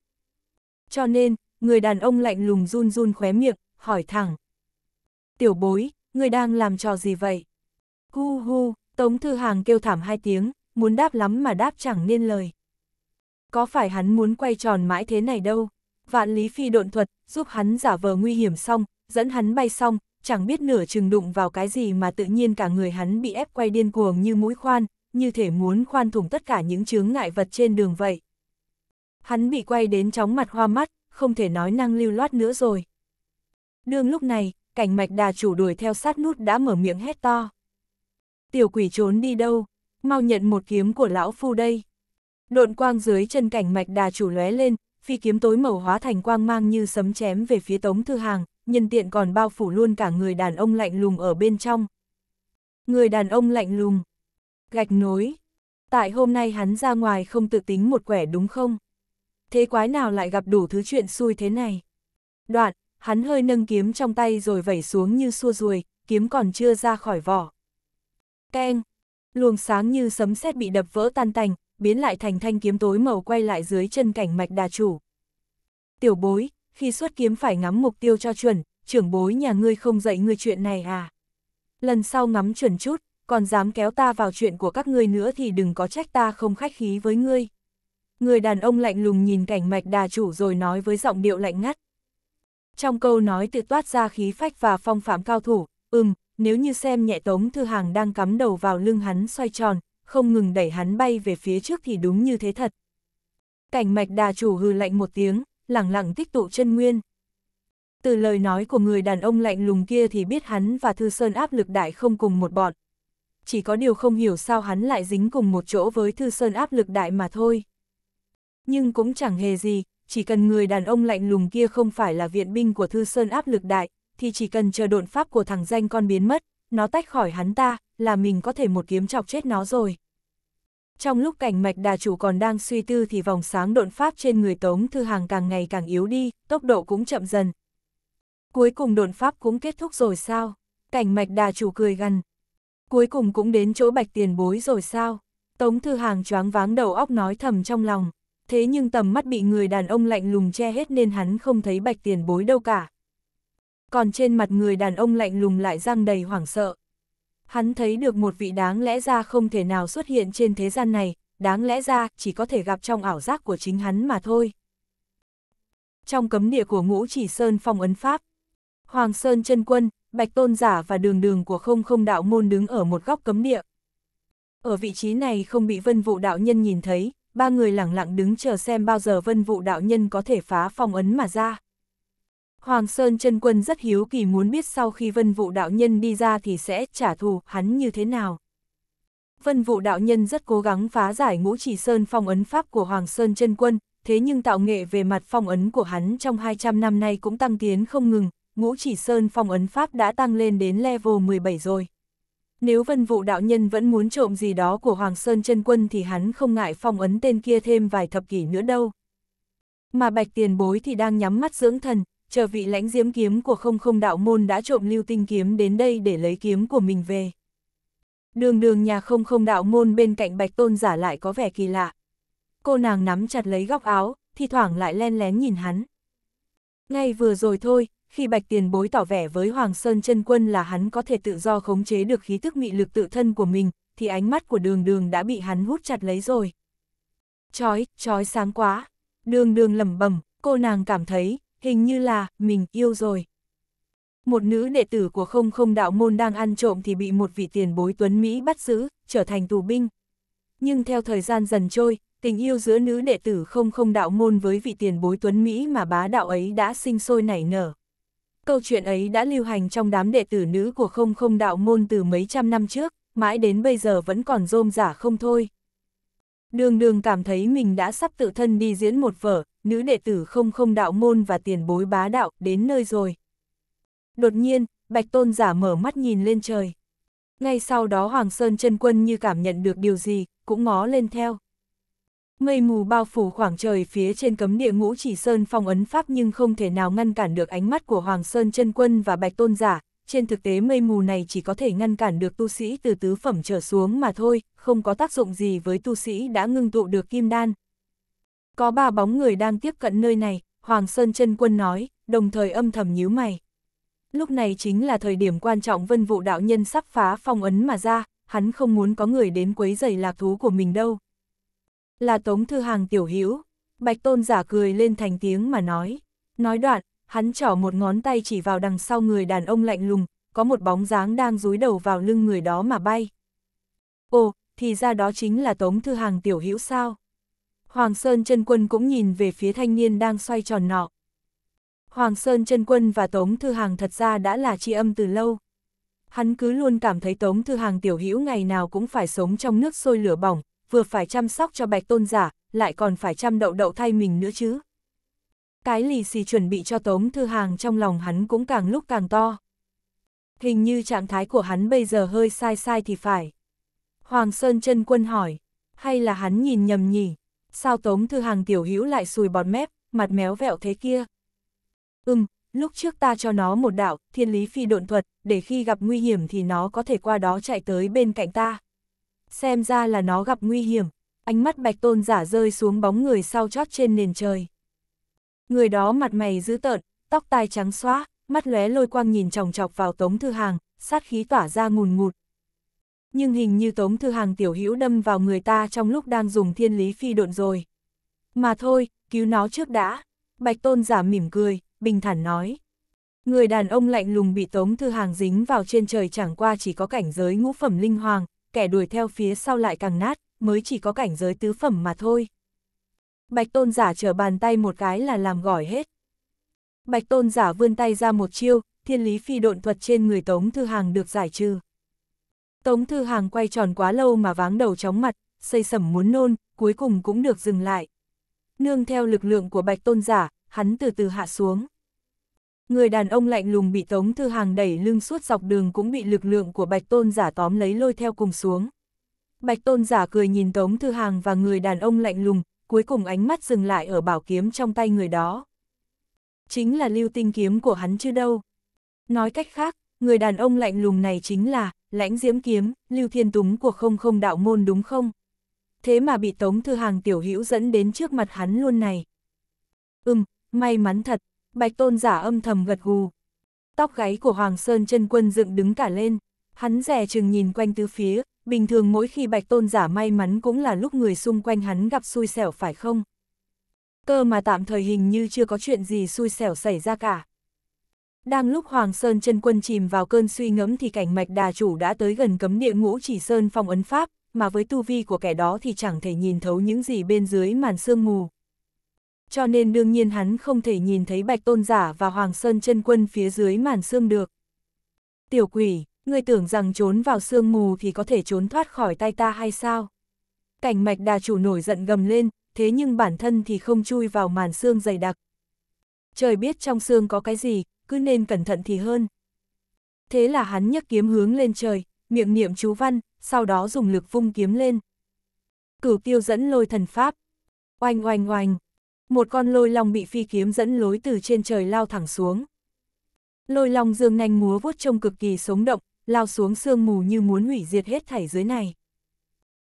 [SPEAKER 1] Cho nên, người đàn ông lạnh lùng run run khóe miệng, hỏi thẳng. Tiểu bối, người đang làm trò gì vậy? Hu hu, Tống Thư Hàng kêu thảm hai tiếng, muốn đáp lắm mà đáp chẳng nên lời. Có phải hắn muốn quay tròn mãi thế này đâu? Vạn Lý Phi độn thuật, giúp hắn giả vờ nguy hiểm xong, dẫn hắn bay xong, chẳng biết nửa chừng đụng vào cái gì mà tự nhiên cả người hắn bị ép quay điên cuồng như mũi khoan, như thể muốn khoan thủng tất cả những chướng ngại vật trên đường vậy. Hắn bị quay đến chóng mặt hoa mắt, không thể nói năng lưu loát nữa rồi. Đương lúc này, cảnh mạch đà chủ đuổi theo sát nút đã mở miệng hét to. Tiểu quỷ trốn đi đâu, mau nhận một kiếm của lão phu đây. Độn quang dưới chân cảnh mạch đà chủ lóe lên, phi kiếm tối màu hóa thành quang mang như sấm chém về phía tống thư hàng, nhân tiện còn bao phủ luôn cả người đàn ông lạnh lùng ở bên trong. Người đàn ông lạnh lùng, gạch nối, tại hôm nay hắn ra ngoài không tự tính một quẻ đúng không? thế quái nào lại gặp đủ thứ chuyện xui thế này. Đoạn, hắn hơi nâng kiếm trong tay rồi vẩy xuống như xua ruồi, kiếm còn chưa ra khỏi vỏ. Keng, luồng sáng như sấm sét bị đập vỡ tan tành, biến lại thành thanh kiếm tối màu quay lại dưới chân cảnh mạch đà chủ. Tiểu bối, khi xuất kiếm phải ngắm mục tiêu cho chuẩn, trưởng bối nhà ngươi không dạy ngươi chuyện này à? Lần sau ngắm chuẩn chút, còn dám kéo ta vào chuyện của các ngươi nữa thì đừng có trách ta không khách khí với ngươi. Người đàn ông lạnh lùng nhìn cảnh mạch đà chủ rồi nói với giọng điệu lạnh ngắt. Trong câu nói tự toát ra khí phách và phong phạm cao thủ, ừm, nếu như xem nhẹ tống thư hàng đang cắm đầu vào lưng hắn xoay tròn, không ngừng đẩy hắn bay về phía trước thì đúng như thế thật. Cảnh mạch đà chủ hư lạnh một tiếng, lẳng lặng tích tụ chân nguyên. Từ lời nói của người đàn ông lạnh lùng kia thì biết hắn và Thư Sơn áp lực đại không cùng một bọn. Chỉ có điều không hiểu sao hắn lại dính cùng một chỗ với Thư Sơn áp lực đại mà thôi nhưng cũng chẳng hề gì, chỉ cần người đàn ông lạnh lùng kia không phải là viện binh của Thư Sơn áp lực đại, thì chỉ cần chờ độn pháp của thằng danh con biến mất, nó tách khỏi hắn ta, là mình có thể một kiếm chọc chết nó rồi. Trong lúc cảnh mạch đà chủ còn đang suy tư thì vòng sáng độn pháp trên người Tống Thư Hàng càng ngày càng yếu đi, tốc độ cũng chậm dần. Cuối cùng độn pháp cũng kết thúc rồi sao? Cảnh mạch đà chủ cười gần Cuối cùng cũng đến chỗ bạch tiền bối rồi sao? Tống Thư Hàng choáng váng đầu óc nói thầm trong lòng thế nhưng tầm mắt bị người đàn ông lạnh lùng che hết nên hắn không thấy bạch tiền bối đâu cả. Còn trên mặt người đàn ông lạnh lùng lại răng đầy hoảng sợ. Hắn thấy được một vị đáng lẽ ra không thể nào xuất hiện trên thế gian này, đáng lẽ ra chỉ có thể gặp trong ảo giác của chính hắn mà thôi. Trong cấm địa của ngũ chỉ Sơn phong ấn Pháp, Hoàng Sơn chân quân, Bạch Tôn Giả và đường đường của không không đạo môn đứng ở một góc cấm địa. Ở vị trí này không bị vân vụ đạo nhân nhìn thấy, ba người lẳng lặng đứng chờ xem bao giờ vân vụ đạo nhân có thể phá phong ấn mà ra. Hoàng Sơn chân Quân rất hiếu kỳ muốn biết sau khi vân vụ đạo nhân đi ra thì sẽ trả thù hắn như thế nào. Vân vụ đạo nhân rất cố gắng phá giải ngũ chỉ sơn phong ấn pháp của Hoàng Sơn chân Quân, thế nhưng tạo nghệ về mặt phong ấn của hắn trong 200 năm nay cũng tăng tiến không ngừng, ngũ chỉ sơn phong ấn pháp đã tăng lên đến level 17 rồi. Nếu vân vụ đạo nhân vẫn muốn trộm gì đó của Hoàng Sơn chân Quân thì hắn không ngại phong ấn tên kia thêm vài thập kỷ nữa đâu. Mà bạch tiền bối thì đang nhắm mắt dưỡng thần, chờ vị lãnh diễm kiếm của không không đạo môn đã trộm lưu tinh kiếm đến đây để lấy kiếm của mình về. Đường đường nhà không không đạo môn bên cạnh bạch tôn giả lại có vẻ kỳ lạ. Cô nàng nắm chặt lấy góc áo, thi thoảng lại len lén nhìn hắn. Ngay vừa rồi thôi, khi Bạch Tiền Bối tỏ vẻ với Hoàng Sơn chân Quân là hắn có thể tự do khống chế được khí thức mị lực tự thân của mình, thì ánh mắt của đường đường đã bị hắn hút chặt lấy rồi. Chói, chói sáng quá. Đường đường lầm bẩm cô nàng cảm thấy, hình như là, mình yêu rồi. Một nữ đệ tử của không không đạo môn đang ăn trộm thì bị một vị tiền bối tuấn Mỹ bắt giữ, trở thành tù binh. Nhưng theo thời gian dần trôi, tình yêu giữa nữ đệ tử không không đạo môn với vị tiền bối tuấn Mỹ mà bá đạo ấy đã sinh sôi nảy nở câu chuyện ấy đã lưu hành trong đám đệ tử nữ của không không đạo môn từ mấy trăm năm trước, mãi đến bây giờ vẫn còn rôm giả không thôi. Đường đường cảm thấy mình đã sắp tự thân đi diễn một vở, nữ đệ tử không không đạo môn và tiền bối bá đạo đến nơi rồi. Đột nhiên, Bạch Tôn giả mở mắt nhìn lên trời. Ngay sau đó Hoàng Sơn chân Quân như cảm nhận được điều gì, cũng ngó lên theo. Mây mù bao phủ khoảng trời phía trên cấm địa ngũ chỉ sơn phong ấn pháp nhưng không thể nào ngăn cản được ánh mắt của Hoàng Sơn chân quân và Bạch Tôn giả. Trên thực tế mây mù này chỉ có thể ngăn cản được tu sĩ từ tứ phẩm trở xuống mà thôi, không có tác dụng gì với tu sĩ đã ngưng tụ được kim đan. Có ba bóng người đang tiếp cận nơi này, Hoàng Sơn chân quân nói, đồng thời âm thầm nhíu mày. Lúc này chính là thời điểm quan trọng vân vụ đạo nhân sắp phá phong ấn mà ra, hắn không muốn có người đến quấy giày lạc thú của mình đâu. Là Tống Thư Hàng tiểu hữu Bạch Tôn giả cười lên thành tiếng mà nói. Nói đoạn, hắn trỏ một ngón tay chỉ vào đằng sau người đàn ông lạnh lùng, có một bóng dáng đang rúi đầu vào lưng người đó mà bay. Ồ, thì ra đó chính là Tống Thư Hàng tiểu hữu sao? Hoàng Sơn chân Quân cũng nhìn về phía thanh niên đang xoay tròn nọ. Hoàng Sơn chân Quân và Tống Thư Hàng thật ra đã là tri âm từ lâu. Hắn cứ luôn cảm thấy Tống Thư Hàng tiểu hữu ngày nào cũng phải sống trong nước sôi lửa bỏng, vừa phải chăm sóc cho bạch tôn giả, lại còn phải chăm đậu đậu thay mình nữa chứ. Cái lì xì chuẩn bị cho Tống Thư Hàng trong lòng hắn cũng càng lúc càng to. Hình như trạng thái của hắn bây giờ hơi sai sai thì phải. Hoàng Sơn chân quân hỏi, hay là hắn nhìn nhầm nhỉ? Sao Tống Thư Hàng tiểu hữu lại sùi bọt mép, mặt méo vẹo thế kia? Ừm, lúc trước ta cho nó một đạo, thiên lý phi độn thuật, để khi gặp nguy hiểm thì nó có thể qua đó chạy tới bên cạnh ta. Xem ra là nó gặp nguy hiểm, ánh mắt bạch tôn giả rơi xuống bóng người sau chót trên nền trời. Người đó mặt mày dữ tợn, tóc tai trắng xóa, mắt lóe lôi quang nhìn chòng chọc vào Tống Thư Hàng, sát khí tỏa ra ngùn ngụt. Nhưng hình như Tống Thư Hàng tiểu hữu đâm vào người ta trong lúc đang dùng thiên lý phi độn rồi. Mà thôi, cứu nó trước đã. Bạch Tôn giả mỉm cười, bình thản nói. Người đàn ông lạnh lùng bị Tống Thư Hàng dính vào trên trời chẳng qua chỉ có cảnh giới ngũ phẩm linh hoàng, kẻ đuổi theo phía sau lại càng nát, mới chỉ có cảnh giới tứ phẩm mà thôi. Bạch tôn giả trở bàn tay một cái là làm gỏi hết. Bạch tôn giả vươn tay ra một chiêu, thiên lý phi độn thuật trên người Tống Thư Hàng được giải trừ. Tống Thư Hàng quay tròn quá lâu mà váng đầu chóng mặt, xây sẩm muốn nôn, cuối cùng cũng được dừng lại. Nương theo lực lượng của bạch tôn giả, hắn từ từ hạ xuống. Người đàn ông lạnh lùng bị Tống Thư Hàng đẩy lưng suốt dọc đường cũng bị lực lượng của Bạch Tôn giả tóm lấy lôi theo cùng xuống. Bạch Tôn giả cười nhìn Tống Thư Hàng và người đàn ông lạnh lùng, cuối cùng ánh mắt dừng lại ở bảo kiếm trong tay người đó. Chính là lưu tinh kiếm của hắn chứ đâu. Nói cách khác, người đàn ông lạnh lùng này chính là, lãnh diễm kiếm, lưu thiên túng của không không đạo môn đúng không? Thế mà bị Tống Thư Hàng tiểu hữu dẫn đến trước mặt hắn luôn này. Ừm, may mắn thật, Bạch Tôn giả âm thầm gật gù. Tóc gáy của Hoàng Sơn chân quân dựng đứng cả lên, hắn rè chừng nhìn quanh tứ phía, bình thường mỗi khi Bạch Tôn giả may mắn cũng là lúc người xung quanh hắn gặp xui xẻo phải không? Cơ mà tạm thời hình như chưa có chuyện gì xui xẻo xảy ra cả. Đang lúc Hoàng Sơn chân quân chìm vào cơn suy ngẫm thì cảnh mạch đà chủ đã tới gần cấm địa ngũ chỉ sơn phong ấn pháp, mà với tu vi của kẻ đó thì chẳng thể nhìn thấu những gì bên dưới màn sương mù cho nên đương nhiên hắn không thể nhìn thấy Bạch Tôn Giả và Hoàng Sơn chân quân phía dưới màn xương được. Tiểu quỷ, ngươi tưởng rằng trốn vào sương mù thì có thể trốn thoát khỏi tay ta hay sao? Cảnh mạch đà chủ nổi giận gầm lên, thế nhưng bản thân thì không chui vào màn xương dày đặc. Trời biết trong xương có cái gì, cứ nên cẩn thận thì hơn. Thế là hắn nhấc kiếm hướng lên trời, miệng niệm chú văn, sau đó dùng lực vung kiếm lên. Cửu tiêu dẫn lôi thần pháp. Oanh oanh oanh, một con lôi long bị phi kiếm dẫn lối từ trên trời lao thẳng xuống. Lôi long dương nhanh múa vuốt trông cực kỳ sống động, lao xuống sương mù như muốn hủy diệt hết thảy dưới này.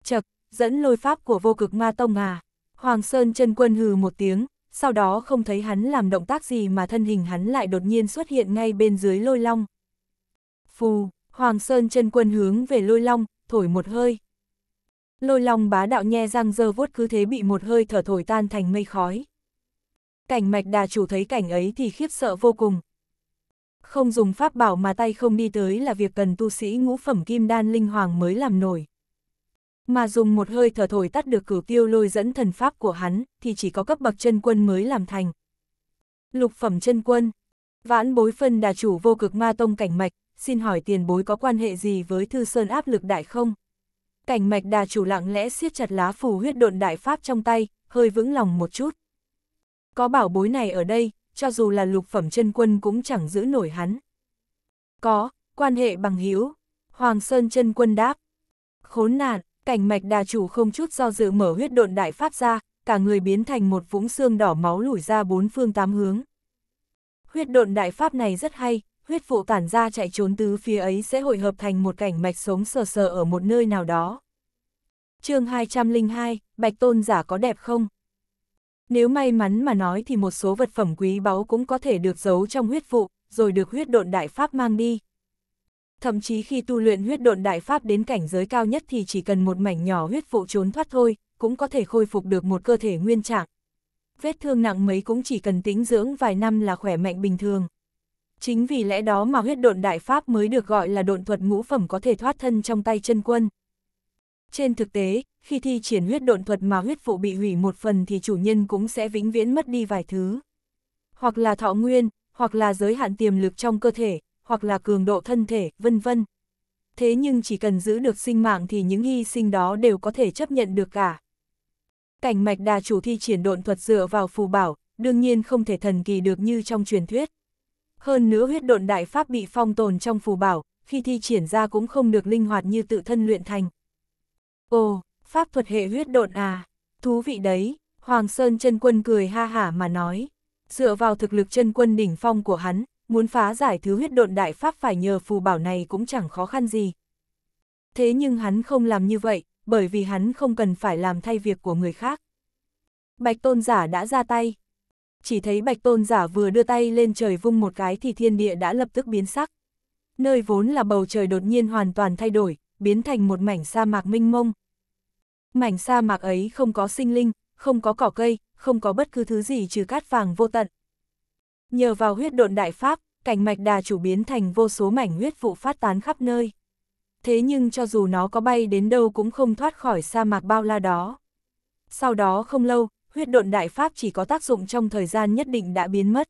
[SPEAKER 1] Chật, dẫn lôi pháp của vô cực ma tông à. Hoàng Sơn chân quân hừ một tiếng, sau đó không thấy hắn làm động tác gì mà thân hình hắn lại đột nhiên xuất hiện ngay bên dưới lôi long. Phù, Hoàng Sơn chân quân hướng về lôi long, thổi một hơi. Lôi long bá đạo nhe răng dơ vuốt cứ thế bị một hơi thở thổi tan thành mây khói. Cảnh mạch đà chủ thấy cảnh ấy thì khiếp sợ vô cùng. Không dùng pháp bảo mà tay không đi tới là việc cần tu sĩ ngũ phẩm kim đan linh hoàng mới làm nổi. Mà dùng một hơi thở thổi tắt được cửu tiêu lôi dẫn thần pháp của hắn thì chỉ có cấp bậc chân quân mới làm thành. Lục phẩm chân quân, vãn bối phân đà chủ vô cực ma tông cảnh mạch, xin hỏi tiền bối có quan hệ gì với thư sơn áp lực đại không? Cảnh mạch đà chủ lặng lẽ siết chặt lá phù huyết độn đại pháp trong tay, hơi vững lòng một chút. Có bảo bối này ở đây, cho dù là lục phẩm chân quân cũng chẳng giữ nổi hắn. Có, quan hệ bằng hữu Hoàng Sơn chân quân đáp. Khốn nạn, cảnh mạch đà chủ không chút do dự mở huyết độn đại pháp ra, cả người biến thành một vũng xương đỏ máu lủi ra bốn phương tám hướng. Huyết độn đại pháp này rất hay, huyết vụ tản ra chạy trốn tứ phía ấy sẽ hội hợp thành một cảnh mạch sống sờ sờ ở một nơi nào đó. chương 202, Bạch Tôn giả có đẹp không? Nếu may mắn mà nói thì một số vật phẩm quý báu cũng có thể được giấu trong huyết vụ, rồi được huyết độn đại pháp mang đi. Thậm chí khi tu luyện huyết độn đại pháp đến cảnh giới cao nhất thì chỉ cần một mảnh nhỏ huyết vụ trốn thoát thôi, cũng có thể khôi phục được một cơ thể nguyên trạng. Vết thương nặng mấy cũng chỉ cần tĩnh dưỡng vài năm là khỏe mạnh bình thường. Chính vì lẽ đó mà huyết độn đại pháp mới được gọi là độn thuật ngũ phẩm có thể thoát thân trong tay chân quân. Trên thực tế, khi thi triển huyết độn thuật mà huyết vụ bị hủy một phần thì chủ nhân cũng sẽ vĩnh viễn mất đi vài thứ. Hoặc là thọ nguyên, hoặc là giới hạn tiềm lực trong cơ thể, hoặc là cường độ thân thể, vân vân. Thế nhưng chỉ cần giữ được sinh mạng thì những hy sinh đó đều có thể chấp nhận được cả. Cảnh mạch đà chủ thi triển độn thuật dựa vào phù bảo, đương nhiên không thể thần kỳ được như trong truyền thuyết. Hơn nữa huyết độn đại pháp bị phong tồn trong phù bảo, khi thi triển ra cũng không được linh hoạt như tự thân luyện thành. Ồ, pháp thuật hệ huyết độn à, thú vị đấy, Hoàng Sơn chân quân cười ha hả mà nói. Dựa vào thực lực chân quân đỉnh phong của hắn, muốn phá giải thứ huyết độn đại pháp phải nhờ phù bảo này cũng chẳng khó khăn gì. Thế nhưng hắn không làm như vậy, bởi vì hắn không cần phải làm thay việc của người khác. Bạch tôn giả đã ra tay, chỉ thấy bạch tôn giả vừa đưa tay lên trời vung một cái thì thiên địa đã lập tức biến sắc. Nơi vốn là bầu trời đột nhiên hoàn toàn thay đổi, biến thành một mảnh sa mạc minh mông. Mảnh sa mạc ấy không có sinh linh, không có cỏ cây, không có bất cứ thứ gì trừ cát vàng vô tận. Nhờ vào huyết độn đại pháp, cảnh mạch đà chủ biến thành vô số mảnh huyết vụ phát tán khắp nơi. Thế nhưng cho dù nó có bay đến đâu cũng không thoát khỏi sa mạc bao la đó. Sau đó không lâu, huyết độn đại pháp chỉ có tác dụng trong thời gian nhất định đã biến mất.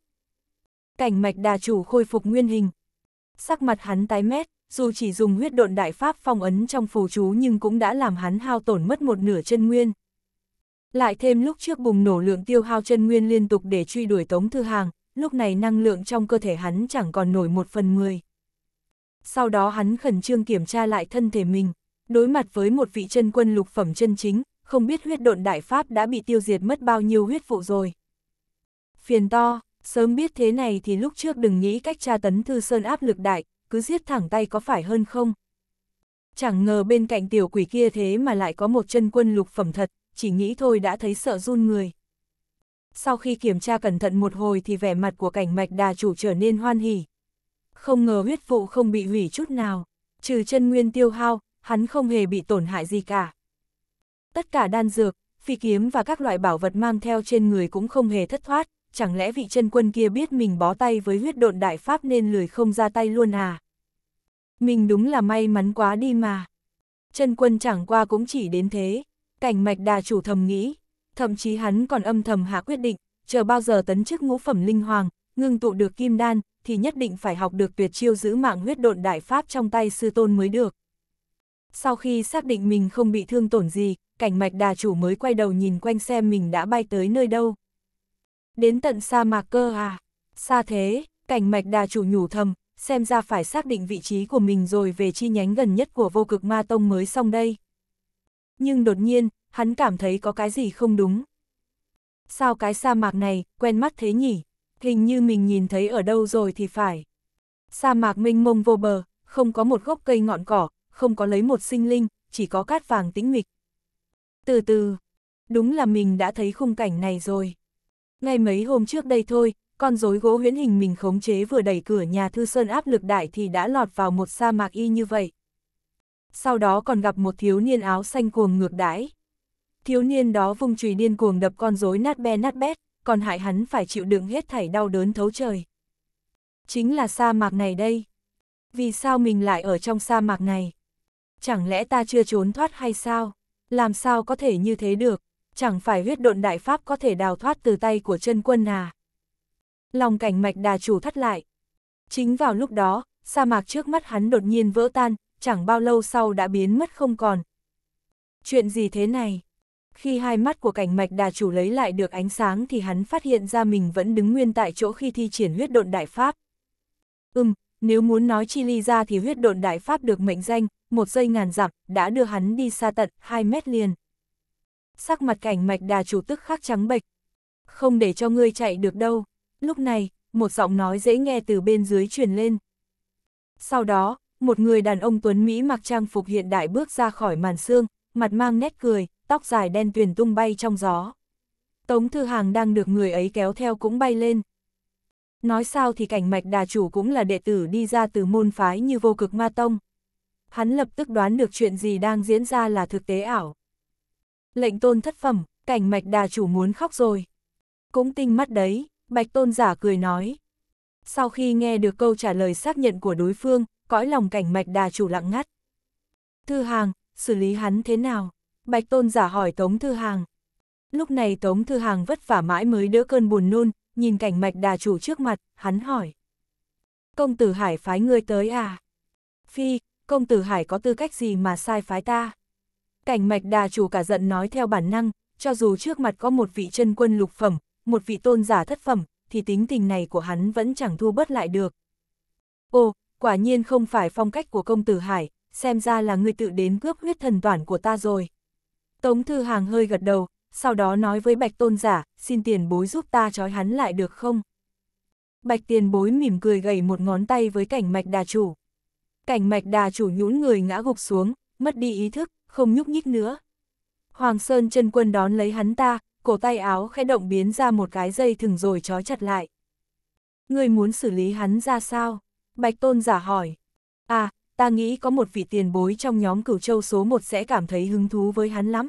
[SPEAKER 1] Cảnh mạch đà chủ khôi phục nguyên hình. Sắc mặt hắn tái mét, dù chỉ dùng huyết độn đại pháp phong ấn trong phù chú nhưng cũng đã làm hắn hao tổn mất một nửa chân nguyên. Lại thêm lúc trước bùng nổ lượng tiêu hao chân nguyên liên tục để truy đuổi Tống Thư Hàng, lúc này năng lượng trong cơ thể hắn chẳng còn nổi một phần mười. Sau đó hắn khẩn trương kiểm tra lại thân thể mình, đối mặt với một vị chân quân lục phẩm chân chính, không biết huyết độn đại pháp đã bị tiêu diệt mất bao nhiêu huyết vụ rồi. Phiền to, sớm biết thế này thì lúc trước đừng nghĩ cách tra tấn thư sơn áp lực đại, cứ giết thẳng tay có phải hơn không? Chẳng ngờ bên cạnh tiểu quỷ kia thế mà lại có một chân quân lục phẩm thật, chỉ nghĩ thôi đã thấy sợ run người. Sau khi kiểm tra cẩn thận một hồi thì vẻ mặt của cảnh mạch đà chủ trở nên hoan hỉ. Không ngờ huyết vụ không bị hủy chút nào, trừ chân nguyên tiêu hao, hắn không hề bị tổn hại gì cả tất cả đan dược, phi kiếm và các loại bảo vật mang theo trên người cũng không hề thất thoát, chẳng lẽ vị chân quân kia biết mình bó tay với huyết độn đại pháp nên lười không ra tay luôn à? Mình đúng là may mắn quá đi mà. Chân quân chẳng qua cũng chỉ đến thế, cảnh mạch đà chủ thầm nghĩ, thậm chí hắn còn âm thầm hạ quyết định, chờ bao giờ tấn chức ngũ phẩm linh hoàng, ngưng tụ được kim đan, thì nhất định phải học được tuyệt chiêu giữ mạng huyết độn đại pháp trong tay sư tôn mới được. Sau khi xác định mình không bị thương tổn gì, cảnh mạch đà chủ mới quay đầu nhìn quanh xem mình đã bay tới nơi đâu. Đến tận sa mạc cơ à? Xa thế, cảnh mạch đà chủ nhủ thầm, xem ra phải xác định vị trí của mình rồi về chi nhánh gần nhất của vô cực ma tông mới xong đây. Nhưng đột nhiên, hắn cảm thấy có cái gì không đúng. Sao cái sa mạc này, quen mắt thế nhỉ? Hình như mình nhìn thấy ở đâu rồi thì phải. Sa mạc mênh mông vô bờ, không có một gốc cây ngọn cỏ, không có lấy một sinh linh, chỉ có cát vàng tĩnh mịch. Từ từ, đúng là mình đã thấy khung cảnh này rồi. Ngay mấy hôm trước đây thôi, con rối gỗ huyễn hình mình khống chế vừa đẩy cửa nhà thư sơn áp lực đại thì đã lọt vào một sa mạc y như vậy. Sau đó còn gặp một thiếu niên áo xanh cuồng ngược đãi. Thiếu niên đó vung chùy điên cuồng đập con rối nát be nát bét, còn hại hắn phải chịu đựng hết thảy đau đớn thấu trời. Chính là sa mạc này đây. Vì sao mình lại ở trong sa mạc này? Chẳng lẽ ta chưa trốn thoát hay sao? Làm sao có thể như thế được? Chẳng phải huyết độn đại pháp có thể đào thoát từ tay của chân quân à? Lòng cảnh mạch đà chủ thắt lại. Chính vào lúc đó, sa mạc trước mắt hắn đột nhiên vỡ tan, chẳng bao lâu sau đã biến mất không còn. Chuyện gì thế này? Khi hai mắt của cảnh mạch đà chủ lấy lại được ánh sáng thì hắn phát hiện ra mình vẫn đứng nguyên tại chỗ khi thi triển huyết độn đại pháp. Ừm, nếu muốn nói chi ly ra thì huyết độn đại pháp được mệnh danh, một giây ngàn dặm, đã đưa hắn đi xa tận 2 mét liền. Sắc mặt cảnh mạch đà chủ tức khắc trắng bệch. Không để cho ngươi chạy được đâu. Lúc này, một giọng nói dễ nghe từ bên dưới truyền lên. Sau đó, một người đàn ông tuấn Mỹ mặc trang phục hiện đại bước ra khỏi màn xương, mặt mang nét cười, tóc dài đen tuyền tung bay trong gió. Tống Thư Hàng đang được người ấy kéo theo cũng bay lên, Nói sao thì cảnh mạch đà chủ cũng là đệ tử đi ra từ môn phái như vô cực ma tông. Hắn lập tức đoán được chuyện gì đang diễn ra là thực tế ảo. Lệnh tôn thất phẩm, cảnh mạch đà chủ muốn khóc rồi. Cũng tinh mắt đấy, bạch tôn giả cười nói. Sau khi nghe được câu trả lời xác nhận của đối phương, cõi lòng cảnh mạch đà chủ lặng ngắt. Thư hàng, xử lý hắn thế nào? Bạch tôn giả hỏi Tống Thư Hàng. Lúc này Tống Thư Hàng vất vả mãi mới đỡ cơn buồn nôn, nhìn cảnh mạch đà chủ trước mặt, hắn hỏi. Công tử Hải phái ngươi tới à? Phi, công tử Hải có tư cách gì mà sai phái ta? Cảnh mạch đà chủ cả giận nói theo bản năng, cho dù trước mặt có một vị chân quân lục phẩm, một vị tôn giả thất phẩm, thì tính tình này của hắn vẫn chẳng thu bớt lại được. Ồ, quả nhiên không phải phong cách của công tử Hải, xem ra là người tự đến cướp huyết thần toàn của ta rồi. Tống Thư Hàng hơi gật đầu, sau đó nói với bạch tôn giả, xin tiền bối giúp ta trói hắn lại được không? Bạch tiền bối mỉm cười gầy một ngón tay với cảnh mạch đà chủ. Cảnh mạch đà chủ nhũn người ngã gục xuống, mất đi ý thức, không nhúc nhích nữa. Hoàng Sơn chân quân đón lấy hắn ta, cổ tay áo khẽ động biến ra một cái dây thừng rồi trói chặt lại. Người muốn xử lý hắn ra sao? Bạch tôn giả hỏi. À, ta nghĩ có một vị tiền bối trong nhóm cửu châu số một sẽ cảm thấy hứng thú với hắn lắm.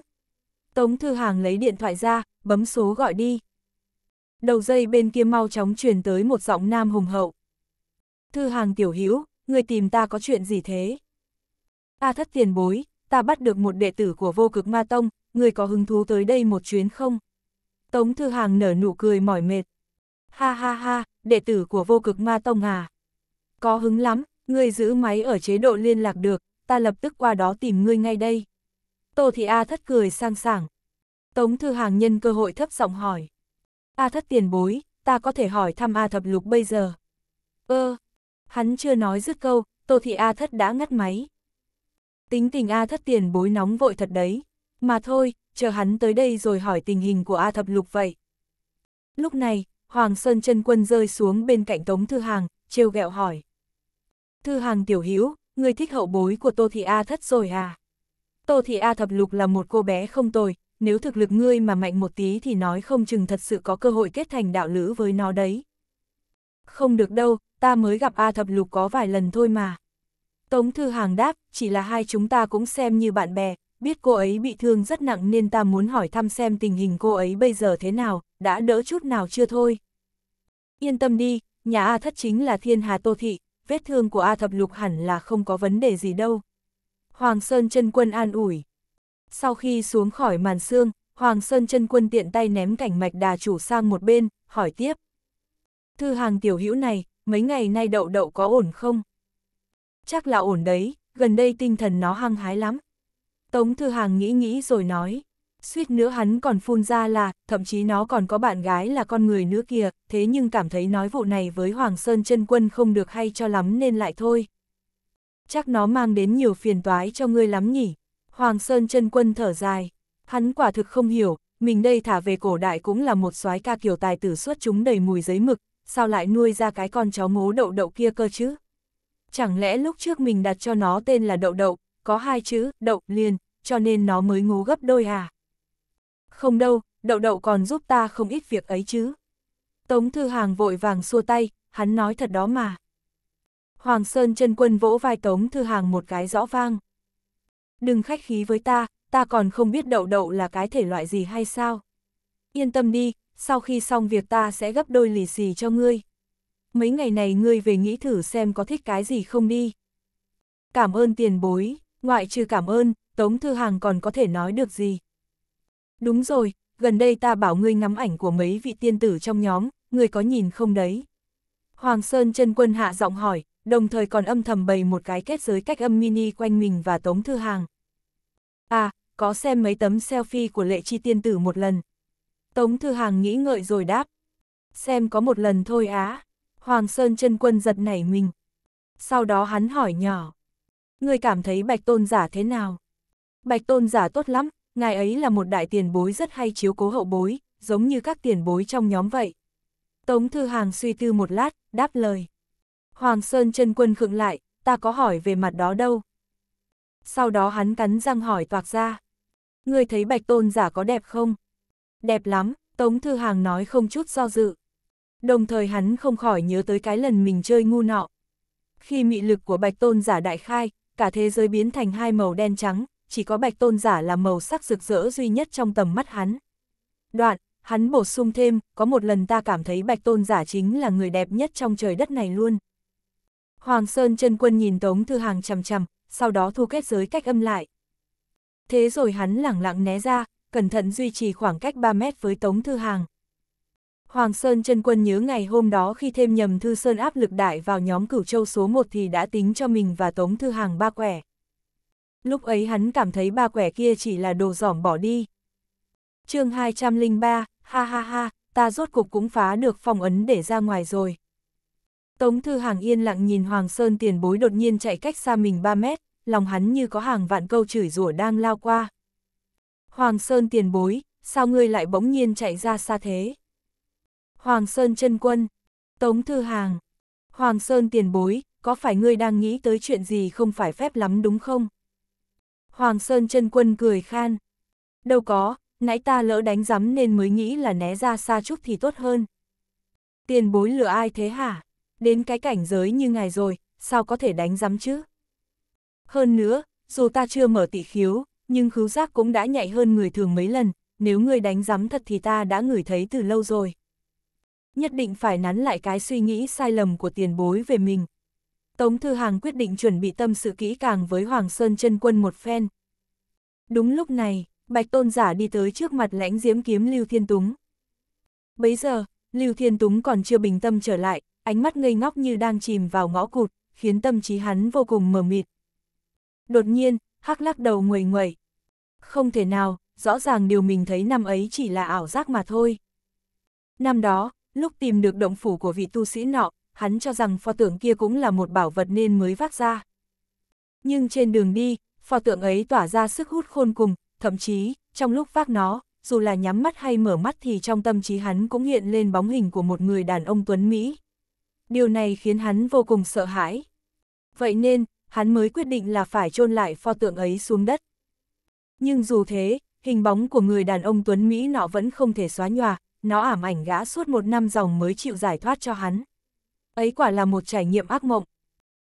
[SPEAKER 1] Tống Thư Hàng lấy điện thoại ra, bấm số gọi đi. Đầu dây bên kia mau chóng truyền tới một giọng nam hùng hậu. Thư Hàng tiểu hữu người tìm ta có chuyện gì thế? Ta thất tiền bối, ta bắt được một đệ tử của vô cực ma tông, người có hứng thú tới đây một chuyến không? Tống Thư Hàng nở nụ cười mỏi mệt. Ha ha ha, đệ tử của vô cực ma tông à? Có hứng lắm, người giữ máy ở chế độ liên lạc được, ta lập tức qua đó tìm ngươi ngay đây. Tô Thị A Thất cười sang sảng. Tống Thư Hàng nhân cơ hội thấp giọng hỏi. A Thất tiền bối, ta có thể hỏi thăm A Thập Lục bây giờ. Ơ, ờ, hắn chưa nói dứt câu, Tô Thị A Thất đã ngắt máy. Tính tình A Thất tiền bối nóng vội thật đấy. Mà thôi, chờ hắn tới đây rồi hỏi tình hình của A Thập Lục vậy. Lúc này, Hoàng Sơn chân quân rơi xuống bên cạnh Tống Thư Hàng, trêu ghẹo hỏi. Thư Hàng tiểu hữu, người thích hậu bối của Tô Thị A Thất rồi à? Tô Thị A Thập Lục là một cô bé không tồi, nếu thực lực ngươi mà mạnh một tí thì nói không chừng thật sự có cơ hội kết thành đạo lữ với nó đấy. Không được đâu, ta mới gặp A Thập Lục có vài lần thôi mà. Tống Thư Hàng đáp, chỉ là hai chúng ta cũng xem như bạn bè, biết cô ấy bị thương rất nặng nên ta muốn hỏi thăm xem tình hình cô ấy bây giờ thế nào, đã đỡ chút nào chưa thôi. Yên tâm đi, nhà A Thất chính là thiên hà Tô Thị, vết thương của A Thập Lục hẳn là không có vấn đề gì đâu. Hoàng Sơn chân quân an ủi. Sau khi xuống khỏi màn xương, Hoàng Sơn chân quân tiện tay ném cảnh mạch đà chủ sang một bên, hỏi tiếp. Thư hàng tiểu hữu này, mấy ngày nay đậu đậu có ổn không? Chắc là ổn đấy, gần đây tinh thần nó hăng hái lắm. Tống thư hàng nghĩ nghĩ rồi nói. Suýt nữa hắn còn phun ra là, thậm chí nó còn có bạn gái là con người nữa kìa, thế nhưng cảm thấy nói vụ này với Hoàng Sơn chân quân không được hay cho lắm nên lại thôi chắc nó mang đến nhiều phiền toái cho ngươi lắm nhỉ. Hoàng Sơn chân quân thở dài, hắn quả thực không hiểu, mình đây thả về cổ đại cũng là một soái ca kiểu tài tử xuất chúng đầy mùi giấy mực, sao lại nuôi ra cái con chó ngố đậu đậu kia cơ chứ? Chẳng lẽ lúc trước mình đặt cho nó tên là đậu đậu, có hai chữ, đậu, liền, cho nên nó mới ngố gấp đôi à? Không đâu, đậu đậu còn giúp ta không ít việc ấy chứ. Tống Thư Hàng vội vàng xua tay, hắn nói thật đó mà. Hoàng Sơn chân quân vỗ vai Tống Thư Hàng một cái rõ vang. Đừng khách khí với ta, ta còn không biết đậu đậu là cái thể loại gì hay sao. Yên tâm đi, sau khi xong việc ta sẽ gấp đôi lì xì cho ngươi. Mấy ngày này ngươi về nghĩ thử xem có thích cái gì không đi. Cảm ơn tiền bối, ngoại trừ cảm ơn, Tống Thư Hàng còn có thể nói được gì. Đúng rồi, gần đây ta bảo ngươi ngắm ảnh của mấy vị tiên tử trong nhóm, ngươi có nhìn không đấy? Hoàng Sơn chân quân hạ giọng hỏi, đồng thời còn âm thầm bày một cái kết giới cách âm mini quanh mình và Tống Thư Hàng. À, có xem mấy tấm selfie của lệ chi tiên tử một lần. Tống Thư Hàng nghĩ ngợi rồi đáp. Xem có một lần thôi á. Hoàng Sơn chân quân giật nảy mình. Sau đó hắn hỏi nhỏ. Người cảm thấy bạch tôn giả thế nào? Bạch tôn giả tốt lắm, ngài ấy là một đại tiền bối rất hay chiếu cố hậu bối, giống như các tiền bối trong nhóm vậy. Tống Thư Hàng suy tư một lát, đáp lời. Hoàng Sơn chân quân khựng lại, ta có hỏi về mặt đó đâu. Sau đó hắn cắn răng hỏi toạc ra. Ngươi thấy bạch tôn giả có đẹp không? Đẹp lắm, Tống Thư Hàng nói không chút do dự. Đồng thời hắn không khỏi nhớ tới cái lần mình chơi ngu nọ. Khi mị lực của bạch tôn giả đại khai, cả thế giới biến thành hai màu đen trắng, chỉ có bạch tôn giả là màu sắc rực rỡ duy nhất trong tầm mắt hắn. Đoạn, Hắn bổ sung thêm, có một lần ta cảm thấy bạch tôn giả chính là người đẹp nhất trong trời đất này luôn. Hoàng Sơn chân quân nhìn Tống Thư Hàng chằm chằm, sau đó thu kết giới cách âm lại. Thế rồi hắn lẳng lặng né ra, cẩn thận duy trì khoảng cách 3 mét với Tống Thư Hàng. Hoàng Sơn chân quân nhớ ngày hôm đó khi thêm nhầm Thư Sơn áp lực đại vào nhóm cửu châu số 1 thì đã tính cho mình và Tống Thư Hàng ba quẻ. Lúc ấy hắn cảm thấy ba quẻ kia chỉ là đồ giỏm bỏ đi. chương 203, ha ha ha, ta rốt cục cũng phá được phong ấn để ra ngoài rồi. Tống Thư Hàng yên lặng nhìn Hoàng Sơn tiền bối đột nhiên chạy cách xa mình 3 mét, lòng hắn như có hàng vạn câu chửi rủa đang lao qua. Hoàng Sơn tiền bối, sao ngươi lại bỗng nhiên chạy ra xa thế? Hoàng Sơn chân quân, Tống Thư Hàng, Hoàng Sơn tiền bối, có phải ngươi đang nghĩ tới chuyện gì không phải phép lắm đúng không? Hoàng Sơn chân quân cười khan, đâu có, nãy ta lỡ đánh rắm nên mới nghĩ là né ra xa chút thì tốt hơn. Tiền bối lừa ai thế hả? Đến cái cảnh giới như ngài rồi, sao có thể đánh rắm chứ? Hơn nữa, dù ta chưa mở tị khiếu, nhưng khứu giác cũng đã nhạy hơn người thường mấy lần, nếu người đánh rắm thật thì ta đã ngửi thấy từ lâu rồi. Nhất định phải nắn lại cái suy nghĩ sai lầm của tiền bối về mình. Tống Thư Hàng quyết định chuẩn bị tâm sự kỹ càng với Hoàng Sơn chân quân một phen. Đúng lúc này, Bạch Tôn giả đi tới trước mặt lãnh diễm kiếm Lưu Thiên Túng. Bấy giờ, Lưu Thiên Túng còn chưa bình tâm trở lại, ánh mắt ngây ngóc như đang chìm vào ngõ cụt, khiến tâm trí hắn vô cùng mờ mịt. Đột nhiên, hắc lắc đầu nguầy nguẩy. Không thể nào, rõ ràng điều mình thấy năm ấy chỉ là ảo giác mà thôi. Năm đó, lúc tìm được động phủ của vị tu sĩ nọ, hắn cho rằng pho tượng kia cũng là một bảo vật nên mới vác ra. Nhưng trên đường đi, pho tượng ấy tỏa ra sức hút khôn cùng, thậm chí, trong lúc vác nó, dù là nhắm mắt hay mở mắt thì trong tâm trí hắn cũng hiện lên bóng hình của một người đàn ông tuấn Mỹ. Điều này khiến hắn vô cùng sợ hãi. Vậy nên, hắn mới quyết định là phải chôn lại pho tượng ấy xuống đất. Nhưng dù thế, hình bóng của người đàn ông tuấn Mỹ nọ vẫn không thể xóa nhòa, nó ảm ảnh gã suốt một năm dòng mới chịu giải thoát cho hắn. Ấy quả là một trải nghiệm ác mộng.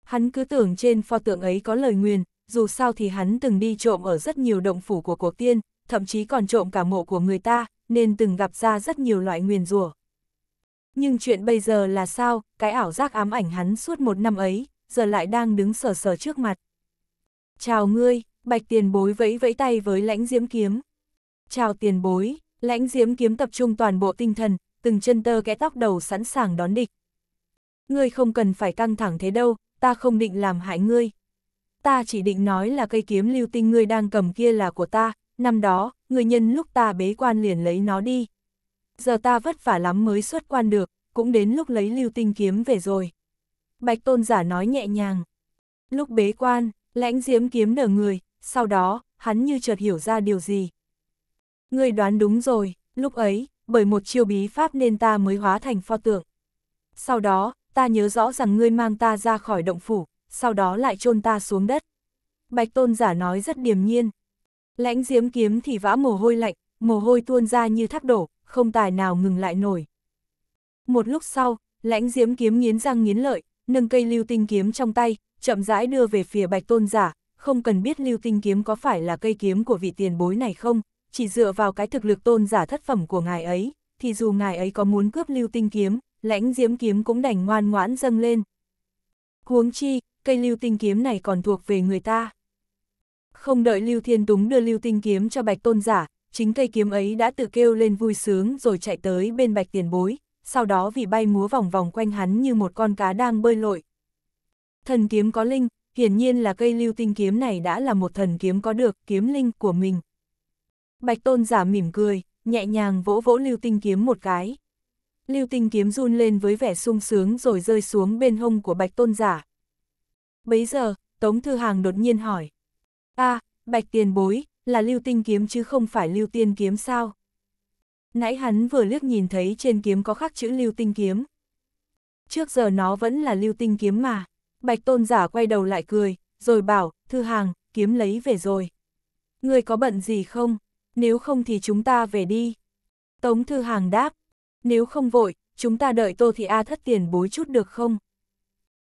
[SPEAKER 1] Hắn cứ tưởng trên pho tượng ấy có lời nguyền, dù sao thì hắn từng đi trộm ở rất nhiều động phủ của cổ tiên, thậm chí còn trộm cả mộ của người ta, nên từng gặp ra rất nhiều loại nguyền rủa. Nhưng chuyện bây giờ là sao, cái ảo giác ám ảnh hắn suốt một năm ấy, giờ lại đang đứng sờ sờ trước mặt. Chào ngươi, bạch tiền bối vẫy vẫy tay với lãnh diễm kiếm. Chào tiền bối, lãnh diễm kiếm tập trung toàn bộ tinh thần, từng chân tơ kẽ tóc đầu sẵn sàng đón địch. Ngươi không cần phải căng thẳng thế đâu, ta không định làm hại ngươi, ta chỉ định nói là cây kiếm lưu tinh ngươi đang cầm kia là của ta, năm đó, người nhân lúc ta bế quan liền lấy nó đi. Giờ ta vất vả lắm mới xuất quan được, cũng đến lúc lấy lưu tinh kiếm về rồi. Bạch tôn giả nói nhẹ nhàng. Lúc bế quan, lãnh diễm kiếm nở người, sau đó, hắn như chợt hiểu ra điều gì. ngươi đoán đúng rồi, lúc ấy, bởi một chiêu bí pháp nên ta mới hóa thành pho tượng. Sau đó, ta nhớ rõ rằng ngươi mang ta ra khỏi động phủ, sau đó lại chôn ta xuống đất. Bạch tôn giả nói rất điềm nhiên. Lãnh diếm kiếm thì vã mồ hôi lạnh, mồ hôi tuôn ra như thác đổ, không tài nào ngừng lại nổi. Một lúc sau, lãnh diếm kiếm nghiến răng nghiến lợi, nâng cây lưu tinh kiếm trong tay, chậm rãi đưa về phía bạch tôn giả, không cần biết lưu tinh kiếm có phải là cây kiếm của vị tiền bối này không, chỉ dựa vào cái thực lực tôn giả thất phẩm của ngài ấy, thì dù ngài ấy có muốn cướp lưu tinh kiếm, lãnh diếm kiếm cũng đành ngoan ngoãn dâng lên. Huống chi, cây lưu tinh kiếm này còn thuộc về người ta. Không đợi Lưu Thiên Túng đưa lưu tinh kiếm cho bạch tôn giả, chính cây kiếm ấy đã tự kêu lên vui sướng rồi chạy tới bên bạch tiền bối, sau đó vì bay múa vòng vòng quanh hắn như một con cá đang bơi lội. Thần kiếm có linh, hiển nhiên là cây lưu tinh kiếm này đã là một thần kiếm có được kiếm linh của mình. Bạch tôn giả mỉm cười, nhẹ nhàng vỗ vỗ lưu tinh kiếm một cái. Lưu tinh kiếm run lên với vẻ sung sướng rồi rơi xuống bên hông của bạch tôn giả. Bấy giờ, Tống Thư Hàng đột nhiên hỏi. a à, bạch tiền bối, là lưu tinh kiếm chứ không phải lưu tiên kiếm sao? Nãy hắn vừa liếc nhìn thấy trên kiếm có khắc chữ lưu tinh kiếm. Trước giờ nó vẫn là lưu tinh kiếm mà. Bạch tôn giả quay đầu lại cười, rồi bảo, Thư Hàng, kiếm lấy về rồi. Người có bận gì không? Nếu không thì chúng ta về đi. Tống Thư Hàng đáp, nếu không vội, chúng ta đợi Tô Thị A thất tiền bối chút được không?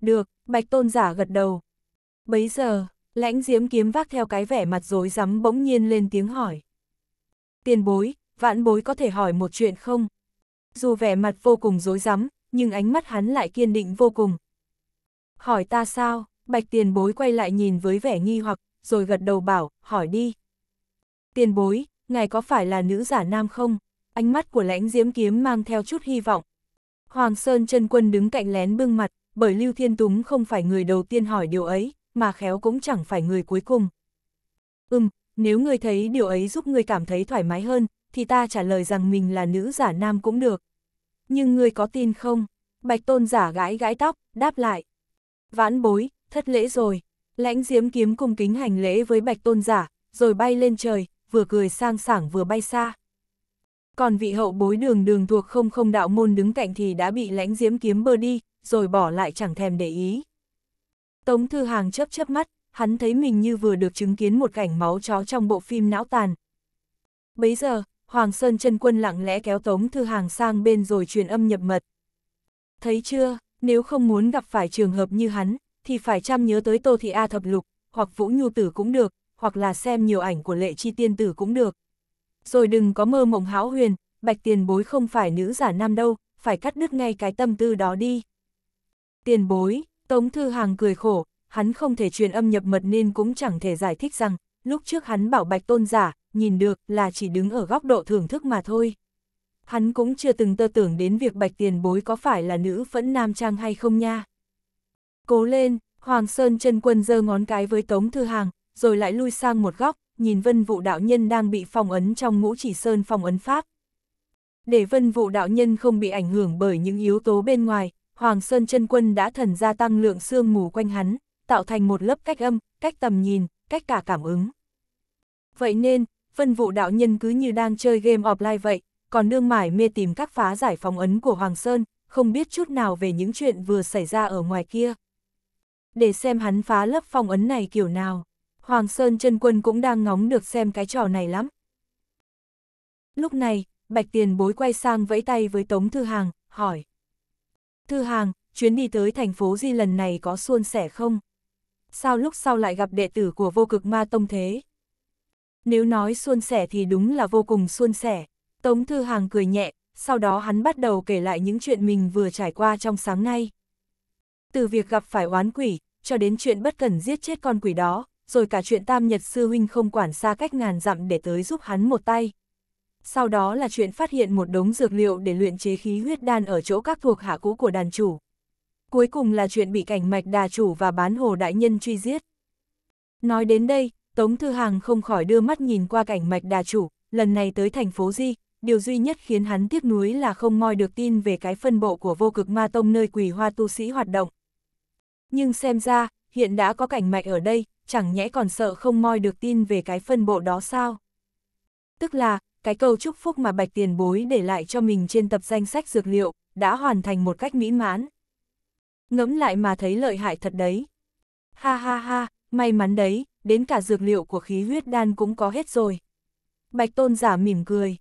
[SPEAKER 1] Được, bạch tôn giả gật đầu. Bấy giờ, lãnh diếm kiếm vác theo cái vẻ mặt rối rắm bỗng nhiên lên tiếng hỏi. Tiền bối, vạn bối có thể hỏi một chuyện không? Dù vẻ mặt vô cùng rối rắm, nhưng ánh mắt hắn lại kiên định vô cùng. Hỏi ta sao? Bạch tiền bối quay lại nhìn với vẻ nghi hoặc, rồi gật đầu bảo, hỏi đi. Tiền bối, ngài có phải là nữ giả nam không? Ánh mắt của lãnh diễm kiếm mang theo chút hy vọng. Hoàng Sơn chân quân đứng cạnh lén bưng mặt, bởi Lưu Thiên Túng không phải người đầu tiên hỏi điều ấy, mà khéo cũng chẳng phải người cuối cùng. Ừm, nếu người thấy điều ấy giúp người cảm thấy thoải mái hơn, thì ta trả lời rằng mình là nữ giả nam cũng được. Nhưng người có tin không? Bạch tôn giả gãi gãi tóc, đáp lại. Vãn bối, thất lễ rồi. Lãnh diếm kiếm cung kính hành lễ với bạch tôn giả, rồi bay lên trời, vừa cười sang sảng vừa bay xa. Còn vị hậu bối đường đường thuộc không không đạo môn đứng cạnh thì đã bị lãnh diếm kiếm bơ đi, rồi bỏ lại chẳng thèm để ý. Tống Thư Hàng chớp chớp mắt, hắn thấy mình như vừa được chứng kiến một cảnh máu chó trong bộ phim não tàn. Bấy giờ, Hoàng Sơn chân quân lặng lẽ kéo Tống Thư Hàng sang bên rồi truyền âm nhập mật. Thấy chưa, nếu không muốn gặp phải trường hợp như hắn, thì phải chăm nhớ tới Tô Thị A Thập Lục, hoặc Vũ Nhu Tử cũng được, hoặc là xem nhiều ảnh của lệ chi tiên tử cũng được. Rồi đừng có mơ mộng hão huyền, bạch tiền bối không phải nữ giả nam đâu, phải cắt đứt ngay cái tâm tư đó đi. Tiền bối, Tống Thư Hàng cười khổ, hắn không thể truyền âm nhập mật nên cũng chẳng thể giải thích rằng, lúc trước hắn bảo bạch tôn giả, nhìn được là chỉ đứng ở góc độ thưởng thức mà thôi. Hắn cũng chưa từng tơ tưởng đến việc bạch tiền bối có phải là nữ phẫn nam trang hay không nha. Cố lên, Hoàng Sơn chân quân giơ ngón cái với Tống Thư Hàng, rồi lại lui sang một góc, nhìn vân vụ đạo nhân đang bị phong ấn trong ngũ chỉ sơn phong ấn pháp. Để vân vụ đạo nhân không bị ảnh hưởng bởi những yếu tố bên ngoài, Hoàng Sơn chân quân đã thần gia tăng lượng sương mù quanh hắn, tạo thành một lớp cách âm, cách tầm nhìn, cách cả cảm ứng. Vậy nên, phân vụ đạo nhân cứ như đang chơi game offline vậy, còn nương mải mê tìm các phá giải phóng ấn của Hoàng Sơn, không biết chút nào về những chuyện vừa xảy ra ở ngoài kia. Để xem hắn phá lớp phong ấn này kiểu nào, Hoàng Sơn chân quân cũng đang ngóng được xem cái trò này lắm. Lúc này, Bạch Tiền bối quay sang vẫy tay với Tống Thư Hàng, hỏi. Thư Hàng, chuyến đi tới thành phố Di lần này có suôn sẻ không? Sao lúc sau lại gặp đệ tử của vô cực ma tông thế? Nếu nói suôn sẻ thì đúng là vô cùng suôn sẻ. Tống Thư Hàng cười nhẹ, sau đó hắn bắt đầu kể lại những chuyện mình vừa trải qua trong sáng nay. Từ việc gặp phải oán quỷ, cho đến chuyện bất cần giết chết con quỷ đó, rồi cả chuyện tam nhật sư huynh không quản xa cách ngàn dặm để tới giúp hắn một tay sau đó là chuyện phát hiện một đống dược liệu để luyện chế khí huyết đan ở chỗ các thuộc hạ cũ của đàn chủ. Cuối cùng là chuyện bị cảnh mạch đà chủ và bán hồ đại nhân truy giết. Nói đến đây, Tống Thư Hàng không khỏi đưa mắt nhìn qua cảnh mạch đà chủ, lần này tới thành phố Di, điều duy nhất khiến hắn tiếc nuối là không moi được tin về cái phân bộ của vô cực ma tông nơi quỷ hoa tu sĩ hoạt động. Nhưng xem ra, hiện đã có cảnh mạch ở đây, chẳng nhẽ còn sợ không moi được tin về cái phân bộ đó sao? Tức là, cái câu chúc phúc mà Bạch Tiền Bối để lại cho mình trên tập danh sách dược liệu, đã hoàn thành một cách mỹ mãn. Ngẫm lại mà thấy lợi hại thật đấy. Ha ha ha, may mắn đấy, đến cả dược liệu của khí huyết đan cũng có hết rồi. Bạch Tôn giả mỉm cười.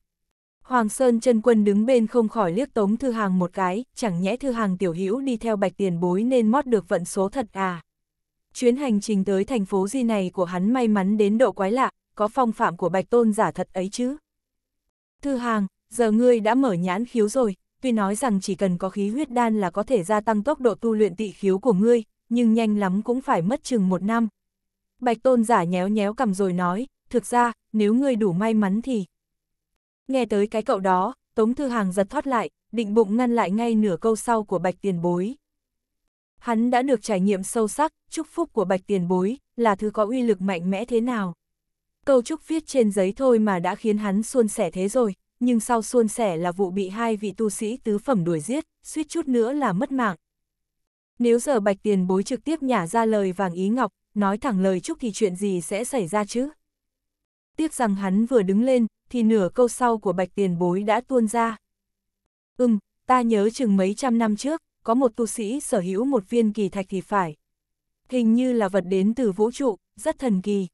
[SPEAKER 1] Hoàng Sơn chân quân đứng bên không khỏi liếc Tống Thư Hàng một cái, chẳng nhẽ Thư Hàng tiểu hữu đi theo Bạch Tiền Bối nên mót được vận số thật à. Chuyến hành trình tới thành phố Di này của hắn may mắn đến độ quái lạ, có phong phạm của Bạch Tôn giả thật ấy chứ. Thư hàng, giờ ngươi đã mở nhãn khiếu rồi, tuy nói rằng chỉ cần có khí huyết đan là có thể gia tăng tốc độ tu luyện tị khiếu của ngươi, nhưng nhanh lắm cũng phải mất chừng một năm. Bạch tôn giả nhéo nhéo cầm rồi nói, thực ra, nếu ngươi đủ may mắn thì... Nghe tới cái cậu đó, Tống Thư Hàng giật thoát lại, định bụng ngăn lại ngay nửa câu sau của Bạch Tiền Bối. Hắn đã được trải nghiệm sâu sắc, chúc phúc của Bạch Tiền Bối là thứ có uy lực mạnh mẽ thế nào. Câu chúc viết trên giấy thôi mà đã khiến hắn xuôn sẻ thế rồi, nhưng sau xuôn sẻ là vụ bị hai vị tu sĩ tứ phẩm đuổi giết, suýt chút nữa là mất mạng. Nếu giờ bạch tiền bối trực tiếp nhả ra lời vàng ý ngọc, nói thẳng lời chúc thì chuyện gì sẽ xảy ra chứ? Tiếc rằng hắn vừa đứng lên, thì nửa câu sau của bạch tiền bối đã tuôn ra. Ừm, ta nhớ chừng mấy trăm năm trước, có một tu sĩ sở hữu một viên kỳ thạch thì phải. Hình như là vật đến từ vũ trụ, rất thần kỳ.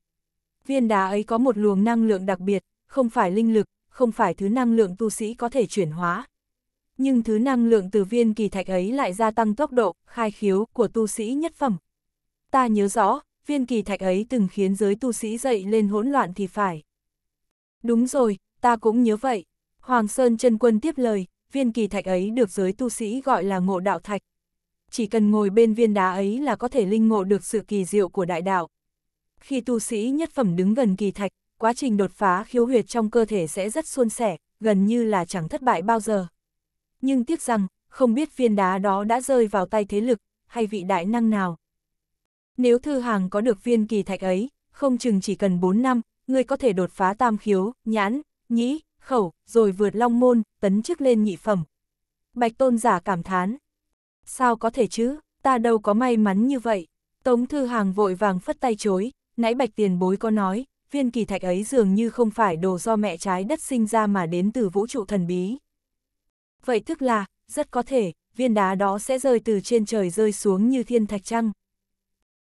[SPEAKER 1] Viên đá ấy có một luồng năng lượng đặc biệt, không phải linh lực, không phải thứ năng lượng tu sĩ có thể chuyển hóa. Nhưng thứ năng lượng từ viên kỳ thạch ấy lại gia tăng tốc độ, khai khiếu của tu sĩ nhất phẩm. Ta nhớ rõ, viên kỳ thạch ấy từng khiến giới tu sĩ dậy lên hỗn loạn thì phải. Đúng rồi, ta cũng nhớ vậy. Hoàng Sơn chân Quân tiếp lời, viên kỳ thạch ấy được giới tu sĩ gọi là ngộ đạo thạch. Chỉ cần ngồi bên viên đá ấy là có thể linh ngộ được sự kỳ diệu của đại đạo. Khi tu sĩ nhất phẩm đứng gần kỳ thạch, quá trình đột phá khiếu huyệt trong cơ thể sẽ rất suôn sẻ, gần như là chẳng thất bại bao giờ. Nhưng tiếc rằng, không biết viên đá đó đã rơi vào tay thế lực, hay vị đại năng nào. Nếu thư hàng có được viên kỳ thạch ấy, không chừng chỉ cần 4 năm, người có thể đột phá tam khiếu, nhãn, nhĩ, khẩu, rồi vượt long môn, tấn chức lên nhị phẩm. Bạch tôn giả cảm thán. Sao có thể chứ, ta đâu có may mắn như vậy. Tống thư hàng vội vàng phất tay chối, nãy bạch tiền bối có nói, viên kỳ thạch ấy dường như không phải đồ do mẹ trái đất sinh ra mà đến từ vũ trụ thần bí. Vậy tức là, rất có thể, viên đá đó sẽ rơi từ trên trời rơi xuống như thiên thạch trăng.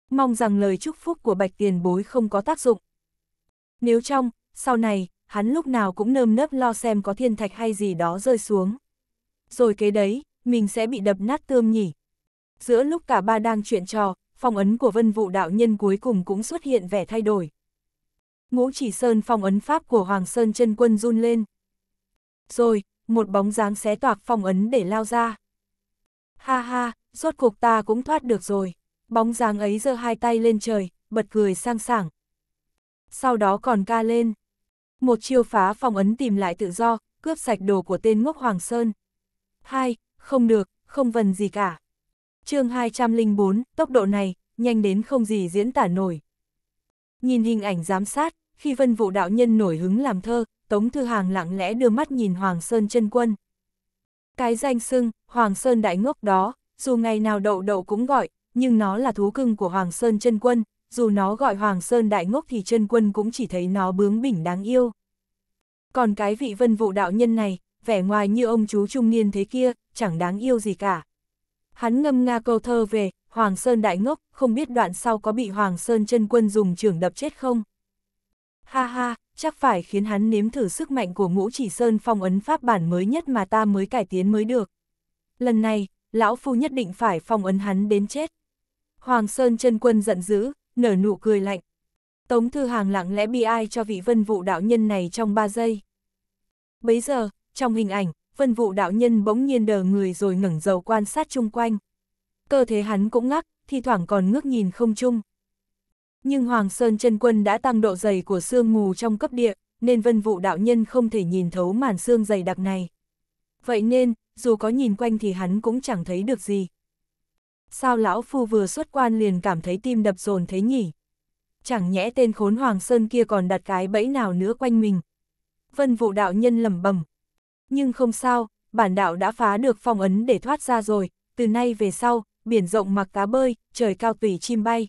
[SPEAKER 1] Mong rằng lời chúc phúc của bạch tiền bối không có tác dụng. Nếu trong, sau này, hắn lúc nào cũng nơm nớp lo xem có thiên thạch hay gì đó rơi xuống. Rồi kế đấy, mình sẽ bị đập nát tươm nhỉ. Giữa lúc cả ba đang chuyện trò, phong ấn của vân vụ đạo nhân cuối cùng cũng xuất hiện vẻ thay đổi. Ngũ chỉ sơn phong ấn pháp của Hoàng Sơn chân quân run lên. Rồi, một bóng dáng xé toạc phong ấn để lao ra. Ha ha, rốt cuộc ta cũng thoát được rồi. Bóng dáng ấy giơ hai tay lên trời, bật cười sang sảng. Sau đó còn ca lên. Một chiêu phá phong ấn tìm lại tự do, cướp sạch đồ của tên ngốc Hoàng Sơn. Hai, không được, không vần gì cả chương 204, tốc độ này, nhanh đến không gì diễn tả nổi. Nhìn hình ảnh giám sát, khi vân vụ đạo nhân nổi hứng làm thơ, Tống Thư Hàng lặng lẽ đưa mắt nhìn Hoàng Sơn chân quân. Cái danh xưng, Hoàng Sơn đại ngốc đó, dù ngày nào đậu đậu cũng gọi, nhưng nó là thú cưng của Hoàng Sơn chân quân, dù nó gọi Hoàng Sơn đại ngốc thì chân quân cũng chỉ thấy nó bướng bỉnh đáng yêu. Còn cái vị vân vụ đạo nhân này, vẻ ngoài như ông chú trung niên thế kia, chẳng đáng yêu gì cả. Hắn ngâm nga câu thơ về, Hoàng Sơn đại ngốc, không biết đoạn sau có bị Hoàng Sơn chân quân dùng trường đập chết không? Ha ha, chắc phải khiến hắn nếm thử sức mạnh của ngũ chỉ Sơn phong ấn pháp bản mới nhất mà ta mới cải tiến mới được. Lần này, lão phu nhất định phải phong ấn hắn đến chết. Hoàng Sơn chân quân giận dữ, nở nụ cười lạnh. Tống Thư Hàng lặng lẽ bi ai cho vị vân vụ đạo nhân này trong 3 giây. Bấy giờ, trong hình ảnh, vân vụ đạo nhân bỗng nhiên đờ người rồi ngẩng đầu quan sát chung quanh. Cơ thế hắn cũng ngắc, thi thoảng còn ngước nhìn không chung. Nhưng Hoàng Sơn chân quân đã tăng độ dày của xương mù trong cấp địa, nên vân vụ đạo nhân không thể nhìn thấu màn xương dày đặc này. Vậy nên, dù có nhìn quanh thì hắn cũng chẳng thấy được gì. Sao lão phu vừa xuất quan liền cảm thấy tim đập dồn thế nhỉ? Chẳng nhẽ tên khốn Hoàng Sơn kia còn đặt cái bẫy nào nữa quanh mình. Vân vụ đạo nhân lầm bầm, nhưng không sao, bản đạo đã phá được phong ấn để thoát ra rồi, từ nay về sau, biển rộng mặc cá bơi, trời cao tùy chim bay.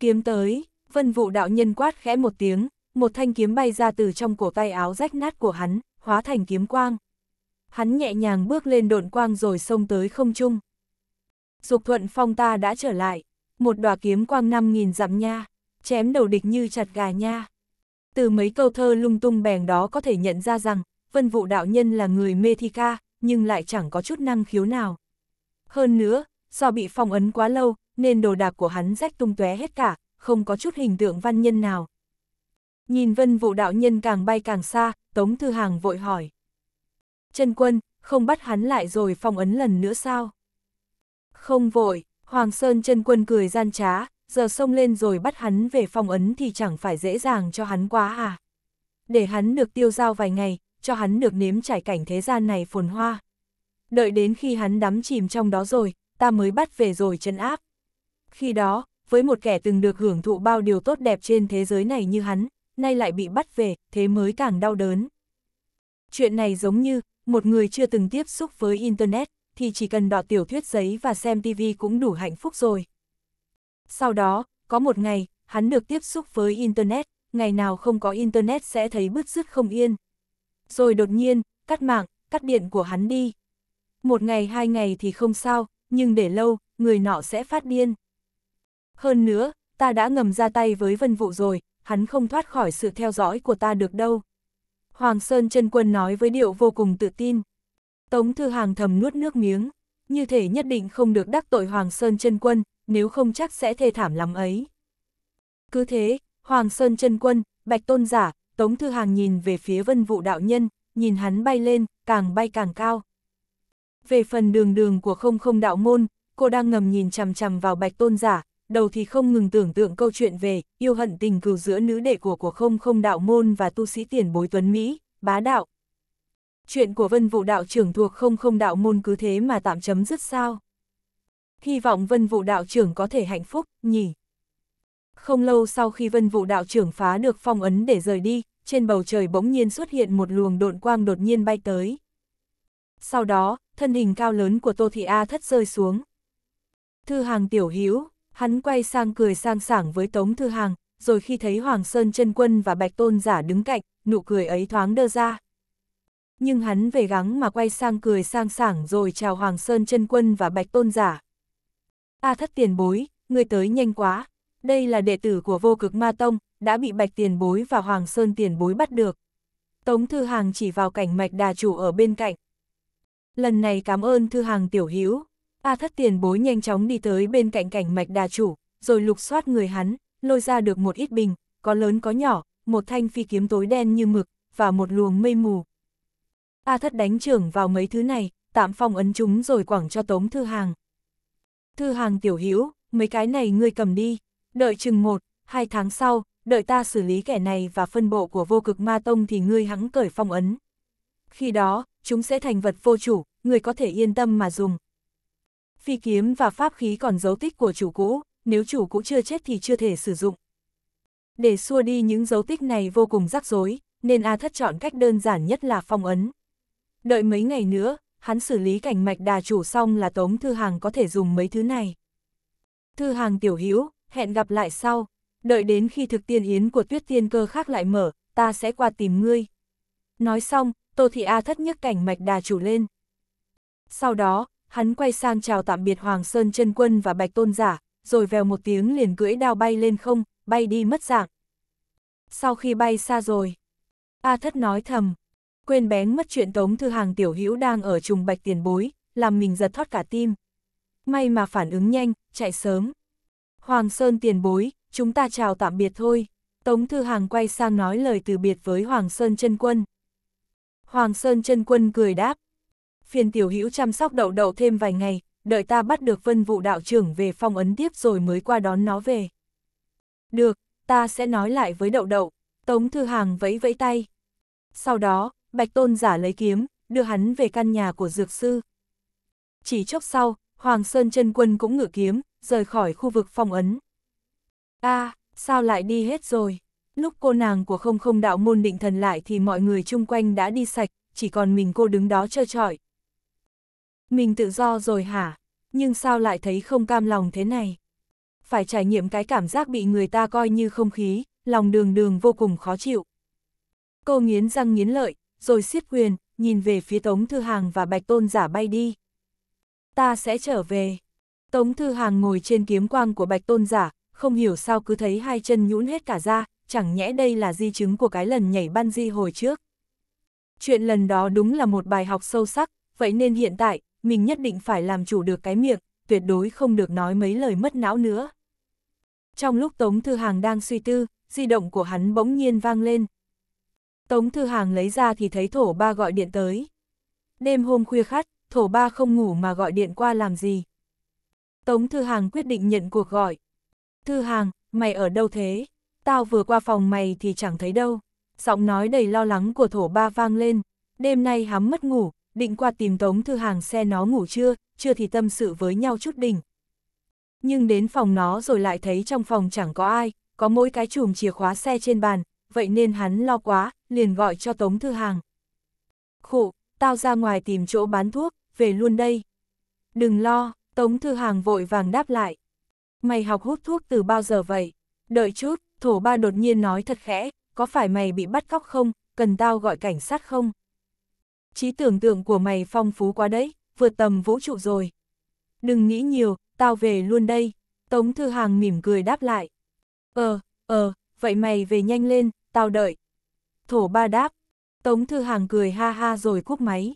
[SPEAKER 1] Kiếm tới, vân vụ đạo nhân quát khẽ một tiếng, một thanh kiếm bay ra từ trong cổ tay áo rách nát của hắn, hóa thành kiếm quang. Hắn nhẹ nhàng bước lên độn quang rồi xông tới không trung. Dục thuận phong ta đã trở lại, một đòa kiếm quang năm nghìn dặm nha, chém đầu địch như chặt gà nha. Từ mấy câu thơ lung tung bèn đó có thể nhận ra rằng, vân vụ đạo nhân là người mê thi ca, nhưng lại chẳng có chút năng khiếu nào. Hơn nữa, do bị phong ấn quá lâu, nên đồ đạc của hắn rách tung tóe hết cả, không có chút hình tượng văn nhân nào. Nhìn vân vụ đạo nhân càng bay càng xa, Tống Thư Hàng vội hỏi. Trân quân, không bắt hắn lại rồi phong ấn lần nữa sao? Không vội, Hoàng Sơn Trân quân cười gian trá, giờ xông lên rồi bắt hắn về phong ấn thì chẳng phải dễ dàng cho hắn quá à. Để hắn được tiêu giao vài ngày, cho hắn được nếm trải cảnh thế gian này phồn hoa. Đợi đến khi hắn đắm chìm trong đó rồi, ta mới bắt về rồi chân áp. Khi đó, với một kẻ từng được hưởng thụ bao điều tốt đẹp trên thế giới này như hắn, nay lại bị bắt về, thế mới càng đau đớn. Chuyện này giống như, một người chưa từng tiếp xúc với Internet, thì chỉ cần đọc tiểu thuyết giấy và xem TV cũng đủ hạnh phúc rồi. Sau đó, có một ngày, hắn được tiếp xúc với Internet, ngày nào không có Internet sẽ thấy bứt rứt không yên, rồi đột nhiên, cắt mạng, cắt điện của hắn đi. Một ngày hai ngày thì không sao, nhưng để lâu, người nọ sẽ phát điên. Hơn nữa, ta đã ngầm ra tay với vân vụ rồi, hắn không thoát khỏi sự theo dõi của ta được đâu. Hoàng Sơn Trân Quân nói với điệu vô cùng tự tin. Tống Thư Hàng thầm nuốt nước miếng, như thể nhất định không được đắc tội Hoàng Sơn Trân Quân, nếu không chắc sẽ thê thảm lắm ấy. Cứ thế, Hoàng Sơn Trân Quân, Bạch Tôn Giả, Tống Thư Hàng nhìn về phía vân vụ đạo nhân, nhìn hắn bay lên, càng bay càng cao. Về phần đường đường của không không đạo môn, cô đang ngầm nhìn chằm chằm vào bạch tôn giả, đầu thì không ngừng tưởng tượng câu chuyện về yêu hận tình cừu giữa nữ đệ của của không không đạo môn và tu sĩ tiền bối tuấn Mỹ, bá đạo. Chuyện của vân vụ đạo trưởng thuộc không không đạo môn cứ thế mà tạm chấm dứt sao. Hy vọng vân vụ đạo trưởng có thể hạnh phúc, nhỉ. Không lâu sau khi vân vụ đạo trưởng phá được phong ấn để rời đi, trên bầu trời bỗng nhiên xuất hiện một luồng độn quang đột nhiên bay tới. Sau đó, thân hình cao lớn của Tô Thị A thất rơi xuống. Thư hàng tiểu hữu hắn quay sang cười sang sảng với Tống Thư hàng, rồi khi thấy Hoàng Sơn chân Quân và Bạch Tôn giả đứng cạnh, nụ cười ấy thoáng đơ ra. Nhưng hắn về gắng mà quay sang cười sang sảng rồi chào Hoàng Sơn chân Quân và Bạch Tôn giả. A thất tiền bối, người tới nhanh quá đây là đệ tử của vô cực ma tông, đã bị bạch tiền bối và hoàng sơn tiền bối bắt được. Tống Thư Hàng chỉ vào cảnh mạch đà chủ ở bên cạnh. Lần này cảm ơn Thư Hàng tiểu hữu A thất tiền bối nhanh chóng đi tới bên cạnh cảnh mạch đà chủ, rồi lục soát người hắn, lôi ra được một ít bình, có lớn có nhỏ, một thanh phi kiếm tối đen như mực, và một luồng mây mù. A thất đánh trưởng vào mấy thứ này, tạm phong ấn chúng rồi quảng cho Tống Thư Hàng. Thư Hàng tiểu hữu mấy cái này ngươi cầm đi. Đợi chừng một, hai tháng sau, đợi ta xử lý kẻ này và phân bộ của vô cực ma tông thì ngươi hắn cởi phong ấn. Khi đó, chúng sẽ thành vật vô chủ, người có thể yên tâm mà dùng. Phi kiếm và pháp khí còn dấu tích của chủ cũ, nếu chủ cũ chưa chết thì chưa thể sử dụng. Để xua đi những dấu tích này vô cùng rắc rối, nên A thất chọn cách đơn giản nhất là phong ấn. Đợi mấy ngày nữa, hắn xử lý cảnh mạch đà chủ xong là Tống Thư Hàng có thể dùng mấy thứ này. Thư Hàng tiểu hữu hẹn gặp lại sau, đợi đến khi thực tiên yến của tuyết tiên cơ khác lại mở, ta sẽ qua tìm ngươi. Nói xong, Tô Thị A thất nhấc cảnh mạch đà chủ lên. Sau đó, hắn quay sang chào tạm biệt Hoàng Sơn chân Quân và Bạch Tôn Giả, rồi vèo một tiếng liền cưỡi đao bay lên không, bay đi mất dạng. Sau khi bay xa rồi, A thất nói thầm, quên bén mất chuyện Tống Thư Hàng Tiểu Hữu đang ở trùng Bạch Tiền Bối, làm mình giật thoát cả tim. May mà phản ứng nhanh, chạy sớm. Hoàng Sơn tiền bối, chúng ta chào tạm biệt thôi. Tống Thư Hàng quay sang nói lời từ biệt với Hoàng Sơn chân Quân. Hoàng Sơn chân Quân cười đáp. Phiền tiểu hữu chăm sóc đậu đậu thêm vài ngày, đợi ta bắt được vân vụ đạo trưởng về phong ấn tiếp rồi mới qua đón nó về. Được, ta sẽ nói lại với đậu đậu. Tống Thư Hàng vẫy vẫy tay. Sau đó, Bạch Tôn giả lấy kiếm, đưa hắn về căn nhà của Dược Sư. Chỉ chốc sau, Hoàng Sơn chân Quân cũng ngự kiếm, rời khỏi khu vực phong ấn. a à, sao lại đi hết rồi? Lúc cô nàng của không không đạo môn định thần lại thì mọi người chung quanh đã đi sạch, chỉ còn mình cô đứng đó trơ trọi. Mình tự do rồi hả? Nhưng sao lại thấy không cam lòng thế này? Phải trải nghiệm cái cảm giác bị người ta coi như không khí, lòng đường đường vô cùng khó chịu. Cô nghiến răng nghiến lợi, rồi siết quyền, nhìn về phía Tống Thư Hàng và Bạch Tôn giả bay đi. Ta sẽ trở về, Tống Thư Hàng ngồi trên kiếm quang của bạch tôn giả, không hiểu sao cứ thấy hai chân nhũn hết cả ra, chẳng nhẽ đây là di chứng của cái lần nhảy ban di hồi trước. Chuyện lần đó đúng là một bài học sâu sắc, vậy nên hiện tại, mình nhất định phải làm chủ được cái miệng, tuyệt đối không được nói mấy lời mất não nữa. Trong lúc Tống Thư Hàng đang suy tư, di động của hắn bỗng nhiên vang lên. Tống Thư Hàng lấy ra thì thấy thổ ba gọi điện tới. Đêm hôm khuya khát, thổ ba không ngủ mà gọi điện qua làm gì. Tống Thư Hàng quyết định nhận cuộc gọi. Thư Hàng, mày ở đâu thế? Tao vừa qua phòng mày thì chẳng thấy đâu. Giọng nói đầy lo lắng của thổ ba vang lên. Đêm nay hắm mất ngủ, định qua tìm Tống Thư Hàng xe nó ngủ chưa, chưa thì tâm sự với nhau chút đỉnh. Nhưng đến phòng nó rồi lại thấy trong phòng chẳng có ai, có mỗi cái chùm chìa khóa xe trên bàn, vậy nên hắn lo quá, liền gọi cho Tống Thư Hàng. Khụ, tao ra ngoài tìm chỗ bán thuốc, về luôn đây. Đừng lo, Tống Thư Hàng vội vàng đáp lại. Mày học hút thuốc từ bao giờ vậy? Đợi chút, thổ ba đột nhiên nói thật khẽ, có phải mày bị bắt cóc không, cần tao gọi cảnh sát không? Trí tưởng tượng của mày phong phú quá đấy, vượt tầm vũ trụ rồi. Đừng nghĩ nhiều, tao về luôn đây. Tống Thư Hàng mỉm cười đáp lại. Ờ, ờ, vậy mày về nhanh lên, tao đợi. Thổ ba đáp. Tống Thư Hàng cười ha ha rồi cúp máy.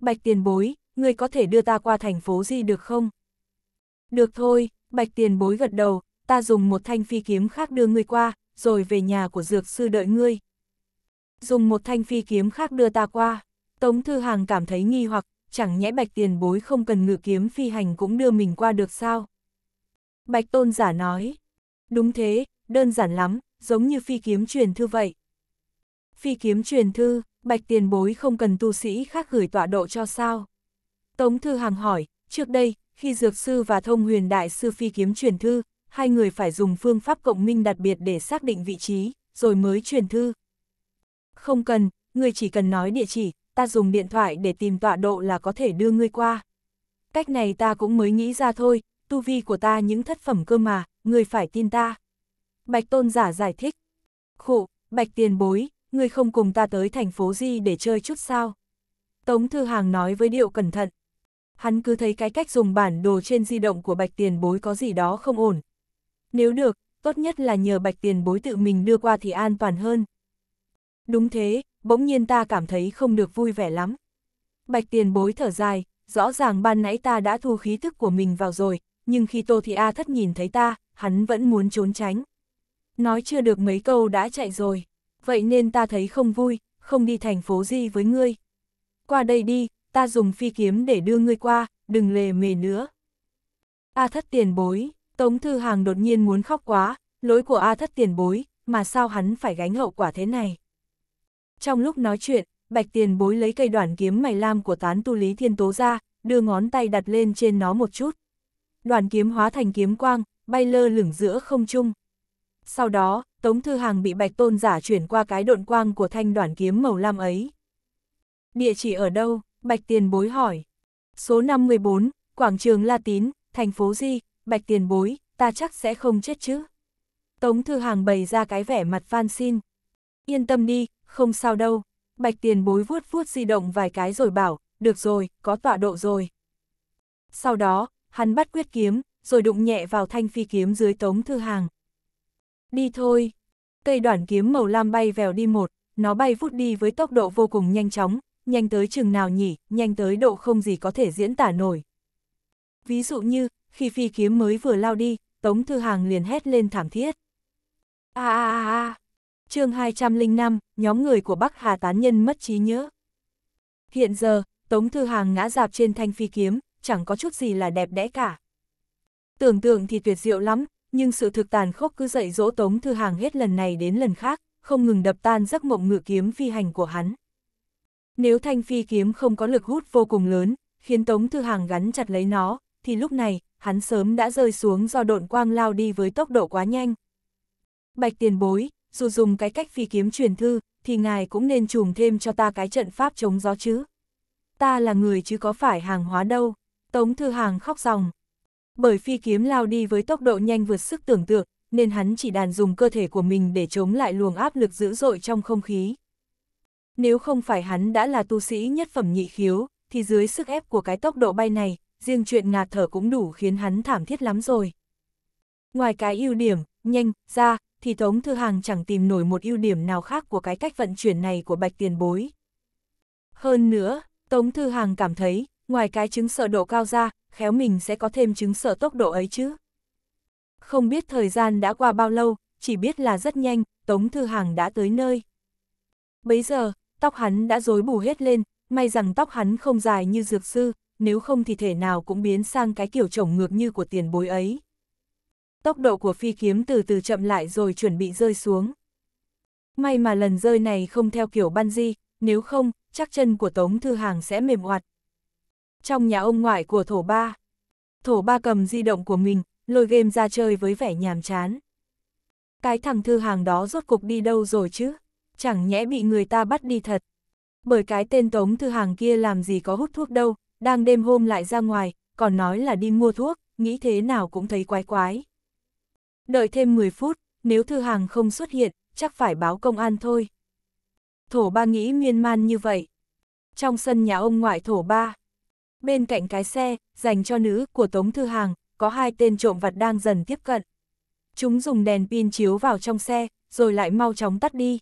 [SPEAKER 1] Bạch tiền bối, ngươi có thể đưa ta qua thành phố gì được không? Được thôi, bạch tiền bối gật đầu, ta dùng một thanh phi kiếm khác đưa ngươi qua, rồi về nhà của dược sư đợi ngươi. Dùng một thanh phi kiếm khác đưa ta qua, Tống Thư Hàng cảm thấy nghi hoặc, chẳng nhẽ bạch tiền bối không cần ngự kiếm phi hành cũng đưa mình qua được sao? Bạch tôn giả nói, đúng thế, đơn giản lắm, giống như phi kiếm truyền thư vậy. Phi kiếm truyền thư, bạch tiền bối không cần tu sĩ khác gửi tọa độ cho sao? Tống Thư Hàng hỏi, trước đây, khi Dược Sư và Thông Huyền Đại Sư Phi Kiếm truyền thư, hai người phải dùng phương pháp cộng minh đặc biệt để xác định vị trí, rồi mới truyền thư. Không cần, người chỉ cần nói địa chỉ, ta dùng điện thoại để tìm tọa độ là có thể đưa ngươi qua. Cách này ta cũng mới nghĩ ra thôi, tu vi của ta những thất phẩm cơ mà, người phải tin ta. Bạch Tôn giả giải thích. Khụ, Bạch tiền bối, người không cùng ta tới thành phố gì để chơi chút sao? Tống Thư Hàng nói với điệu cẩn thận hắn cứ thấy cái cách dùng bản đồ trên di động của bạch tiền bối có gì đó không ổn. Nếu được, tốt nhất là nhờ bạch tiền bối tự mình đưa qua thì an toàn hơn. Đúng thế, bỗng nhiên ta cảm thấy không được vui vẻ lắm. Bạch tiền bối thở dài, rõ ràng ban nãy ta đã thu khí thức của mình vào rồi, nhưng khi Tô Thị A thất nhìn thấy ta, hắn vẫn muốn trốn tránh. Nói chưa được mấy câu đã chạy rồi, vậy nên ta thấy không vui, không đi thành phố gì với ngươi. Qua đây đi, ta dùng phi kiếm để đưa ngươi qua, đừng lề mề nữa. A thất tiền bối, Tống Thư Hàng đột nhiên muốn khóc quá, lỗi của A thất tiền bối, mà sao hắn phải gánh hậu quả thế này. Trong lúc nói chuyện, bạch tiền bối lấy cây đoạn kiếm mày lam của tán tu lý thiên tố ra, đưa ngón tay đặt lên trên nó một chút. Đoàn kiếm hóa thành kiếm quang, bay lơ lửng giữa không trung. Sau đó, Tống Thư Hàng bị bạch tôn giả chuyển qua cái độn quang của thanh đoàn kiếm màu lam ấy. Địa chỉ ở đâu? Bạch Tiền Bối hỏi. Số 514, Quảng trường La Tín, thành phố Di, Bạch Tiền Bối, ta chắc sẽ không chết chứ. Tống Thư Hàng bày ra cái vẻ mặt van xin. Yên tâm đi, không sao đâu. Bạch Tiền Bối vuốt vuốt di động vài cái rồi bảo, được rồi, có tọa độ rồi. Sau đó, hắn bắt quyết kiếm, rồi đụng nhẹ vào thanh phi kiếm dưới Tống Thư Hàng. Đi thôi. Cây đoạn kiếm màu lam bay vèo đi một, nó bay vút đi với tốc độ vô cùng nhanh chóng, nhanh tới chừng nào nhỉ, nhanh tới độ không gì có thể diễn tả nổi. Ví dụ như, khi phi kiếm mới vừa lao đi, Tống Thư Hàng liền hét lên thảm thiết. a a a a chương 205, nhóm người của Bắc Hà Tán Nhân mất trí nhớ. Hiện giờ, Tống Thư Hàng ngã dạp trên thanh phi kiếm, chẳng có chút gì là đẹp đẽ cả. Tưởng tượng thì tuyệt diệu lắm, nhưng sự thực tàn khốc cứ dậy dỗ Tống Thư Hàng hết lần này đến lần khác, không ngừng đập tan giấc mộng ngự kiếm phi hành của hắn. Nếu thanh phi kiếm không có lực hút vô cùng lớn, khiến Tống Thư Hàng gắn chặt lấy nó, thì lúc này, hắn sớm đã rơi xuống do độn quang lao đi với tốc độ quá nhanh. Bạch tiền bối, dù dùng cái cách phi kiếm truyền thư, thì ngài cũng nên trùm thêm cho ta cái trận pháp chống gió chứ. Ta là người chứ có phải hàng hóa đâu, Tống Thư Hàng khóc ròng. Bởi phi kiếm lao đi với tốc độ nhanh vượt sức tưởng tượng, nên hắn chỉ đàn dùng cơ thể của mình để chống lại luồng áp lực dữ dội trong không khí. Nếu không phải hắn đã là tu sĩ nhất phẩm nhị khiếu, thì dưới sức ép của cái tốc độ bay này, riêng chuyện ngạt thở cũng đủ khiến hắn thảm thiết lắm rồi. Ngoài cái ưu điểm, nhanh, ra, thì Tống Thư Hàng chẳng tìm nổi một ưu điểm nào khác của cái cách vận chuyển này của Bạch Tiền Bối. Hơn nữa, Tống Thư Hàng cảm thấy, ngoài cái chứng sợ độ cao ra, khéo mình sẽ có thêm chứng sợ tốc độ ấy chứ. Không biết thời gian đã qua bao lâu, chỉ biết là rất nhanh, Tống Thư Hàng đã tới nơi. bây giờ, tóc hắn đã rối bù hết lên, may rằng tóc hắn không dài như dược sư, nếu không thì thể nào cũng biến sang cái kiểu trổng ngược như của tiền bối ấy. Tốc độ của phi kiếm từ từ chậm lại rồi chuẩn bị rơi xuống. May mà lần rơi này không theo kiểu ban di, nếu không, chắc chân của Tống Thư Hàng sẽ mềm oặt. Trong nhà ông ngoại của Thổ Ba, Thổ Ba cầm di động của mình, lôi game ra chơi với vẻ nhàm chán. Cái thằng Thư Hàng đó rốt cục đi đâu rồi chứ? chẳng nhẽ bị người ta bắt đi thật. Bởi cái tên Tống Thư Hàng kia làm gì có hút thuốc đâu, đang đêm hôm lại ra ngoài, còn nói là đi mua thuốc, nghĩ thế nào cũng thấy quái quái. Đợi thêm 10 phút, nếu Thư Hàng không xuất hiện, chắc phải báo công an thôi. Thổ ba nghĩ miên man như vậy. Trong sân nhà ông ngoại thổ ba, bên cạnh cái xe, dành cho nữ của Tống Thư Hàng, có hai tên trộm vặt đang dần tiếp cận. Chúng dùng đèn pin chiếu vào trong xe, rồi lại mau chóng tắt đi.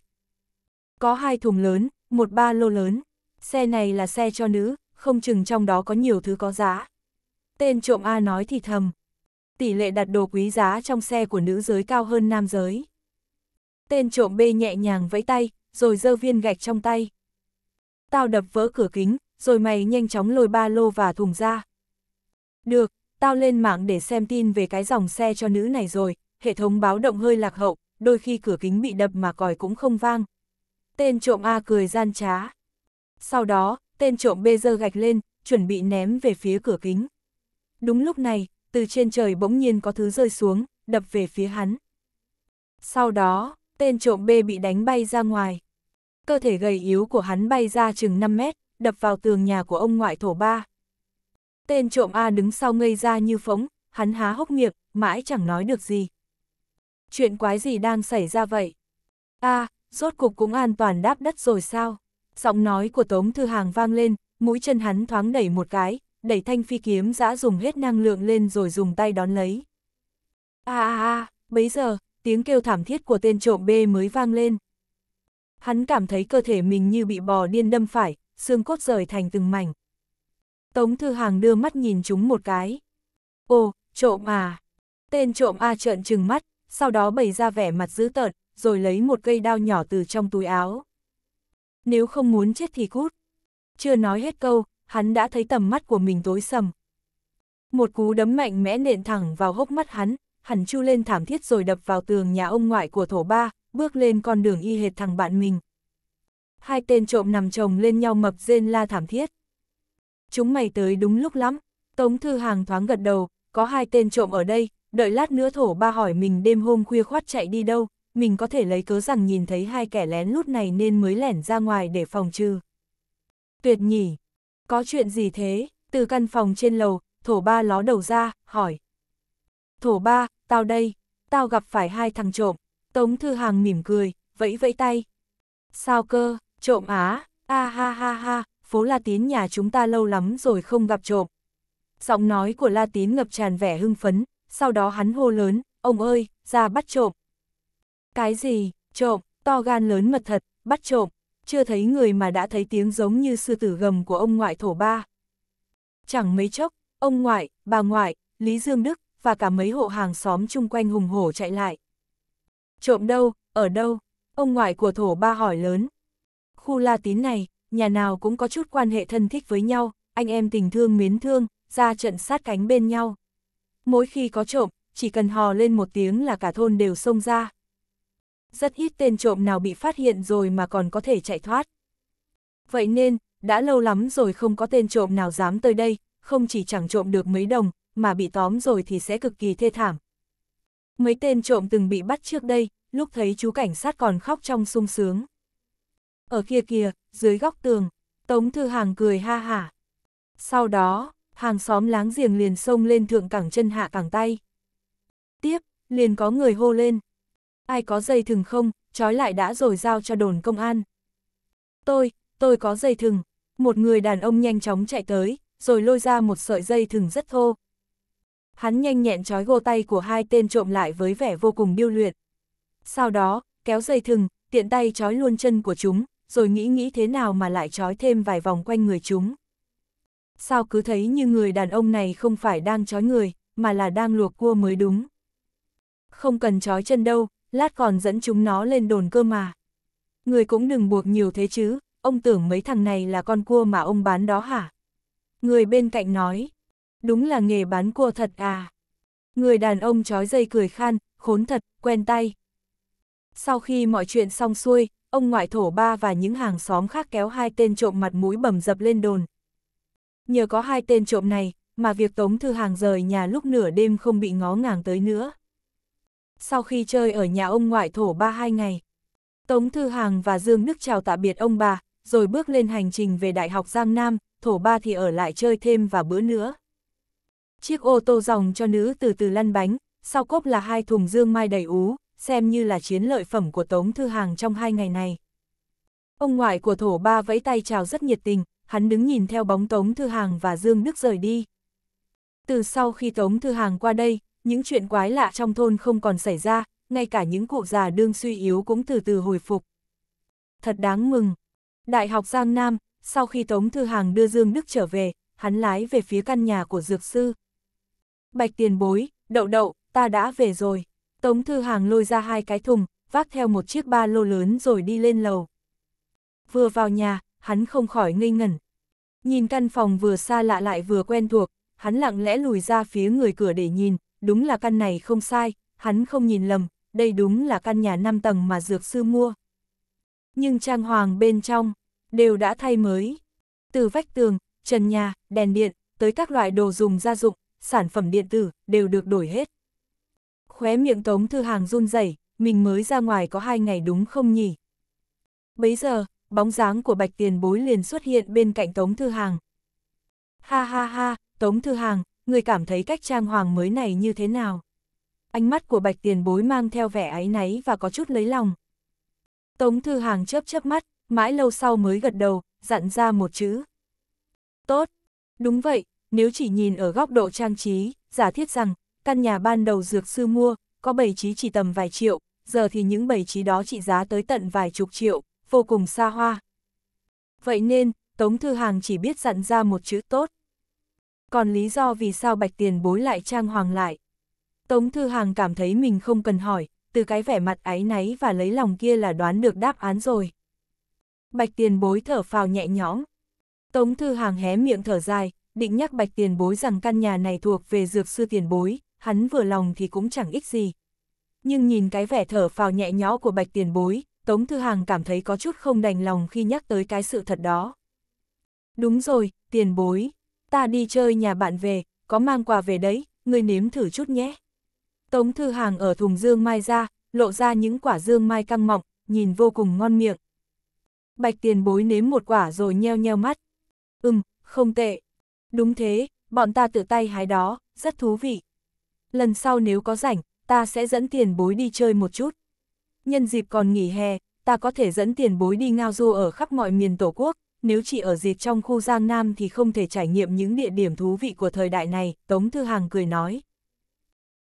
[SPEAKER 1] Có hai thùng lớn, một ba lô lớn. Xe này là xe cho nữ, không chừng trong đó có nhiều thứ có giá. Tên trộm A nói thì thầm. Tỷ lệ đặt đồ quý giá trong xe của nữ giới cao hơn nam giới. Tên trộm B nhẹ nhàng vẫy tay, rồi giơ viên gạch trong tay. Tao đập vỡ cửa kính, rồi mày nhanh chóng lôi ba lô và thùng ra. Được, tao lên mạng để xem tin về cái dòng xe cho nữ này rồi, hệ thống báo động hơi lạc hậu, đôi khi cửa kính bị đập mà còi cũng không vang, Tên trộm A cười gian trá. Sau đó, tên trộm B giơ gạch lên, chuẩn bị ném về phía cửa kính. Đúng lúc này, từ trên trời bỗng nhiên có thứ rơi xuống, đập về phía hắn. Sau đó, tên trộm B bị đánh bay ra ngoài. Cơ thể gầy yếu của hắn bay ra chừng 5 mét, đập vào tường nhà của ông ngoại thổ ba. Tên trộm A đứng sau ngây ra như phóng, hắn há hốc miệng, mãi chẳng nói được gì. Chuyện quái gì đang xảy ra vậy? A, à, rốt cục cũng an toàn đáp đất rồi sao? Giọng nói của Tống Thư Hàng vang lên, mũi chân hắn thoáng đẩy một cái, đẩy thanh phi kiếm giã dùng hết năng lượng lên rồi dùng tay đón lấy. À à à, bấy giờ, tiếng kêu thảm thiết của tên trộm bê mới vang lên. Hắn cảm thấy cơ thể mình như bị bò điên đâm phải, xương cốt rời thành từng mảnh. Tống Thư Hàng đưa mắt nhìn chúng một cái. Ô, trộm à! Tên trộm A trợn trừng mắt, sau đó bày ra vẻ mặt dữ tợn, rồi lấy một cây đao nhỏ từ trong túi áo. Nếu không muốn chết thì cút. Chưa nói hết câu, hắn đã thấy tầm mắt của mình tối sầm. Một cú đấm mạnh mẽ nện thẳng vào hốc mắt hắn, hắn chu lên thảm thiết rồi đập vào tường nhà ông ngoại của thổ ba, bước lên con đường y hệt thằng bạn mình. Hai tên trộm nằm chồng lên nhau mập rên la thảm thiết. Chúng mày tới đúng lúc lắm, Tống Thư Hàng thoáng gật đầu, có hai tên trộm ở đây, đợi lát nữa thổ ba hỏi mình đêm hôm khuya khoát chạy đi đâu, mình có thể lấy cớ rằng nhìn thấy hai kẻ lén lút này nên mới lẻn ra ngoài để phòng trừ. Tuyệt nhỉ, có chuyện gì thế? Từ căn phòng trên lầu, thổ ba ló đầu ra, hỏi. Thổ ba, tao đây, tao gặp phải hai thằng trộm. Tống Thư Hàng mỉm cười, vẫy vẫy tay. Sao cơ, trộm á, a ah, ha ha ha, phố La Tín nhà chúng ta lâu lắm rồi không gặp trộm. Giọng nói của La Tín ngập tràn vẻ hưng phấn, sau đó hắn hô lớn, ông ơi, ra bắt trộm. Cái gì, trộm, to gan lớn mật thật, bắt trộm, chưa thấy người mà đã thấy tiếng giống như sư tử gầm của ông ngoại thổ ba. Chẳng mấy chốc, ông ngoại, bà ngoại, Lý Dương Đức, và cả mấy hộ hàng xóm chung quanh hùng hổ chạy lại. Trộm đâu, ở đâu? Ông ngoại của thổ ba hỏi lớn. Khu la tín này, nhà nào cũng có chút quan hệ thân thích với nhau, anh em tình thương miến thương, ra trận sát cánh bên nhau. Mỗi khi có trộm, chỉ cần hò lên một tiếng là cả thôn đều xông ra. Rất ít tên trộm nào bị phát hiện rồi mà còn có thể chạy thoát. Vậy nên, đã lâu lắm rồi không có tên trộm nào dám tới đây, không chỉ chẳng trộm được mấy đồng, mà bị tóm rồi thì sẽ cực kỳ thê thảm. Mấy tên trộm từng bị bắt trước đây, lúc thấy chú cảnh sát còn khóc trong sung sướng. Ở kia kìa, dưới góc tường, Tống Thư Hàng cười ha hả. Sau đó, hàng xóm láng giềng liền xông lên thượng cẳng chân hạ cẳng tay. Tiếp, liền có người hô lên ai có dây thừng không, trói lại đã rồi giao cho đồn công an. Tôi, tôi có dây thừng. Một người đàn ông nhanh chóng chạy tới, rồi lôi ra một sợi dây thừng rất thô. Hắn nhanh nhẹn trói gô tay của hai tên trộm lại với vẻ vô cùng điêu luyện. Sau đó, kéo dây thừng, tiện tay trói luôn chân của chúng, rồi nghĩ nghĩ thế nào mà lại trói thêm vài vòng quanh người chúng. Sao cứ thấy như người đàn ông này không phải đang trói người, mà là đang luộc cua mới đúng. Không cần trói chân đâu, lát còn dẫn chúng nó lên đồn cơ mà. Người cũng đừng buộc nhiều thế chứ, ông tưởng mấy thằng này là con cua mà ông bán đó hả? Người bên cạnh nói, đúng là nghề bán cua thật à. Người đàn ông trói dây cười khan, khốn thật, quen tay. Sau khi mọi chuyện xong xuôi, ông ngoại thổ ba và những hàng xóm khác kéo hai tên trộm mặt mũi bầm dập lên đồn. Nhờ có hai tên trộm này, mà việc Tống Thư Hàng rời nhà lúc nửa đêm không bị ngó ngàng tới nữa sau khi chơi ở nhà ông ngoại thổ ba hai ngày. Tống Thư Hàng và Dương Đức chào tạm biệt ông bà, rồi bước lên hành trình về Đại học Giang Nam, thổ ba thì ở lại chơi thêm và bữa nữa. Chiếc ô tô dòng cho nữ từ từ lăn bánh, sau cốp là hai thùng dương mai đầy ú, xem như là chiến lợi phẩm của Tống Thư Hàng trong hai ngày này. Ông ngoại của thổ ba vẫy tay chào rất nhiệt tình, hắn đứng nhìn theo bóng Tống Thư Hàng và Dương Đức rời đi. Từ sau khi Tống Thư Hàng qua đây, những chuyện quái lạ trong thôn không còn xảy ra, ngay cả những cụ già đương suy yếu cũng từ từ hồi phục. Thật đáng mừng. Đại học Giang Nam, sau khi Tống Thư Hàng đưa Dương Đức trở về, hắn lái về phía căn nhà của Dược Sư. Bạch tiền bối, đậu đậu, ta đã về rồi. Tống Thư Hàng lôi ra hai cái thùng, vác theo một chiếc ba lô lớn rồi đi lên lầu. Vừa vào nhà, hắn không khỏi ngây ngẩn. Nhìn căn phòng vừa xa lạ lại vừa quen thuộc, hắn lặng lẽ lùi ra phía người cửa để nhìn, đúng là căn này không sai, hắn không nhìn lầm, đây đúng là căn nhà 5 tầng mà dược sư mua. Nhưng trang hoàng bên trong, đều đã thay mới. Từ vách tường, trần nhà, đèn điện, tới các loại đồ dùng gia dụng, sản phẩm điện tử, đều được đổi hết. Khóe miệng Tống Thư Hàng run rẩy mình mới ra ngoài có hai ngày đúng không nhỉ? Bấy giờ, bóng dáng của Bạch Tiền Bối liền xuất hiện bên cạnh Tống Thư Hàng. Ha ha ha, Tống Thư Hàng, người cảm thấy cách trang hoàng mới này như thế nào? Ánh mắt của bạch tiền bối mang theo vẻ áy náy và có chút lấy lòng. Tống Thư Hàng chớp chớp mắt, mãi lâu sau mới gật đầu, dặn ra một chữ. Tốt, đúng vậy, nếu chỉ nhìn ở góc độ trang trí, giả thiết rằng, căn nhà ban đầu dược sư mua, có bày trí chỉ tầm vài triệu, giờ thì những bày trí đó trị giá tới tận vài chục triệu, vô cùng xa hoa. Vậy nên, Tống Thư Hàng chỉ biết dặn ra một chữ tốt còn lý do vì sao bạch tiền bối lại trang hoàng lại. Tống Thư Hàng cảm thấy mình không cần hỏi, từ cái vẻ mặt áy náy và lấy lòng kia là đoán được đáp án rồi. Bạch tiền bối thở phào nhẹ nhõm. Tống Thư Hàng hé miệng thở dài, định nhắc bạch tiền bối rằng căn nhà này thuộc về dược sư tiền bối, hắn vừa lòng thì cũng chẳng ích gì. Nhưng nhìn cái vẻ thở phào nhẹ nhõm của bạch tiền bối, Tống Thư Hàng cảm thấy có chút không đành lòng khi nhắc tới cái sự thật đó. Đúng rồi, tiền bối ta đi chơi nhà bạn về, có mang quà về đấy, ngươi nếm thử chút nhé. Tống Thư Hàng ở thùng dương mai ra, lộ ra những quả dương mai căng mọng, nhìn vô cùng ngon miệng. Bạch tiền bối nếm một quả rồi nheo nheo mắt. Ừm, không tệ. Đúng thế, bọn ta tự tay hái đó, rất thú vị. Lần sau nếu có rảnh, ta sẽ dẫn tiền bối đi chơi một chút. Nhân dịp còn nghỉ hè, ta có thể dẫn tiền bối đi ngao du ở khắp mọi miền Tổ quốc, nếu chỉ ở dịp trong khu Giang Nam thì không thể trải nghiệm những địa điểm thú vị của thời đại này, Tống Thư Hàng cười nói.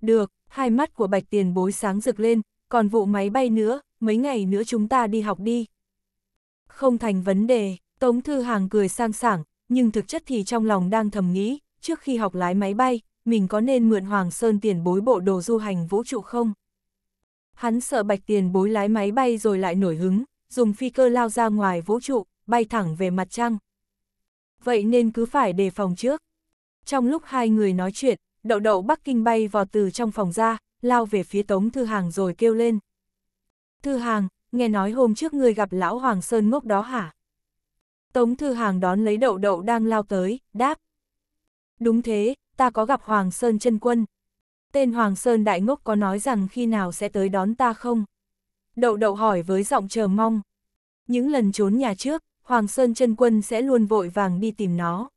[SPEAKER 1] Được, hai mắt của Bạch Tiền bối sáng rực lên, còn vụ máy bay nữa, mấy ngày nữa chúng ta đi học đi. Không thành vấn đề, Tống Thư Hàng cười sang sảng, nhưng thực chất thì trong lòng đang thầm nghĩ, trước khi học lái máy bay, mình có nên mượn Hoàng Sơn tiền bối bộ đồ du hành vũ trụ không? Hắn sợ bạch tiền bối lái máy bay rồi lại nổi hứng, dùng phi cơ lao ra ngoài vũ trụ, bay thẳng về mặt trăng. Vậy nên cứ phải đề phòng trước. Trong lúc hai người nói chuyện, đậu đậu Bắc Kinh bay vào từ trong phòng ra, lao về phía Tống Thư Hàng rồi kêu lên. Thư Hàng, nghe nói hôm trước người gặp lão Hoàng Sơn ngốc đó hả? Tống Thư Hàng đón lấy đậu đậu đang lao tới, đáp. Đúng thế, ta có gặp Hoàng Sơn chân quân. Tên Hoàng Sơn đại ngốc có nói rằng khi nào sẽ tới đón ta không? Đậu đậu hỏi với giọng chờ mong. Những lần trốn nhà trước, Hoàng Sơn chân quân sẽ luôn vội vàng đi tìm nó.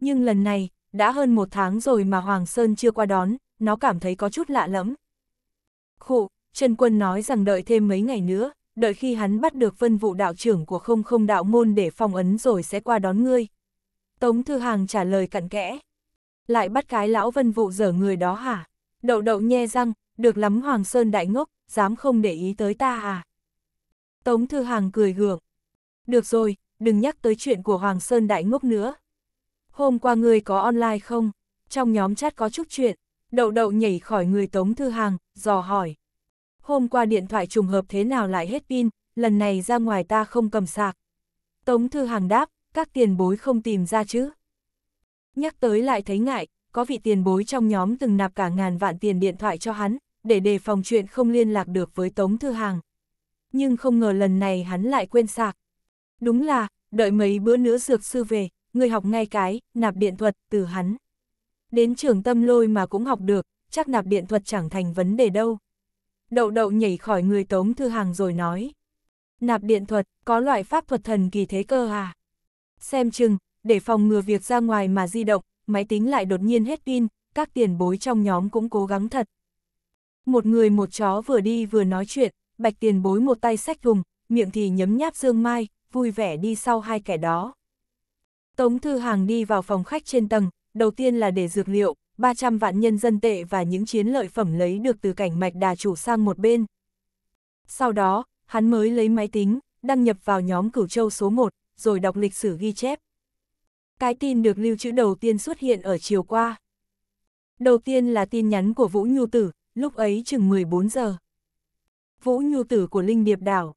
[SPEAKER 1] Nhưng lần này, đã hơn một tháng rồi mà Hoàng Sơn chưa qua đón, nó cảm thấy có chút lạ lẫm. Khụ, chân quân nói rằng đợi thêm mấy ngày nữa, đợi khi hắn bắt được phân vụ đạo trưởng của không không đạo môn để phong ấn rồi sẽ qua đón ngươi. Tống Thư Hàng trả lời cặn kẽ. Lại bắt cái lão vân vụ dở người đó hả? Đậu đậu nhe răng, được lắm Hoàng Sơn đại ngốc, dám không để ý tới ta à? Tống Thư Hàng cười gượng. Được rồi, đừng nhắc tới chuyện của Hoàng Sơn Đại Ngốc nữa. Hôm qua ngươi có online không? Trong nhóm chat có chút chuyện, đậu đậu nhảy khỏi người Tống Thư Hàng, dò hỏi. Hôm qua điện thoại trùng hợp thế nào lại hết pin, lần này ra ngoài ta không cầm sạc. Tống Thư Hàng đáp, các tiền bối không tìm ra chứ. Nhắc tới lại thấy ngại, có vị tiền bối trong nhóm từng nạp cả ngàn vạn tiền điện thoại cho hắn, để đề phòng chuyện không liên lạc được với Tống Thư Hàng. Nhưng không ngờ lần này hắn lại quên sạc, Đúng là, đợi mấy bữa nữa dược sư về, người học ngay cái, nạp điện thuật, từ hắn. Đến trường tâm lôi mà cũng học được, chắc nạp điện thuật chẳng thành vấn đề đâu. Đậu đậu nhảy khỏi người tống thư hàng rồi nói. Nạp điện thuật, có loại pháp thuật thần kỳ thế cơ à? Xem chừng, để phòng ngừa việc ra ngoài mà di động, máy tính lại đột nhiên hết pin, các tiền bối trong nhóm cũng cố gắng thật. Một người một chó vừa đi vừa nói chuyện, bạch tiền bối một tay sách thùng, miệng thì nhấm nháp dương mai, vui vẻ đi sau hai kẻ đó. Tống Thư Hàng đi vào phòng khách trên tầng, đầu tiên là để dược liệu, 300 vạn nhân dân tệ và những chiến lợi phẩm lấy được từ cảnh mạch đà chủ sang một bên. Sau đó, hắn mới lấy máy tính, đăng nhập vào nhóm cửu châu số 1, rồi đọc lịch sử ghi chép. Cái tin được lưu trữ đầu tiên xuất hiện ở chiều qua. Đầu tiên là tin nhắn của Vũ Nhu Tử, lúc ấy chừng 14 giờ. Vũ Nhu Tử của Linh Điệp Đảo.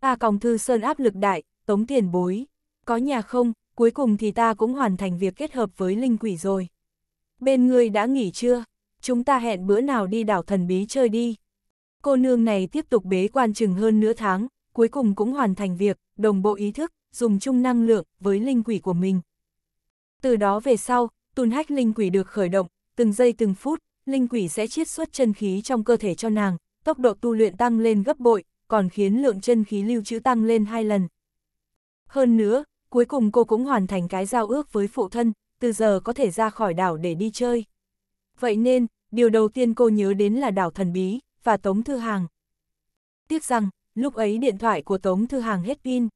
[SPEAKER 1] A à, Còng Thư Sơn áp lực đại, Tống tiền bối, có nhà không, cuối cùng thì ta cũng hoàn thành việc kết hợp với linh quỷ rồi. Bên ngươi đã nghỉ chưa? Chúng ta hẹn bữa nào đi đảo thần bí chơi đi. Cô nương này tiếp tục bế quan chừng hơn nửa tháng, cuối cùng cũng hoàn thành việc, đồng bộ ý thức, dùng chung năng lượng với linh quỷ của mình. Từ đó về sau, tùn hách linh quỷ được khởi động, từng giây từng phút, linh quỷ sẽ chiết xuất chân khí trong cơ thể cho nàng, tốc độ tu luyện tăng lên gấp bội, còn khiến lượng chân khí lưu trữ tăng lên hai lần. Hơn nữa, cuối cùng cô cũng hoàn thành cái giao ước với phụ thân, từ giờ có thể ra khỏi đảo để đi chơi. Vậy nên, điều đầu tiên cô nhớ đến là đảo thần bí, và Tống Thư Hàng. Tiếc rằng, lúc ấy điện thoại của Tống Thư Hàng hết pin.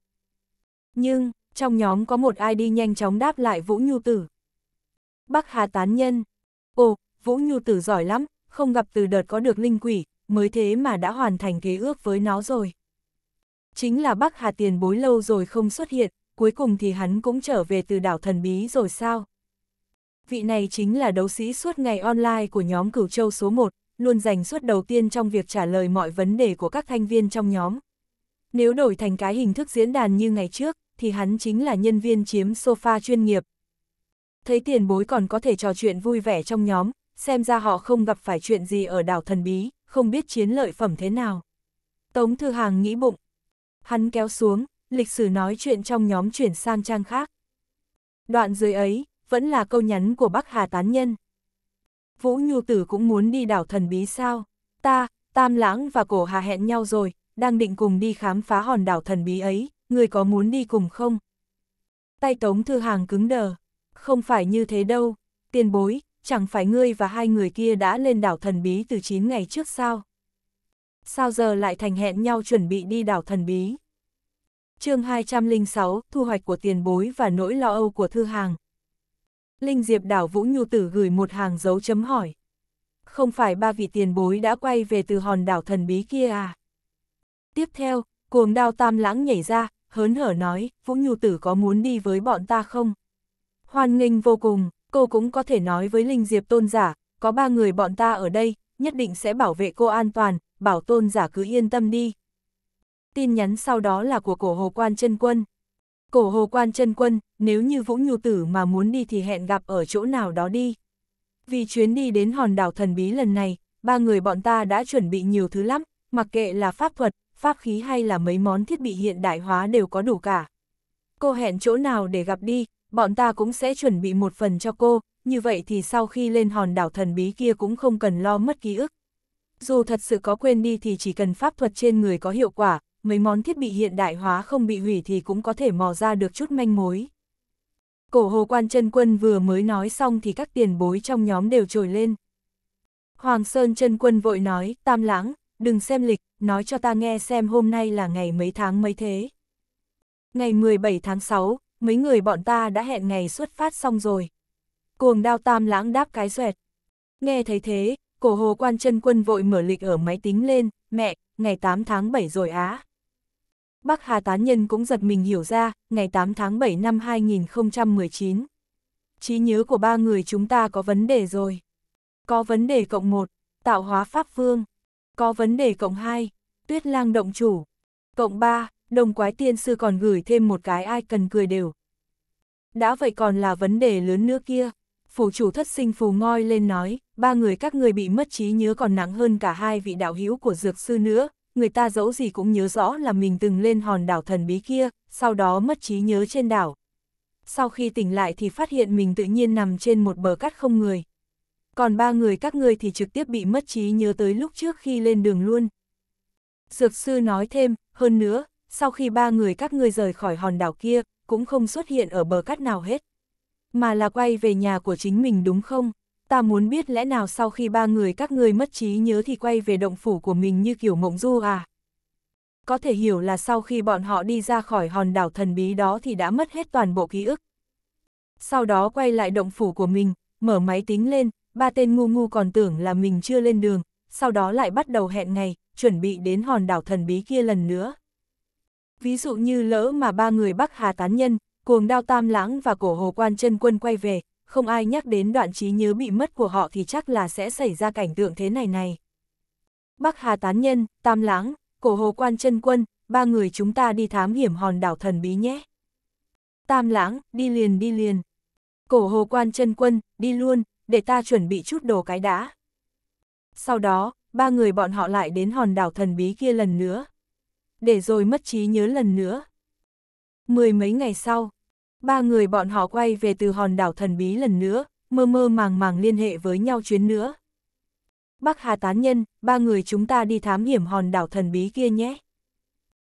[SPEAKER 1] Nhưng, trong nhóm có một ai đi nhanh chóng đáp lại Vũ Nhu Tử. Bắc Hà Tán Nhân. Ồ, Vũ Nhu Tử giỏi lắm, không gặp từ đợt có được linh quỷ, mới thế mà đã hoàn thành kế ước với nó rồi. Chính là Bắc Hà tiền bối lâu rồi không xuất hiện, cuối cùng thì hắn cũng trở về từ đảo thần bí rồi sao? Vị này chính là đấu sĩ suốt ngày online của nhóm Cửu Châu số 1, luôn giành suốt đầu tiên trong việc trả lời mọi vấn đề của các thành viên trong nhóm. Nếu đổi thành cái hình thức diễn đàn như ngày trước, thì hắn chính là nhân viên chiếm sofa chuyên nghiệp. Thấy tiền bối còn có thể trò chuyện vui vẻ trong nhóm, xem ra họ không gặp phải chuyện gì ở đảo thần bí, không biết chiến lợi phẩm thế nào. Tống Thư Hàng nghĩ bụng, Hắn kéo xuống, lịch sử nói chuyện trong nhóm chuyển sang trang khác. Đoạn dưới ấy, vẫn là câu nhắn của Bắc Hà Tán Nhân. Vũ Nhu Tử cũng muốn đi đảo thần bí sao? Ta, Tam Lãng và Cổ Hà hẹn nhau rồi, đang định cùng đi khám phá hòn đảo thần bí ấy, người có muốn đi cùng không? Tay Tống Thư Hàng cứng đờ. Không phải như thế đâu, tiền bối, chẳng phải ngươi và hai người kia đã lên đảo thần bí từ 9 ngày trước sao? sao giờ lại thành hẹn nhau chuẩn bị đi đảo thần bí. chương 206, thu hoạch của tiền bối và nỗi lo âu của thư hàng. Linh Diệp đảo Vũ Nhu Tử gửi một hàng dấu chấm hỏi. Không phải ba vị tiền bối đã quay về từ hòn đảo thần bí kia à? Tiếp theo, cuồng đao tam lãng nhảy ra, hớn hở nói, Vũ Nhu Tử có muốn đi với bọn ta không? Hoan nghênh vô cùng, cô cũng có thể nói với Linh Diệp tôn giả, có ba người bọn ta ở đây, nhất định sẽ bảo vệ cô an toàn, bảo tôn giả cứ yên tâm đi. Tin nhắn sau đó là của cổ hồ quan chân quân. Cổ hồ quan chân quân, nếu như Vũ Nhu Tử mà muốn đi thì hẹn gặp ở chỗ nào đó đi. Vì chuyến đi đến hòn đảo thần bí lần này, ba người bọn ta đã chuẩn bị nhiều thứ lắm, mặc kệ là pháp thuật, pháp khí hay là mấy món thiết bị hiện đại hóa đều có đủ cả. Cô hẹn chỗ nào để gặp đi, bọn ta cũng sẽ chuẩn bị một phần cho cô, như vậy thì sau khi lên hòn đảo thần bí kia cũng không cần lo mất ký ức. Dù thật sự có quên đi thì chỉ cần pháp thuật trên người có hiệu quả, mấy món thiết bị hiện đại hóa không bị hủy thì cũng có thể mò ra được chút manh mối. Cổ hồ quan chân quân vừa mới nói xong thì các tiền bối trong nhóm đều trồi lên. Hoàng Sơn chân quân vội nói, tam lãng, đừng xem lịch, nói cho ta nghe xem hôm nay là ngày mấy tháng mấy thế. Ngày 17 tháng 6, mấy người bọn ta đã hẹn ngày xuất phát xong rồi. Cuồng đao tam lãng đáp cái xoẹt. Nghe thấy thế, Cổ hồ quan chân quân vội mở lịch ở máy tính lên, mẹ, ngày 8 tháng 7 rồi á. Bắc Hà Tán Nhân cũng giật mình hiểu ra, ngày 8 tháng 7 năm 2019. Trí nhớ của ba người chúng ta có vấn đề rồi. Có vấn đề cộng 1, tạo hóa pháp phương. Có vấn đề cộng 2, tuyết lang động chủ. Cộng 3, đồng quái tiên sư còn gửi thêm một cái ai cần cười đều. Đã vậy còn là vấn đề lớn nữa kia. Phủ chủ thất sinh phù ngoi lên nói, ba người các người bị mất trí nhớ còn nặng hơn cả hai vị đạo hữu của dược sư nữa, người ta dẫu gì cũng nhớ rõ là mình từng lên hòn đảo thần bí kia, sau đó mất trí nhớ trên đảo. Sau khi tỉnh lại thì phát hiện mình tự nhiên nằm trên một bờ cát không người. Còn ba người các ngươi thì trực tiếp bị mất trí nhớ tới lúc trước khi lên đường luôn. Dược sư nói thêm, hơn nữa, sau khi ba người các ngươi rời khỏi hòn đảo kia, cũng không xuất hiện ở bờ cát nào hết. Mà là quay về nhà của chính mình đúng không? ta muốn biết lẽ nào sau khi ba người các ngươi mất trí nhớ thì quay về động phủ của mình như kiểu mộng du à? Có thể hiểu là sau khi bọn họ đi ra khỏi hòn đảo thần bí đó thì đã mất hết toàn bộ ký ức. Sau đó quay lại động phủ của mình, mở máy tính lên, ba tên ngu ngu còn tưởng là mình chưa lên đường, sau đó lại bắt đầu hẹn ngày, chuẩn bị đến hòn đảo thần bí kia lần nữa. Ví dụ như lỡ mà ba người Bắc Hà Tán Nhân, Cuồng Đao Tam Lãng và Cổ Hồ Quan chân Quân quay về, không ai nhắc đến đoạn trí nhớ bị mất của họ thì chắc là sẽ xảy ra cảnh tượng thế này này. Bắc Hà Tán Nhân, Tam Lãng, Cổ Hồ Quan chân Quân, ba người chúng ta đi thám hiểm hòn đảo thần bí nhé. Tam Lãng, đi liền đi liền. Cổ Hồ Quan chân Quân, đi luôn, để ta chuẩn bị chút đồ cái đã. Sau đó, ba người bọn họ lại đến hòn đảo thần bí kia lần nữa. Để rồi mất trí nhớ lần nữa. Mười mấy ngày sau, ba người bọn họ quay về từ hòn đảo thần bí lần nữa, mơ mơ màng màng liên hệ với nhau chuyến nữa. Bắc Hà Tán Nhân, ba người chúng ta đi thám hiểm hòn đảo thần bí kia nhé.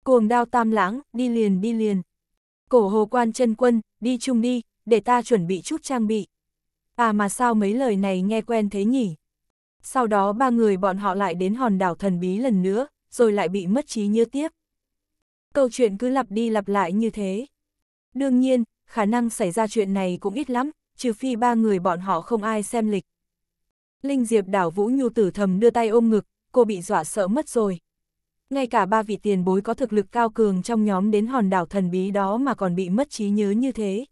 [SPEAKER 1] Cuồng đao tam lãng, đi liền đi liền. Cổ hồ quan chân quân, đi chung đi, để ta chuẩn bị chút trang bị. À mà sao mấy lời này nghe quen thế nhỉ? Sau đó ba người bọn họ lại đến hòn đảo thần bí lần nữa, rồi lại bị mất trí như tiếp. Câu chuyện cứ lặp đi lặp lại như thế. Đương nhiên, khả năng xảy ra chuyện này cũng ít lắm, trừ phi ba người bọn họ không ai xem lịch. Linh Diệp đảo Vũ Nhu tử thầm đưa tay ôm ngực, cô bị dọa sợ mất rồi. Ngay cả ba vị tiền bối có thực lực cao cường trong nhóm đến hòn đảo thần bí đó mà còn bị mất trí nhớ như thế.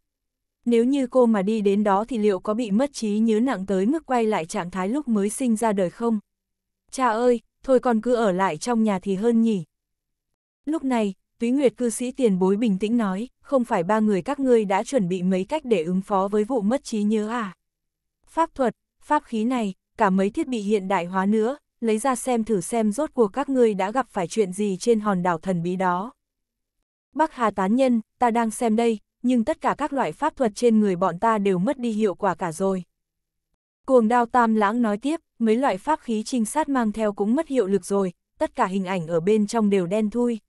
[SPEAKER 1] Nếu như cô mà đi đến đó thì liệu có bị mất trí nhớ nặng tới mức quay lại trạng thái lúc mới sinh ra đời không? Cha ơi, thôi con cứ ở lại trong nhà thì hơn nhỉ. Lúc này, Túy Nguyệt cư sĩ tiền bối bình tĩnh nói, không phải ba người các ngươi đã chuẩn bị mấy cách để ứng phó với vụ mất trí nhớ à? Pháp thuật, pháp khí này, cả mấy thiết bị hiện đại hóa nữa, lấy ra xem thử xem rốt cuộc các ngươi đã gặp phải chuyện gì trên hòn đảo thần bí đó. Bắc Hà tán nhân, ta đang xem đây, nhưng tất cả các loại pháp thuật trên người bọn ta đều mất đi hiệu quả cả rồi. Cuồng đao tam lãng nói tiếp, mấy loại pháp khí trinh sát mang theo cũng mất hiệu lực rồi, tất cả hình ảnh ở bên trong đều đen thui,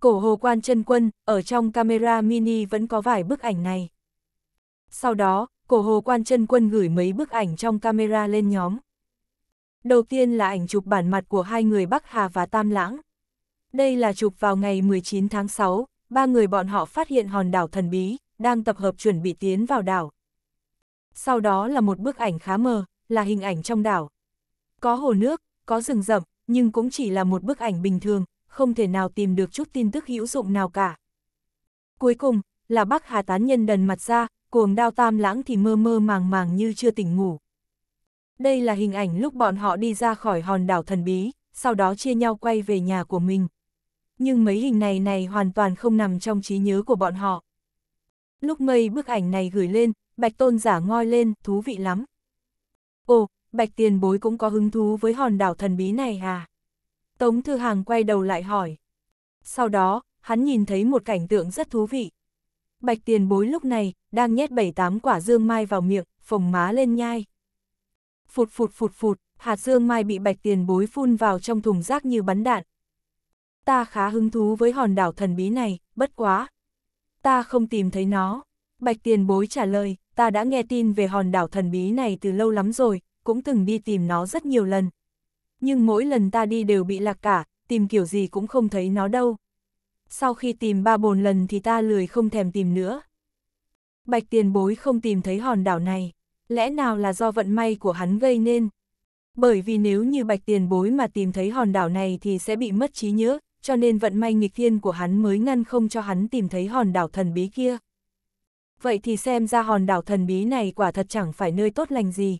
[SPEAKER 1] Cổ hồ quan chân quân, ở trong camera mini vẫn có vài bức ảnh này. Sau đó, cổ hồ quan chân quân gửi mấy bức ảnh trong camera lên nhóm. Đầu tiên là ảnh chụp bản mặt của hai người Bắc Hà và Tam Lãng. Đây là chụp vào ngày 19 tháng 6, ba người bọn họ phát hiện hòn đảo thần bí, đang tập hợp chuẩn bị tiến vào đảo. Sau đó là một bức ảnh khá mờ, là hình ảnh trong đảo. Có hồ nước, có rừng rậm, nhưng cũng chỉ là một bức ảnh bình thường, không thể nào tìm được chút tin tức hữu dụng nào cả. Cuối cùng, là bác Hà Tán Nhân đần mặt ra, cuồng đao tam lãng thì mơ mơ màng màng như chưa tỉnh ngủ. Đây là hình ảnh lúc bọn họ đi ra khỏi hòn đảo thần bí, sau đó chia nhau quay về nhà của mình. Nhưng mấy hình này này hoàn toàn không nằm trong trí nhớ của bọn họ. Lúc mây bức ảnh này gửi lên, Bạch Tôn giả ngoi lên, thú vị lắm. Ồ, Bạch Tiền Bối cũng có hứng thú với hòn đảo thần bí này à? Tống Thư Hàng quay đầu lại hỏi. Sau đó, hắn nhìn thấy một cảnh tượng rất thú vị. Bạch tiền bối lúc này, đang nhét bảy tám quả dương mai vào miệng, phồng má lên nhai. Phụt phụt phụt phụt, hạt dương mai bị bạch tiền bối phun vào trong thùng rác như bắn đạn. Ta khá hứng thú với hòn đảo thần bí này, bất quá. Ta không tìm thấy nó. Bạch tiền bối trả lời, ta đã nghe tin về hòn đảo thần bí này từ lâu lắm rồi, cũng từng đi tìm nó rất nhiều lần, nhưng mỗi lần ta đi đều bị lạc cả, tìm kiểu gì cũng không thấy nó đâu. Sau khi tìm ba bồn lần thì ta lười không thèm tìm nữa. Bạch tiền bối không tìm thấy hòn đảo này, lẽ nào là do vận may của hắn gây nên? Bởi vì nếu như bạch tiền bối mà tìm thấy hòn đảo này thì sẽ bị mất trí nhớ, cho nên vận may nghịch thiên của hắn mới ngăn không cho hắn tìm thấy hòn đảo thần bí kia. Vậy thì xem ra hòn đảo thần bí này quả thật chẳng phải nơi tốt lành gì.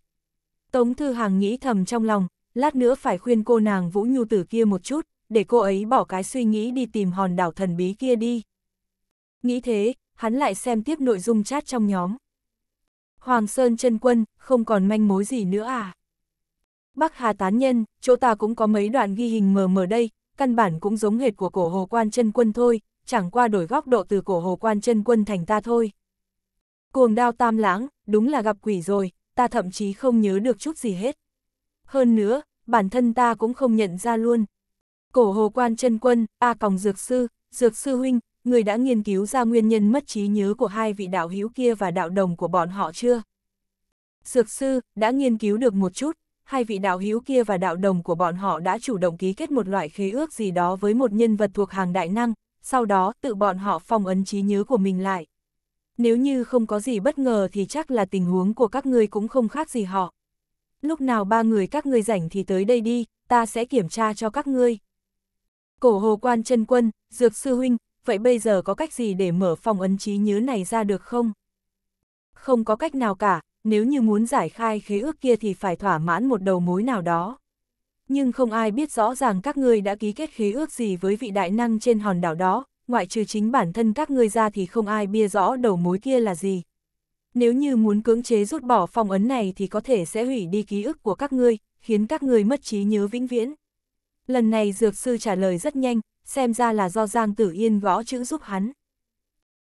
[SPEAKER 1] Tống Thư Hàng nghĩ thầm trong lòng, lát nữa phải khuyên cô nàng Vũ Nhu Tử kia một chút, để cô ấy bỏ cái suy nghĩ đi tìm hòn đảo thần bí kia đi. Nghĩ thế, hắn lại xem tiếp nội dung chat trong nhóm. Hoàng Sơn chân quân, không còn manh mối gì nữa à? Bắc Hà tán nhân, chỗ ta cũng có mấy đoạn ghi hình mờ mờ đây, căn bản cũng giống hệt của cổ hồ quan chân quân thôi, chẳng qua đổi góc độ từ cổ hồ quan chân quân thành ta thôi. Cuồng đao tam lãng, đúng là gặp quỷ rồi, ta thậm chí không nhớ được chút gì hết. Hơn nữa, bản thân ta cũng không nhận ra luôn. Cổ hồ quan chân quân, A còng dược sư, dược sư huynh, người đã nghiên cứu ra nguyên nhân mất trí nhớ của hai vị đạo hữu kia và đạo đồng của bọn họ chưa? Dược sư, đã nghiên cứu được một chút, hai vị đạo hữu kia và đạo đồng của bọn họ đã chủ động ký kết một loại khế ước gì đó với một nhân vật thuộc hàng đại năng, sau đó tự bọn họ phong ấn trí nhớ của mình lại. Nếu như không có gì bất ngờ thì chắc là tình huống của các ngươi cũng không khác gì họ lúc nào ba người các ngươi rảnh thì tới đây đi, ta sẽ kiểm tra cho các ngươi. Cổ hồ quan chân quân, dược sư huynh, vậy bây giờ có cách gì để mở phòng ấn trí nhớ này ra được không? Không có cách nào cả, nếu như muốn giải khai khế ước kia thì phải thỏa mãn một đầu mối nào đó. Nhưng không ai biết rõ ràng các ngươi đã ký kết khế ước gì với vị đại năng trên hòn đảo đó, ngoại trừ chính bản thân các ngươi ra thì không ai bia rõ đầu mối kia là gì. Nếu như muốn cưỡng chế rút bỏ phong ấn này thì có thể sẽ hủy đi ký ức của các ngươi, khiến các ngươi mất trí nhớ vĩnh viễn. Lần này dược sư trả lời rất nhanh, xem ra là do Giang Tử Yên gõ chữ giúp hắn.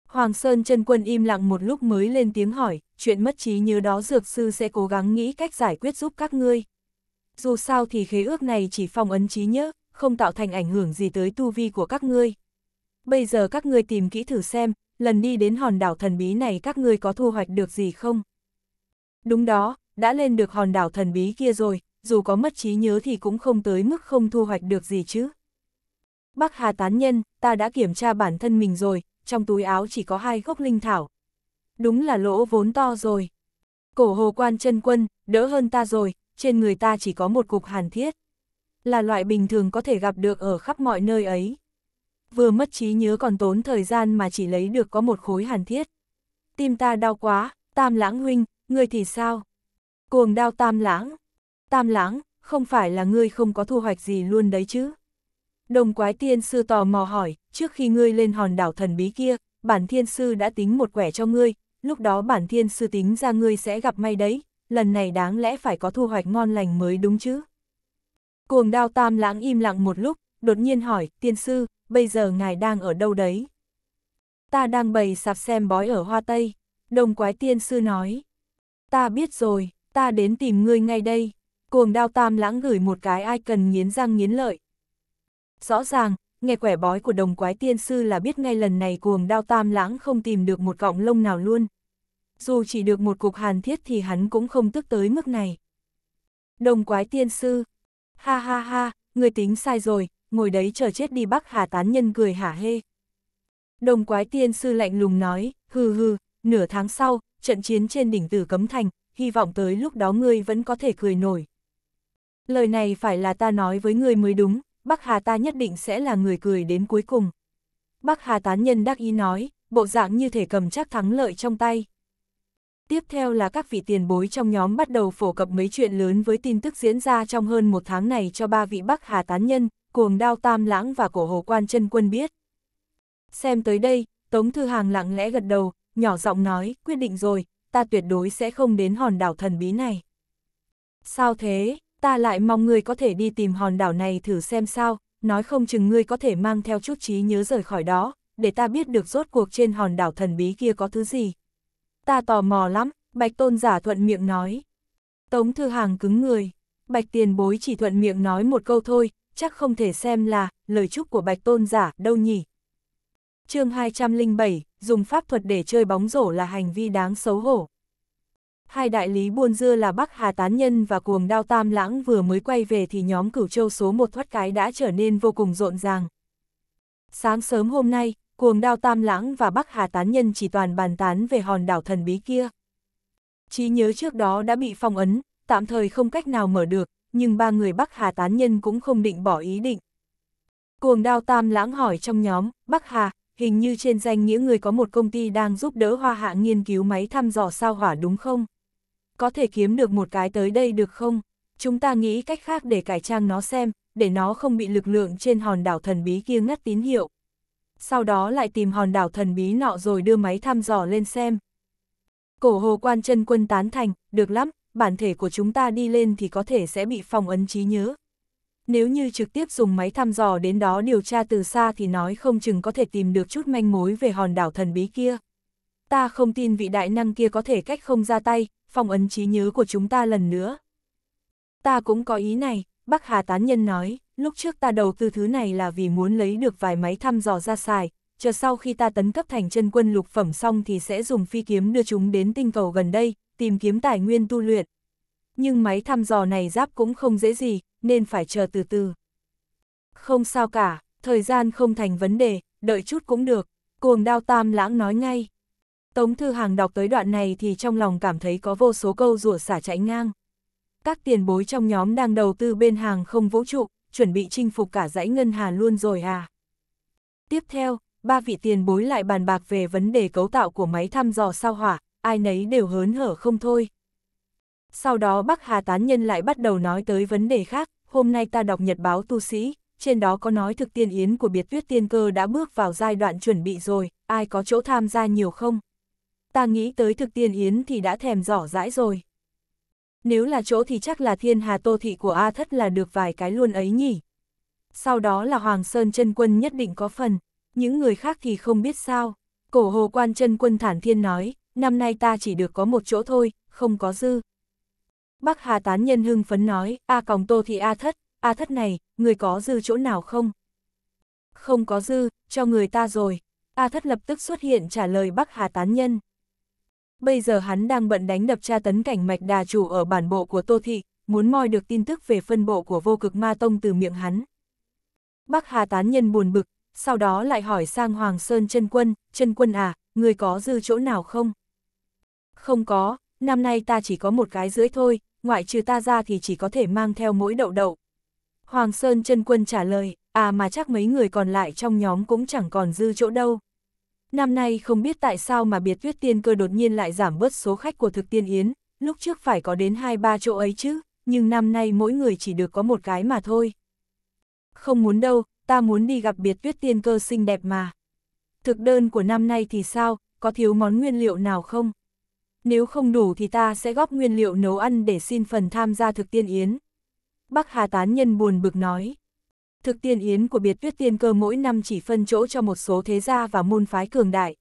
[SPEAKER 1] Hoàng Sơn chân quân im lặng một lúc mới lên tiếng hỏi, chuyện mất trí nhớ đó dược sư sẽ cố gắng nghĩ cách giải quyết giúp các ngươi. Dù sao thì khế ước này chỉ phong ấn trí nhớ, không tạo thành ảnh hưởng gì tới tu vi của các ngươi. Bây giờ các ngươi tìm kỹ thử xem, lần đi đến hòn đảo thần bí này các ngươi có thu hoạch được gì không? Đúng đó, đã lên được hòn đảo thần bí kia rồi, dù có mất trí nhớ thì cũng không tới mức không thu hoạch được gì chứ. bác Hà tán nhân, ta đã kiểm tra bản thân mình rồi, trong túi áo chỉ có hai gốc linh thảo. Đúng là lỗ vốn to rồi. Cổ hồ quan chân quân, đỡ hơn ta rồi, trên người ta chỉ có một cục hàn thiết. Là loại bình thường có thể gặp được ở khắp mọi nơi ấy vừa mất trí nhớ còn tốn thời gian mà chỉ lấy được có một khối hàn thiết. Tim ta đau quá, tam lãng huynh, ngươi thì sao? Cuồng đau tam lãng. Tam lãng, không phải là ngươi không có thu hoạch gì luôn đấy chứ? Đồng quái tiên sư tò mò hỏi, trước khi ngươi lên hòn đảo thần bí kia, bản thiên sư đã tính một quẻ cho ngươi, lúc đó bản thiên sư tính ra ngươi sẽ gặp may đấy, lần này đáng lẽ phải có thu hoạch ngon lành mới đúng chứ? Cuồng đao tam lãng im lặng một lúc, đột nhiên hỏi, tiên sư, bây giờ ngài đang ở đâu đấy? Ta đang bày sạp xem bói ở Hoa Tây, đồng quái tiên sư nói. Ta biết rồi, ta đến tìm ngươi ngay đây. Cuồng đao tam lãng gửi một cái ai cần nghiến răng nghiến lợi. Rõ ràng, nghe quẻ bói của đồng quái tiên sư là biết ngay lần này cuồng đao tam lãng không tìm được một gọng lông nào luôn. Dù chỉ được một cục hàn thiết thì hắn cũng không tức tới mức này. Đồng quái tiên sư, ha ha ha, người tính sai rồi, ngồi đấy chờ chết đi Bắc Hà tán nhân cười hả hê. Đồng quái tiên sư lạnh lùng nói, hừ hừ, nửa tháng sau, trận chiến trên đỉnh tử cấm thành, hy vọng tới lúc đó ngươi vẫn có thể cười nổi. Lời này phải là ta nói với ngươi mới đúng, Bắc Hà ta nhất định sẽ là người cười đến cuối cùng. Bắc Hà tán nhân đắc ý nói, bộ dạng như thể cầm chắc thắng lợi trong tay. Tiếp theo là các vị tiền bối trong nhóm bắt đầu phổ cập mấy chuyện lớn với tin tức diễn ra trong hơn một tháng này cho ba vị Bắc Hà tán nhân, cuồng đao tam lãng và cổ hồ quan chân quân biết. Xem tới đây, Tống Thư Hàng lặng lẽ gật đầu, nhỏ giọng nói, quyết định rồi, ta tuyệt đối sẽ không đến hòn đảo thần bí này. Sao thế, ta lại mong ngươi có thể đi tìm hòn đảo này thử xem sao, nói không chừng ngươi có thể mang theo chút trí nhớ rời khỏi đó, để ta biết được rốt cuộc trên hòn đảo thần bí kia có thứ gì. Ta tò mò lắm, Bạch Tôn giả thuận miệng nói. Tống Thư Hàng cứng người, Bạch Tiền bối chỉ thuận miệng nói một câu thôi, chắc không thể xem là lời chúc của Bạch Tôn giả đâu nhỉ. chương 207, dùng pháp thuật để chơi bóng rổ là hành vi đáng xấu hổ. Hai đại lý buôn dưa là Bắc Hà Tán Nhân và Cuồng Đao Tam Lãng vừa mới quay về thì nhóm cửu châu số một thoát cái đã trở nên vô cùng rộn ràng. Sáng sớm hôm nay, Cuồng Đao Tam Lãng và Bắc Hà Tán Nhân chỉ toàn bàn tán về hòn đảo thần bí kia. Trí nhớ trước đó đã bị phong ấn, tạm thời không cách nào mở được, nhưng ba người Bắc Hà tán nhân cũng không định bỏ ý định. Cuồng đao tam lãng hỏi trong nhóm, Bắc Hà, hình như trên danh nghĩa người có một công ty đang giúp đỡ hoa hạ nghiên cứu máy thăm dò sao hỏa đúng không? Có thể kiếm được một cái tới đây được không? Chúng ta nghĩ cách khác để cải trang nó xem, để nó không bị lực lượng trên hòn đảo thần bí kia ngắt tín hiệu. Sau đó lại tìm hòn đảo thần bí nọ rồi đưa máy thăm dò lên xem. Cổ hồ quan chân quân tán thành, được lắm, bản thể của chúng ta đi lên thì có thể sẽ bị phong ấn trí nhớ. Nếu như trực tiếp dùng máy thăm dò đến đó điều tra từ xa thì nói không chừng có thể tìm được chút manh mối về hòn đảo thần bí kia. Ta không tin vị đại năng kia có thể cách không ra tay, phong ấn trí nhớ của chúng ta lần nữa. Ta cũng có ý này, Bắc Hà Tán Nhân nói, lúc trước ta đầu tư thứ này là vì muốn lấy được vài máy thăm dò ra xài, chờ sau khi ta tấn cấp thành chân quân lục phẩm xong thì sẽ dùng phi kiếm đưa chúng đến tinh cầu gần đây, tìm kiếm tài nguyên tu luyện. Nhưng máy thăm dò này giáp cũng không dễ gì, nên phải chờ từ từ. Không sao cả, thời gian không thành vấn đề, đợi chút cũng được, cuồng đao tam lãng nói ngay. Tống Thư Hàng đọc tới đoạn này thì trong lòng cảm thấy có vô số câu rủa xả chạy ngang. Các tiền bối trong nhóm đang đầu tư bên hàng không vũ trụ, chuẩn bị chinh phục cả dãy ngân hà luôn rồi à. Tiếp theo, ba vị tiền bối lại bàn bạc về vấn đề cấu tạo của máy thăm dò sao hỏa, ai nấy đều hớn hở không thôi. Sau đó Bắc Hà Tán Nhân lại bắt đầu nói tới vấn đề khác, hôm nay ta đọc Nhật báo tu sĩ, trên đó có nói thực tiên yến của biệt tuyết tiên cơ đã bước vào giai đoạn chuẩn bị rồi, ai có chỗ tham gia nhiều không? Ta nghĩ tới thực tiên yến thì đã thèm rõ rãi rồi. Nếu là chỗ thì chắc là thiên hà tô thị của A thất là được vài cái luôn ấy nhỉ. Sau đó là Hoàng Sơn chân Quân nhất định có phần, những người khác thì không biết sao. Cổ hồ quan chân Quân thản thiên nói, năm nay ta chỉ được có một chỗ thôi, không có dư. Bác Hà tán nhân hưng phấn nói, a còng tô thì a thất, a thất này, người có dư chỗ nào không? Không có dư, cho người ta rồi. A thất lập tức xuất hiện trả lời Bác Hà tán nhân. Bây giờ hắn đang bận đánh đập tra tấn cảnh mạch đà chủ ở bản bộ của Tô Thị, muốn moi được tin tức về phân bộ của vô cực ma tông từ miệng hắn. Bác Hà tán nhân buồn bực, sau đó lại hỏi sang Hoàng Sơn Trân Quân, Trân Quân à, người có dư chỗ nào không? không có, năm nay ta chỉ có một cái rưỡi thôi, ngoại trừ ta ra thì chỉ có thể mang theo mỗi đậu đậu. Hoàng Sơn chân quân trả lời, à mà chắc mấy người còn lại trong nhóm cũng chẳng còn dư chỗ đâu. Năm nay không biết tại sao mà biệt tuyết tiên cơ đột nhiên lại giảm bớt số khách của thực tiên yến, lúc trước phải có đến 2-3 chỗ ấy chứ, nhưng năm nay mỗi người chỉ được có một cái mà thôi. Không muốn đâu, ta muốn đi gặp biệt tuyết tiên cơ xinh đẹp mà. Thực đơn của năm nay thì sao, có thiếu món nguyên liệu nào không? nếu không đủ thì ta sẽ góp nguyên liệu nấu ăn để xin phần tham gia thực tiên yến. Bắc Hà Tán Nhân buồn bực nói. Thực tiên yến của biệt tuyết tiên cơ mỗi năm chỉ phân chỗ cho một số thế gia và môn phái cường đại.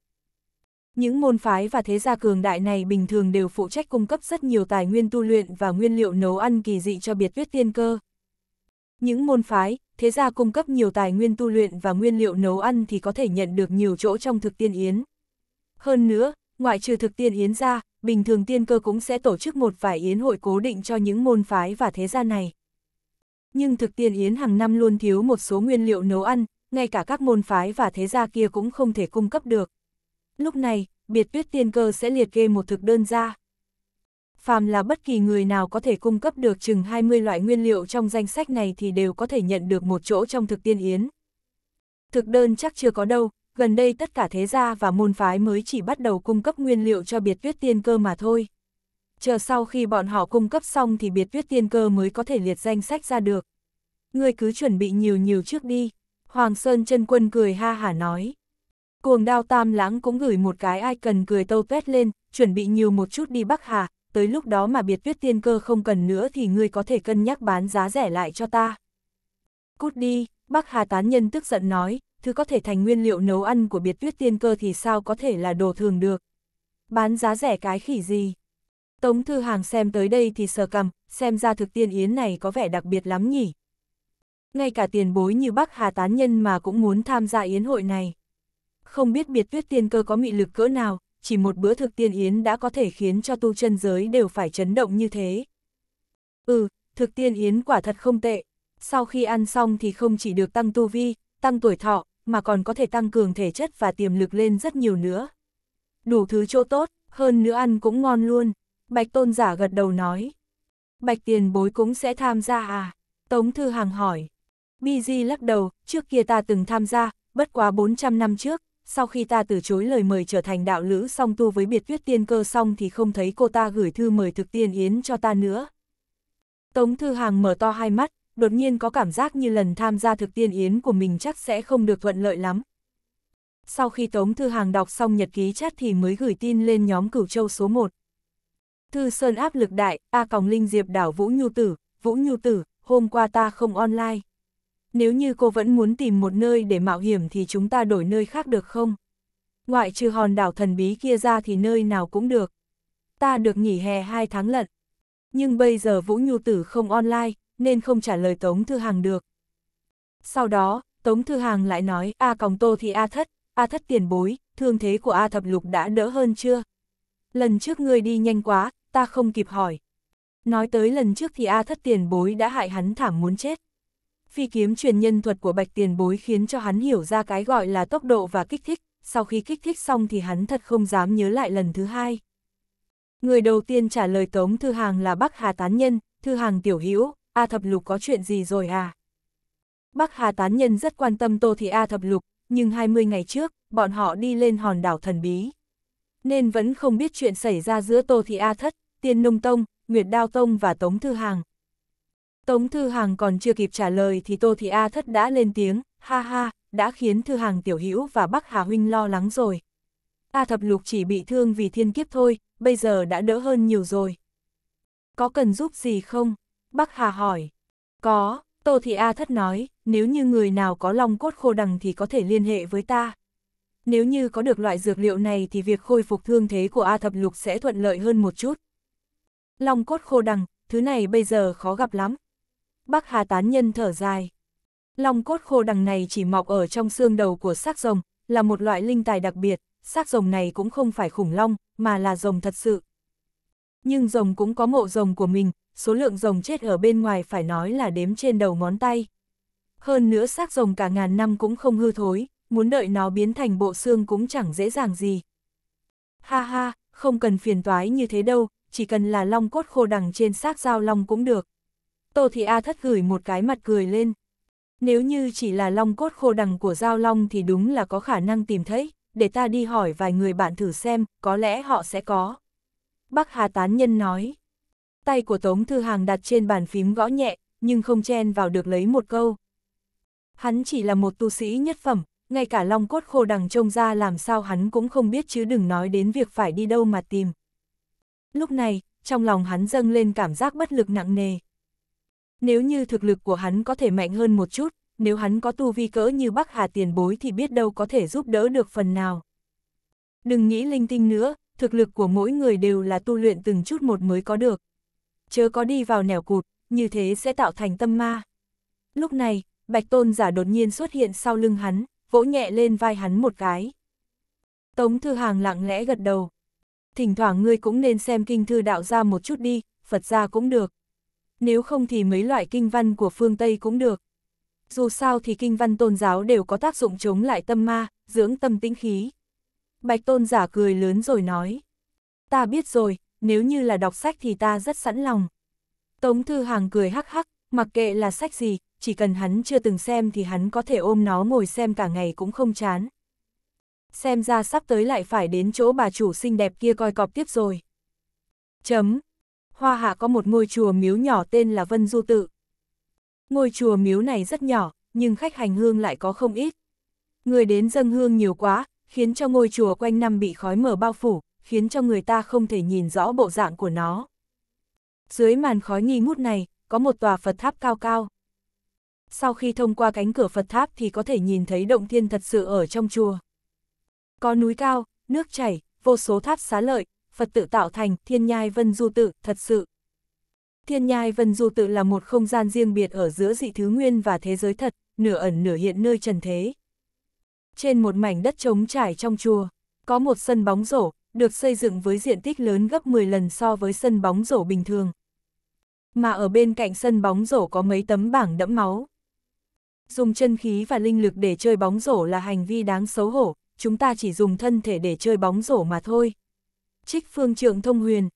[SPEAKER 1] Những môn phái và thế gia cường đại này bình thường đều phụ trách cung cấp rất nhiều tài nguyên tu luyện và nguyên liệu nấu ăn kỳ dị cho biệt tuyết tiên cơ. Những môn phái, thế gia cung cấp nhiều tài nguyên tu luyện và nguyên liệu nấu ăn thì có thể nhận được nhiều chỗ trong thực tiên yến. Hơn nữa, ngoại trừ thực tiên yến ra, bình thường tiên cơ cũng sẽ tổ chức một vài yến hội cố định cho những môn phái và thế gia này. Nhưng thực tiên yến hàng năm luôn thiếu một số nguyên liệu nấu ăn, ngay cả các môn phái và thế gia kia cũng không thể cung cấp được. Lúc này, biệt tuyết tiên cơ sẽ liệt kê một thực đơn ra. Phàm là bất kỳ người nào có thể cung cấp được chừng 20 loại nguyên liệu trong danh sách này thì đều có thể nhận được một chỗ trong thực tiên yến. Thực đơn chắc chưa có đâu, gần đây tất cả thế gia và môn phái mới chỉ bắt đầu cung cấp nguyên liệu cho biệt viết tiên cơ mà thôi. Chờ sau khi bọn họ cung cấp xong thì biệt viết tiên cơ mới có thể liệt danh sách ra được. người cứ chuẩn bị nhiều nhiều trước đi. Hoàng Sơn chân quân cười ha hả nói. Cuồng đao tam lãng cũng gửi một cái ai cần cười tâu tuét lên, chuẩn bị nhiều một chút đi Bắc Hà, tới lúc đó mà biệt viết tiên cơ không cần nữa thì ngươi có thể cân nhắc bán giá rẻ lại cho ta. Cút đi, Bắc Hà tán nhân tức giận nói, thứ có thể thành nguyên liệu nấu ăn của biệt tuyết tiên cơ thì sao có thể là đồ thường được. Bán giá rẻ cái khỉ gì? Tống Thư Hàng xem tới đây thì sờ cầm, xem ra thực tiên yến này có vẻ đặc biệt lắm nhỉ. Ngay cả tiền bối như Bắc Hà Tán Nhân mà cũng muốn tham gia yến hội này. Không biết biệt tuyết tiên cơ có mị lực cỡ nào, chỉ một bữa thực tiên yến đã có thể khiến cho tu chân giới đều phải chấn động như thế. Ừ, thực tiên yến quả thật không tệ. Sau khi ăn xong thì không chỉ được tăng tu vi, tăng tuổi thọ, mà còn có thể tăng cường thể chất và tiềm lực lên rất nhiều nữa. Đủ thứ chỗ tốt, hơn nữa ăn cũng ngon luôn. Bạch tôn giả gật đầu nói. Bạch tiền bối cũng sẽ tham gia à? Tống Thư Hàng hỏi. BG lắc đầu, trước kia ta từng tham gia, bất quá 400 năm trước, sau khi ta từ chối lời mời trở thành đạo lữ song tu với biệt tuyết tiên cơ xong thì không thấy cô ta gửi thư mời thực tiên yến cho ta nữa. Tống Thư Hàng mở to hai mắt, đột nhiên có cảm giác như lần tham gia thực tiên yến của mình chắc sẽ không được thuận lợi lắm. Sau khi Tống Thư Hàng đọc xong nhật ký chat thì mới gửi tin lên nhóm cửu châu số 1. Thư Sơn áp lực đại, A Còng Linh Diệp đảo Vũ Nhu Tử, Vũ Nhu Tử, hôm qua ta không online. Nếu như cô vẫn muốn tìm một nơi để mạo hiểm thì chúng ta đổi nơi khác được không? Ngoại trừ hòn đảo thần bí kia ra thì nơi nào cũng được. Ta được nghỉ hè 2 tháng lận. Nhưng bây giờ Vũ Nhu Tử không online, nên không trả lời Tống Thư Hàng được. Sau đó, Tống Thư Hàng lại nói, A còng tô thì A thất, A thất tiền bối, thương thế của A thập lục đã đỡ hơn chưa? Lần trước ngươi đi nhanh quá, ta không kịp hỏi. Nói tới lần trước thì A thất tiền bối đã hại hắn thảm muốn chết. Phi kiếm truyền nhân thuật của bạch tiền bối khiến cho hắn hiểu ra cái gọi là tốc độ và kích thích, sau khi kích thích xong thì hắn thật không dám nhớ lại lần thứ hai. Người đầu tiên trả lời Tống Thư Hàng là Bắc Hà Tán Nhân, Thư Hàng Tiểu Hữu A Thập Lục có chuyện gì rồi à? Bắc Hà Tán Nhân rất quan tâm Tô Thị A Thập Lục, nhưng 20 ngày trước, bọn họ đi lên hòn đảo thần bí. Nên vẫn không biết chuyện xảy ra giữa Tô Thị A Thất, Tiên Nông Tông, Nguyệt Đao Tông và Tống Thư Hàng. Tống Thư Hàng còn chưa kịp trả lời thì Tô Thị A Thất đã lên tiếng, ha ha, đã khiến Thư Hàng Tiểu Hữu và Bắc Hà Huynh lo lắng rồi. A Thập Lục chỉ bị thương vì thiên kiếp thôi, bây giờ đã đỡ hơn nhiều rồi. Có cần giúp gì không? Bắc Hà hỏi. Có, Tô Thị A thất nói, nếu như người nào có long cốt khô đằng thì có thể liên hệ với ta. Nếu như có được loại dược liệu này thì việc khôi phục thương thế của A thập lục sẽ thuận lợi hơn một chút. Long cốt khô đằng, thứ này bây giờ khó gặp lắm. Bắc Hà tán nhân thở dài. Long cốt khô đằng này chỉ mọc ở trong xương đầu của xác rồng, là một loại linh tài đặc biệt, xác rồng này cũng không phải khủng long, mà là rồng thật sự. Nhưng rồng cũng có mộ rồng của mình, số lượng rồng chết ở bên ngoài phải nói là đếm trên đầu ngón tay. Hơn nữa xác rồng cả ngàn năm cũng không hư thối, muốn đợi nó biến thành bộ xương cũng chẳng dễ dàng gì. Ha ha, không cần phiền toái như thế đâu, chỉ cần là long cốt khô đằng trên xác dao long cũng được. Tô Thị A thất gửi một cái mặt cười lên. Nếu như chỉ là long cốt khô đằng của dao long thì đúng là có khả năng tìm thấy, để ta đi hỏi vài người bạn thử xem, có lẽ họ sẽ có. Bắc Hà Tán Nhân nói tay của Tống Thư Hàng đặt trên bàn phím gõ nhẹ, nhưng không chen vào được lấy một câu. Hắn chỉ là một tu sĩ nhất phẩm, ngay cả long cốt khô đằng trông ra làm sao hắn cũng không biết chứ đừng nói đến việc phải đi đâu mà tìm. Lúc này, trong lòng hắn dâng lên cảm giác bất lực nặng nề. Nếu như thực lực của hắn có thể mạnh hơn một chút, nếu hắn có tu vi cỡ như Bắc Hà tiền bối thì biết đâu có thể giúp đỡ được phần nào. Đừng nghĩ linh tinh nữa, thực lực của mỗi người đều là tu luyện từng chút một mới có được chớ có đi vào nẻo cụt, như thế sẽ tạo thành tâm ma. Lúc này, Bạch Tôn giả đột nhiên xuất hiện sau lưng hắn, vỗ nhẹ lên vai hắn một cái. Tống Thư Hàng lặng lẽ gật đầu. Thỉnh thoảng ngươi cũng nên xem kinh thư đạo ra một chút đi, Phật ra cũng được. Nếu không thì mấy loại kinh văn của phương Tây cũng được. Dù sao thì kinh văn tôn giáo đều có tác dụng chống lại tâm ma, dưỡng tâm tĩnh khí. Bạch Tôn giả cười lớn rồi nói. Ta biết rồi, nếu như là đọc sách thì ta rất sẵn lòng. Tống Thư Hàng cười hắc hắc, mặc kệ là sách gì, chỉ cần hắn chưa từng xem thì hắn có thể ôm nó ngồi xem cả ngày cũng không chán. Xem ra sắp tới lại phải đến chỗ bà chủ xinh đẹp kia coi cọp tiếp rồi. Chấm. Hoa Hạ có một ngôi chùa miếu nhỏ tên là Vân Du Tự. Ngôi chùa miếu này rất nhỏ, nhưng khách hành hương lại có không ít. Người đến dâng hương nhiều quá, khiến cho ngôi chùa quanh năm bị khói mờ bao phủ, khiến cho người ta không thể nhìn rõ bộ dạng của nó. Dưới màn khói nghi ngút này, có một tòa Phật tháp cao cao. Sau khi thông qua cánh cửa Phật tháp thì có thể nhìn thấy động thiên thật sự ở trong chùa. Có núi cao, nước chảy, vô số tháp xá lợi, Phật tự tạo thành thiên nhai vân du tự, thật sự. Thiên nhai vân du tự là một không gian riêng biệt ở giữa dị thứ nguyên và thế giới thật, nửa ẩn nửa hiện nơi trần thế. Trên một mảnh đất trống trải trong chùa, có một sân bóng rổ, được xây dựng với diện tích lớn gấp 10 lần so với sân bóng rổ bình thường. Mà ở bên cạnh sân bóng rổ có mấy tấm bảng đẫm máu. Dùng chân khí và linh lực để chơi bóng rổ là hành vi đáng xấu hổ, chúng ta chỉ dùng thân thể để chơi bóng rổ mà thôi. Trích phương trượng thông huyền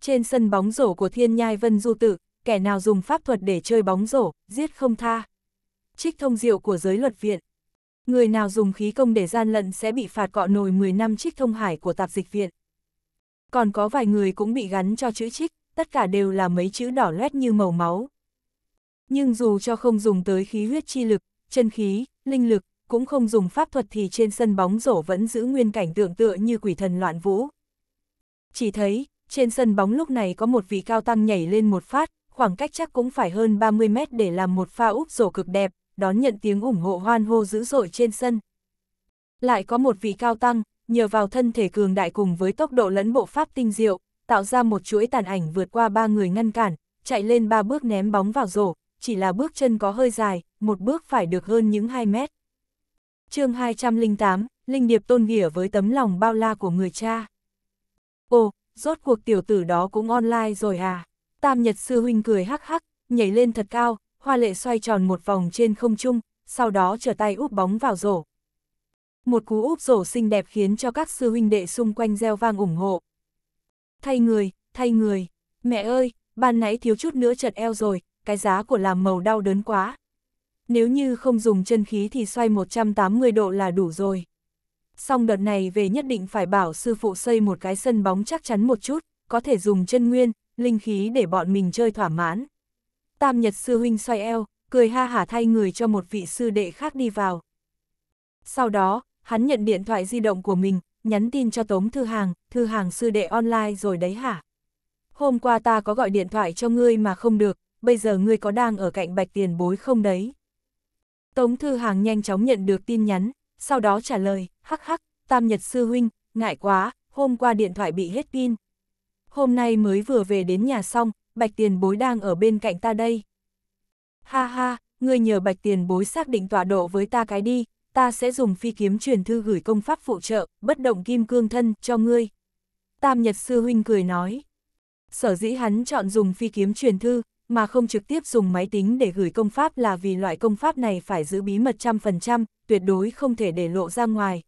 [SPEAKER 1] Trên sân bóng rổ của thiên nhai vân du tự, kẻ nào dùng pháp thuật để chơi bóng rổ, giết không tha. Trích thông diệu của giới luật viện người nào dùng khí công để gian lận sẽ bị phạt cọ nồi 10 năm trích thông hải của tạp dịch viện. Còn có vài người cũng bị gắn cho chữ trích, tất cả đều là mấy chữ đỏ loét như màu máu. Nhưng dù cho không dùng tới khí huyết chi lực, chân khí, linh lực, cũng không dùng pháp thuật thì trên sân bóng rổ vẫn giữ nguyên cảnh tượng tựa như quỷ thần loạn vũ. Chỉ thấy, trên sân bóng lúc này có một vị cao tăng nhảy lên một phát, khoảng cách chắc cũng phải hơn 30 mét để làm một pha úp rổ cực đẹp, đón nhận tiếng ủng hộ hoan hô dữ dội trên sân. Lại có một vị cao tăng, nhờ vào thân thể cường đại cùng với tốc độ lẫn bộ pháp tinh diệu, tạo ra một chuỗi tàn ảnh vượt qua ba người ngăn cản, chạy lên ba bước ném bóng vào rổ, chỉ là bước chân có hơi dài, một bước phải được hơn những 2 mét. chương 208, Linh Điệp tôn nghĩa với tấm lòng bao la của người cha. Ồ, rốt cuộc tiểu tử đó cũng online rồi à. Tam Nhật Sư Huynh cười hắc hắc, nhảy lên thật cao, hoa lệ xoay tròn một vòng trên không trung, sau đó trở tay úp bóng vào rổ. Một cú úp rổ xinh đẹp khiến cho các sư huynh đệ xung quanh gieo vang ủng hộ. Thay người, thay người, mẹ ơi, ban nãy thiếu chút nữa chật eo rồi, cái giá của làm màu đau đớn quá. Nếu như không dùng chân khí thì xoay 180 độ là đủ rồi. Xong đợt này về nhất định phải bảo sư phụ xây một cái sân bóng chắc chắn một chút, có thể dùng chân nguyên, linh khí để bọn mình chơi thỏa mãn. Tam Nhật Sư Huynh xoay eo, cười ha hả thay người cho một vị sư đệ khác đi vào. Sau đó, hắn nhận điện thoại di động của mình, nhắn tin cho Tống Thư Hàng, Thư Hàng sư đệ online rồi đấy hả? Hôm qua ta có gọi điện thoại cho ngươi mà không được, bây giờ ngươi có đang ở cạnh bạch tiền bối không đấy? Tống Thư Hàng nhanh chóng nhận được tin nhắn, sau đó trả lời, hắc hắc, Tam Nhật Sư Huynh, ngại quá, hôm qua điện thoại bị hết pin. Hôm nay mới vừa về đến nhà xong, bạch tiền bối đang ở bên cạnh ta đây. Ha ha, ngươi nhờ bạch tiền bối xác định tọa độ với ta cái đi, ta sẽ dùng phi kiếm truyền thư gửi công pháp phụ trợ, bất động kim cương thân, cho ngươi. Tam Nhật Sư Huynh cười nói. Sở dĩ hắn chọn dùng phi kiếm truyền thư, mà không trực tiếp dùng máy tính để gửi công pháp là vì loại công pháp này phải giữ bí mật trăm phần trăm, tuyệt đối không thể để lộ ra ngoài.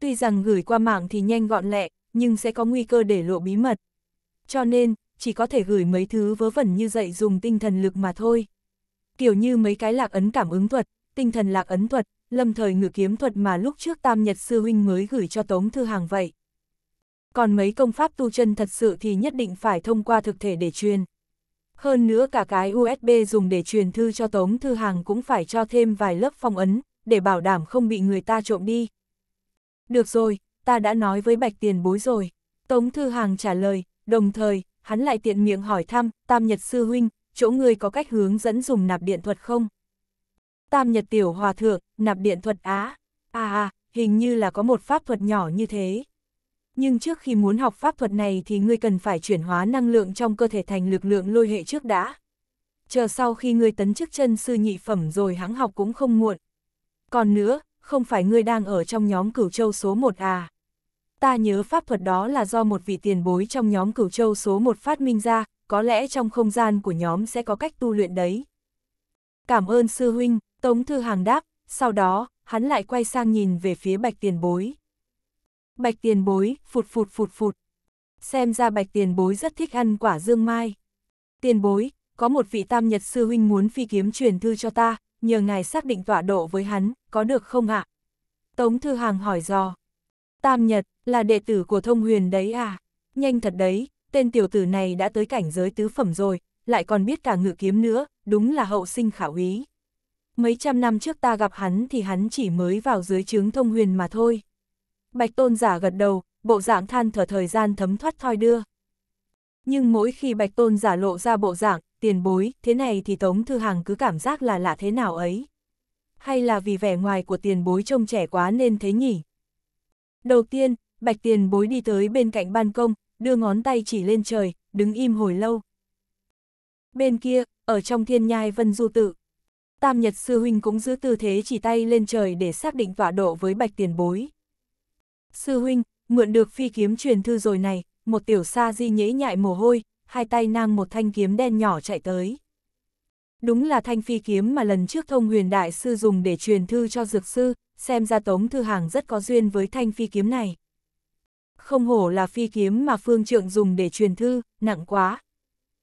[SPEAKER 1] Tuy rằng gửi qua mạng thì nhanh gọn lẹ, nhưng sẽ có nguy cơ để lộ bí mật. Cho nên, chỉ có thể gửi mấy thứ vớ vẩn như dạy dùng tinh thần lực mà thôi. Kiểu như mấy cái lạc ấn cảm ứng thuật, tinh thần lạc ấn thuật, lâm thời ngự kiếm thuật mà lúc trước Tam Nhật Sư Huynh mới gửi cho Tống Thư Hàng vậy. Còn mấy công pháp tu chân thật sự thì nhất định phải thông qua thực thể để truyền. Hơn nữa cả cái USB dùng để truyền thư cho Tống Thư Hàng cũng phải cho thêm vài lớp phong ấn, để bảo đảm không bị người ta trộm đi. Được rồi, ta đã nói với Bạch Tiền Bối rồi. Tống Thư Hàng trả lời, đồng thời, hắn lại tiện miệng hỏi thăm, Tam Nhật Sư Huynh, chỗ người có cách hướng dẫn dùng nạp điện thuật không? Tam Nhật Tiểu Hòa Thượng, nạp điện thuật Á, à à, hình như là có một pháp thuật nhỏ như thế. Nhưng trước khi muốn học pháp thuật này thì ngươi cần phải chuyển hóa năng lượng trong cơ thể thành lực lượng lôi hệ trước đã. Chờ sau khi ngươi tấn chức chân sư nhị phẩm rồi hắn học cũng không muộn. Còn nữa, không phải ngươi đang ở trong nhóm cửu châu số 1 à ta nhớ pháp thuật đó là do một vị tiền bối trong nhóm cửu châu số một phát minh ra, có lẽ trong không gian của nhóm sẽ có cách tu luyện đấy. Cảm ơn sư huynh, Tống Thư Hàng đáp, sau đó, hắn lại quay sang nhìn về phía bạch tiền bối. Bạch tiền bối, phụt phụt phụt phụt. Xem ra bạch tiền bối rất thích ăn quả dương mai. Tiền bối, có một vị tam nhật sư huynh muốn phi kiếm truyền thư cho ta, nhờ ngài xác định tọa độ với hắn, có được không ạ? Tống Thư Hàng hỏi dò. Tam Nhật, là đệ tử của thông huyền đấy à? Nhanh thật đấy, tên tiểu tử này đã tới cảnh giới tứ phẩm rồi, lại còn biết cả ngự kiếm nữa, đúng là hậu sinh khảo ý. Mấy trăm năm trước ta gặp hắn thì hắn chỉ mới vào dưới chướng thông huyền mà thôi. Bạch tôn giả gật đầu, bộ dạng than thở thời gian thấm thoát thoi đưa. Nhưng mỗi khi bạch tôn giả lộ ra bộ dạng, tiền bối, thế này thì Tống Thư Hàng cứ cảm giác là lạ thế nào ấy. Hay là vì vẻ ngoài của tiền bối trông trẻ quá nên thế nhỉ? Đầu tiên, Bạch Tiền bối đi tới bên cạnh ban công, đưa ngón tay chỉ lên trời, đứng im hồi lâu. Bên kia, ở trong thiên nhai vân du tự, Tam Nhật Sư Huynh cũng giữ tư thế chỉ tay lên trời để xác định tọa độ với Bạch Tiền bối. Sư Huynh, mượn được phi kiếm truyền thư rồi này, một tiểu sa di nhễ nhại mồ hôi, hai tay nang một thanh kiếm đen nhỏ chạy tới. Đúng là thanh phi kiếm mà lần trước thông huyền đại sư dùng để truyền thư cho dược sư, xem ra Tống Thư Hàng rất có duyên với thanh phi kiếm này. Không hổ là phi kiếm mà Phương Trượng dùng để truyền thư, nặng quá.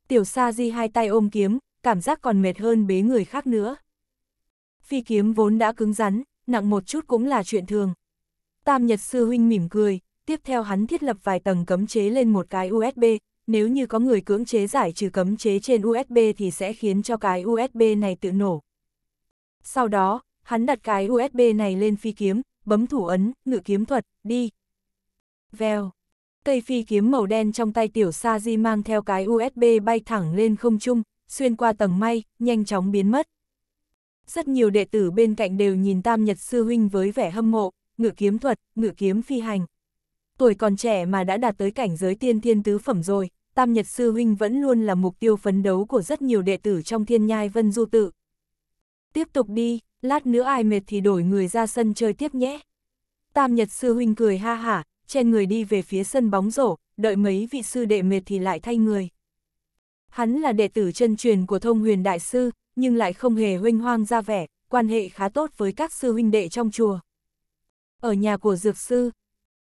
[SPEAKER 1] Tiểu Sa Di hai tay ôm kiếm, cảm giác còn mệt hơn bế người khác nữa. Phi kiếm vốn đã cứng rắn, nặng một chút cũng là chuyện thường. Tam Nhật Sư Huynh mỉm cười, tiếp theo hắn thiết lập vài tầng cấm chế lên một cái USB, nếu như có người cưỡng chế giải trừ cấm chế trên USB thì sẽ khiến cho cái USB này tự nổ. Sau đó, Hắn đặt cái USB này lên phi kiếm, bấm thủ ấn, ngự kiếm thuật, đi. Vèo. Cây phi kiếm màu đen trong tay tiểu sa di mang theo cái USB bay thẳng lên không trung, xuyên qua tầng mây, nhanh chóng biến mất. Rất nhiều đệ tử bên cạnh đều nhìn Tam Nhật Sư Huynh với vẻ hâm mộ, ngự kiếm thuật, ngự kiếm phi hành. Tuổi còn trẻ mà đã đạt tới cảnh giới tiên thiên tứ phẩm rồi, Tam Nhật Sư Huynh vẫn luôn là mục tiêu phấn đấu của rất nhiều đệ tử trong thiên nhai vân du tự. Tiếp tục đi, lát nữa ai mệt thì đổi người ra sân chơi tiếp nhé. Tam Nhật Sư Huynh cười ha hả, chen người đi về phía sân bóng rổ, đợi mấy vị sư đệ mệt thì lại thay người. Hắn là đệ tử chân truyền của thông huyền đại sư, nhưng lại không hề huynh hoang ra vẻ, quan hệ khá tốt với các sư huynh đệ trong chùa. Ở nhà của dược sư,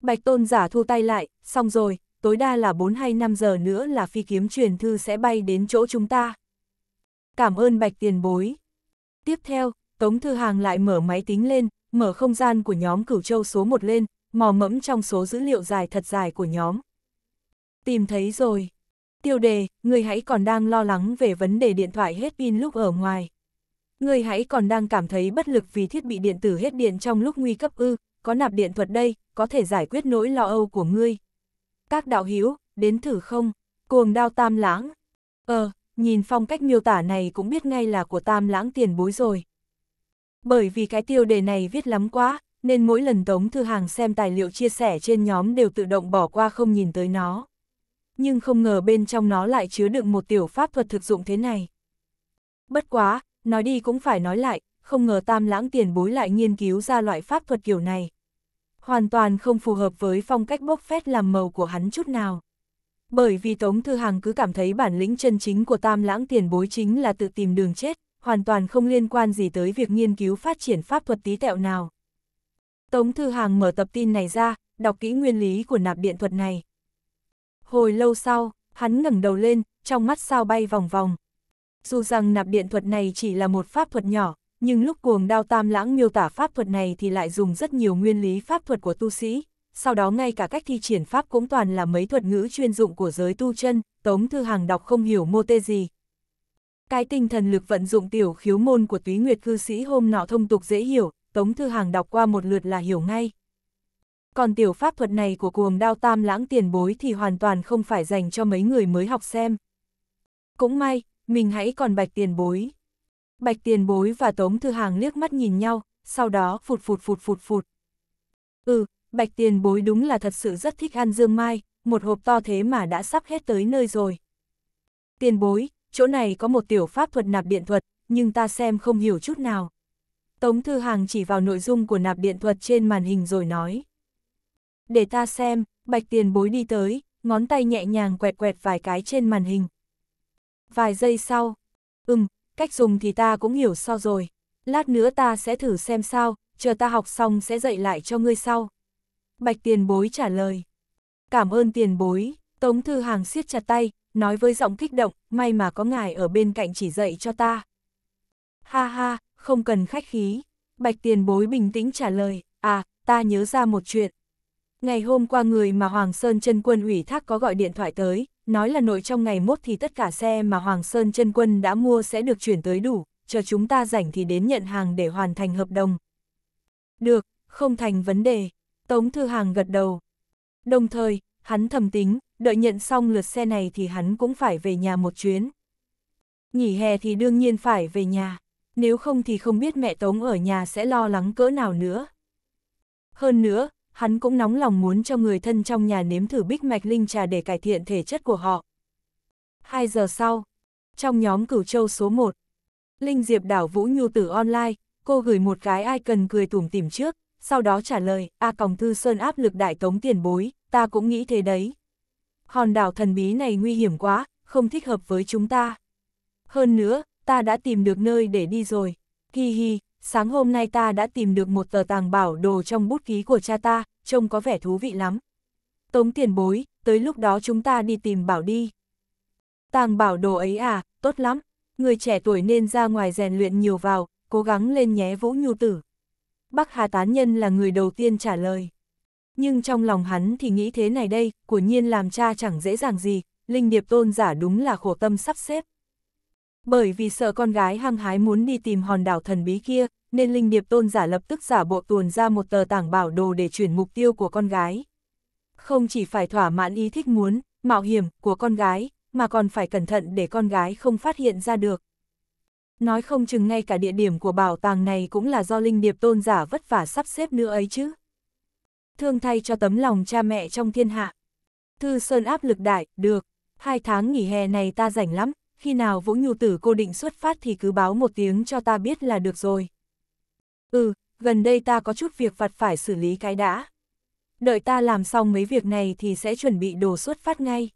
[SPEAKER 1] Bạch Tôn giả thu tay lại, xong rồi, tối đa là 4 hay 5 giờ nữa là phi kiếm truyền thư sẽ bay đến chỗ chúng ta. Cảm ơn Bạch tiền bối. Tiếp theo, Tống Thư Hàng lại mở máy tính lên, mở không gian của nhóm cửu châu số 1 lên, mò mẫm trong số dữ liệu dài thật dài của nhóm. Tìm thấy rồi. Tiêu đề, người hãy còn đang lo lắng về vấn đề điện thoại hết pin lúc ở ngoài. Người hãy còn đang cảm thấy bất lực vì thiết bị điện tử hết điện trong lúc nguy cấp ư, có nạp điện thuật đây, có thể giải quyết nỗi lo âu của ngươi. Các đạo hữu đến thử không, cuồng đao tam lãng. Ờ, nhìn phong cách miêu tả này cũng biết ngay là của tam lãng tiền bối rồi bởi vì cái tiêu đề này viết lắm quá, nên mỗi lần Tống Thư Hàng xem tài liệu chia sẻ trên nhóm đều tự động bỏ qua không nhìn tới nó. Nhưng không ngờ bên trong nó lại chứa đựng một tiểu pháp thuật thực dụng thế này. Bất quá, nói đi cũng phải nói lại, không ngờ tam lãng tiền bối lại nghiên cứu ra loại pháp thuật kiểu này. Hoàn toàn không phù hợp với phong cách bốc phét làm màu của hắn chút nào. Bởi vì Tống Thư Hàng cứ cảm thấy bản lĩnh chân chính của tam lãng tiền bối chính là tự tìm đường chết, hoàn toàn không liên quan gì tới việc nghiên cứu phát triển pháp thuật tí tẹo nào. Tống Thư Hàng mở tập tin này ra, đọc kỹ nguyên lý của nạp điện thuật này. Hồi lâu sau, hắn ngẩng đầu lên, trong mắt sao bay vòng vòng. Dù rằng nạp điện thuật này chỉ là một pháp thuật nhỏ, nhưng lúc cuồng đao tam lãng miêu tả pháp thuật này thì lại dùng rất nhiều nguyên lý pháp thuật của tu sĩ, sau đó ngay cả cách thi triển pháp cũng toàn là mấy thuật ngữ chuyên dụng của giới tu chân, Tống Thư Hàng đọc không hiểu mô tê gì, cái tinh thần lực vận dụng tiểu khiếu môn của túy nguyệt cư sĩ hôm nọ thông tục dễ hiểu, Tống Thư Hàng đọc qua một lượt là hiểu ngay. Còn tiểu pháp thuật này của cuồng đao tam lãng tiền bối thì hoàn toàn không phải dành cho mấy người mới học xem. Cũng may, mình hãy còn bạch tiền bối. Bạch tiền bối và Tống Thư Hàng liếc mắt nhìn nhau, sau đó phụt phụt phụt phụt phụt. Ừ, bạch tiền bối đúng là thật sự rất thích ăn dương mai, một hộp to thế mà đã sắp hết tới nơi rồi. Tiền bối, chỗ này có một tiểu pháp thuật nạp điện thuật, nhưng ta xem không hiểu chút nào. Tống Thư Hàng chỉ vào nội dung của nạp điện thuật trên màn hình rồi nói. Để ta xem, bạch tiền bối đi tới, ngón tay nhẹ nhàng quẹt quẹt vài cái trên màn hình. Vài giây sau, ừm, cách dùng thì ta cũng hiểu sao rồi, lát nữa ta sẽ thử xem sao, chờ ta học xong sẽ dạy lại cho ngươi sau. Bạch tiền bối trả lời. Cảm ơn tiền bối, Tống Thư Hàng siết chặt tay, nói với giọng kích động, may mà có ngài ở bên cạnh chỉ dạy cho ta. Ha ha, không cần khách khí. Bạch tiền bối bình tĩnh trả lời, à, ta nhớ ra một chuyện. Ngày hôm qua người mà Hoàng Sơn chân Quân ủy thác có gọi điện thoại tới, nói là nội trong ngày mốt thì tất cả xe mà Hoàng Sơn chân Quân đã mua sẽ được chuyển tới đủ, chờ chúng ta rảnh thì đến nhận hàng để hoàn thành hợp đồng. Được, không thành vấn đề. Tống Thư Hàng gật đầu. Đồng thời, hắn thầm tính, đợi nhận xong lượt xe này thì hắn cũng phải về nhà một chuyến. Nghỉ hè thì đương nhiên phải về nhà, nếu không thì không biết mẹ Tống ở nhà sẽ lo lắng cỡ nào nữa. Hơn nữa, hắn cũng nóng lòng muốn cho người thân trong nhà nếm thử bích mạch linh trà để cải thiện thể chất của họ. Hai giờ sau, trong nhóm cửu châu số 1, Linh Diệp đảo Vũ Nhu Tử online, cô gửi một cái icon cười tủm tỉm trước, sau đó trả lời, A Còng Thư Sơn áp lực đại tống tiền bối, ta cũng nghĩ thế đấy hòn đảo thần bí này nguy hiểm quá, không thích hợp với chúng ta. Hơn nữa, ta đã tìm được nơi để đi rồi. Hi hi, sáng hôm nay ta đã tìm được một tờ tàng bảo đồ trong bút ký của cha ta, trông có vẻ thú vị lắm. Tống tiền bối, tới lúc đó chúng ta đi tìm bảo đi. Tàng bảo đồ ấy à, tốt lắm. Người trẻ tuổi nên ra ngoài rèn luyện nhiều vào, cố gắng lên nhé Vũ Nhu Tử. Bắc Hà Tán Nhân là người đầu tiên trả lời. Nhưng trong lòng hắn thì nghĩ thế này đây, của nhiên làm cha chẳng dễ dàng gì, Linh Điệp Tôn giả đúng là khổ tâm sắp xếp. Bởi vì sợ con gái hăng hái muốn đi tìm hòn đảo thần bí kia, nên Linh Điệp Tôn giả lập tức giả bộ tuồn ra một tờ tảng bảo đồ để chuyển mục tiêu của con gái. Không chỉ phải thỏa mãn ý thích muốn, mạo hiểm của con gái, mà còn phải cẩn thận để con gái không phát hiện ra được. Nói không chừng ngay cả địa điểm của bảo tàng này cũng là do Linh Điệp Tôn giả vất vả sắp xếp nữa ấy chứ thương thay cho tấm lòng cha mẹ trong thiên hạ. Thư Sơn áp lực đại, được, hai tháng nghỉ hè này ta rảnh lắm, khi nào Vũ Nhu Tử cô định xuất phát thì cứ báo một tiếng cho ta biết là được rồi. Ừ, gần đây ta có chút việc vặt phải xử lý cái đã. Đợi ta làm xong mấy việc này thì sẽ chuẩn bị đồ xuất phát ngay.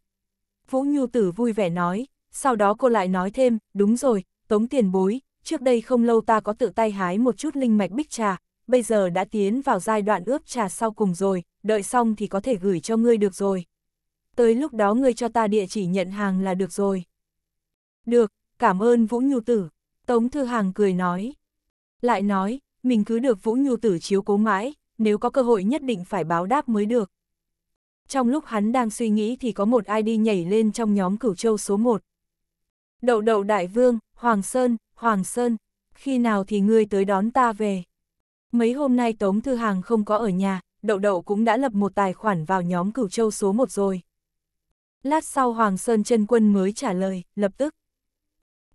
[SPEAKER 1] Vũ Nhu Tử vui vẻ nói, sau đó cô lại nói thêm, đúng rồi, tống tiền bối, trước đây không lâu ta có tự tay hái một chút linh mạch bích trà, bây giờ đã tiến vào giai đoạn ướp trà sau cùng rồi, đợi xong thì có thể gửi cho ngươi được rồi. Tới lúc đó ngươi cho ta địa chỉ nhận hàng là được rồi. Được, cảm ơn Vũ Nhu Tử, Tống Thư Hàng cười nói. Lại nói, mình cứ được Vũ Nhu Tử chiếu cố mãi, nếu có cơ hội nhất định phải báo đáp mới được. Trong lúc hắn đang suy nghĩ thì có một ai đi nhảy lên trong nhóm cửu châu số 1. Đậu đậu đại vương, Hoàng Sơn, Hoàng Sơn, khi nào thì ngươi tới đón ta về? Mấy hôm nay Tống Thư Hàng không có ở nhà, Đậu Đậu cũng đã lập một tài khoản vào nhóm cửu châu số 1 rồi. Lát sau Hoàng Sơn chân Quân mới trả lời, lập tức.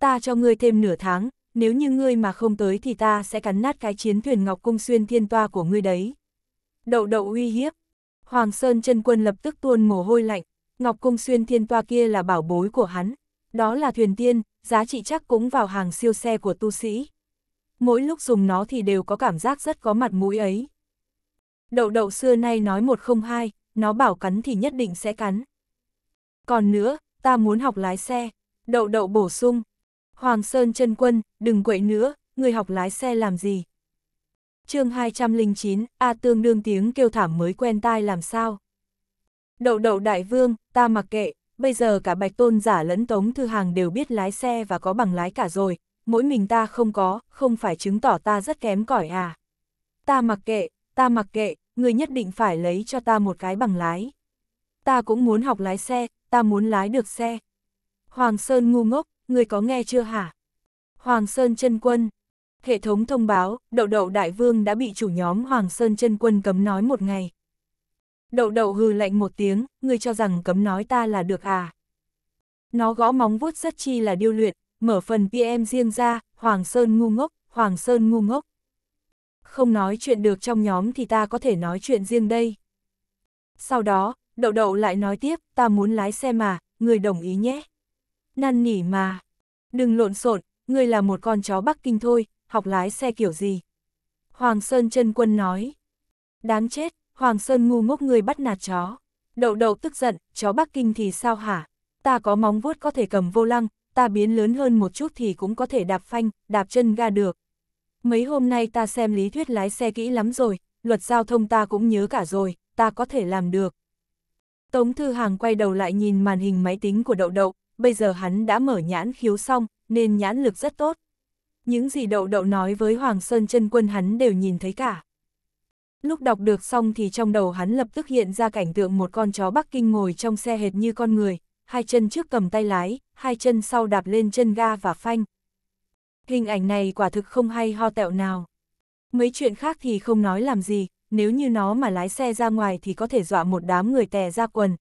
[SPEAKER 1] Ta cho ngươi thêm nửa tháng, nếu như ngươi mà không tới thì ta sẽ cắn nát cái chiến thuyền Ngọc Cung Xuyên Thiên Toa của ngươi đấy. Đậu Đậu uy hiếp. Hoàng Sơn chân Quân lập tức tuôn mồ hôi lạnh, Ngọc Cung Xuyên Thiên Toa kia là bảo bối của hắn. Đó là thuyền tiên, giá trị chắc cũng vào hàng siêu xe của tu sĩ mỗi lúc dùng nó thì đều có cảm giác rất có mặt mũi ấy. Đậu đậu xưa nay nói một không hai, nó bảo cắn thì nhất định sẽ cắn. Còn nữa, ta muốn học lái xe, đậu đậu bổ sung. Hoàng Sơn chân Quân, đừng quậy nữa, người học lái xe làm gì? chương 209, A tương đương tiếng kêu thảm mới quen tai làm sao? Đậu đậu đại vương, ta mặc kệ, bây giờ cả bạch tôn giả lẫn tống thư hàng đều biết lái xe và có bằng lái cả rồi, mỗi mình ta không có, không phải chứng tỏ ta rất kém cỏi à. Ta mặc kệ, ta mặc kệ, người nhất định phải lấy cho ta một cái bằng lái. Ta cũng muốn học lái xe, ta muốn lái được xe. Hoàng Sơn ngu ngốc, người có nghe chưa hả? Hoàng Sơn chân quân. Hệ thống thông báo, đậu đậu đại vương đã bị chủ nhóm Hoàng Sơn chân quân cấm nói một ngày. Đậu đậu hừ lạnh một tiếng, người cho rằng cấm nói ta là được à. Nó gõ móng vuốt rất chi là điêu luyện, mở phần PM riêng ra, Hoàng Sơn ngu ngốc, Hoàng Sơn ngu ngốc. Không nói chuyện được trong nhóm thì ta có thể nói chuyện riêng đây. Sau đó, đậu đậu lại nói tiếp, ta muốn lái xe mà, người đồng ý nhé. Năn nỉ mà. Đừng lộn xộn, ngươi là một con chó Bắc Kinh thôi, học lái xe kiểu gì. Hoàng Sơn chân quân nói. Đáng chết, Hoàng Sơn ngu ngốc người bắt nạt chó. Đậu đậu tức giận, chó Bắc Kinh thì sao hả? Ta có móng vuốt có thể cầm vô lăng, ta biến lớn hơn một chút thì cũng có thể đạp phanh, đạp chân ga được. Mấy hôm nay ta xem lý thuyết lái xe kỹ lắm rồi, luật giao thông ta cũng nhớ cả rồi, ta có thể làm được. Tống Thư Hàng quay đầu lại nhìn màn hình máy tính của đậu đậu, bây giờ hắn đã mở nhãn khiếu xong, nên nhãn lực rất tốt. Những gì đậu đậu nói với Hoàng Sơn chân Quân hắn đều nhìn thấy cả. Lúc đọc được xong thì trong đầu hắn lập tức hiện ra cảnh tượng một con chó Bắc Kinh ngồi trong xe hệt như con người, hai chân trước cầm tay lái, hai chân sau đạp lên chân ga và phanh. Hình ảnh này quả thực không hay ho tẹo nào. Mấy chuyện khác thì không nói làm gì, nếu như nó mà lái xe ra ngoài thì có thể dọa một đám người tè ra quần.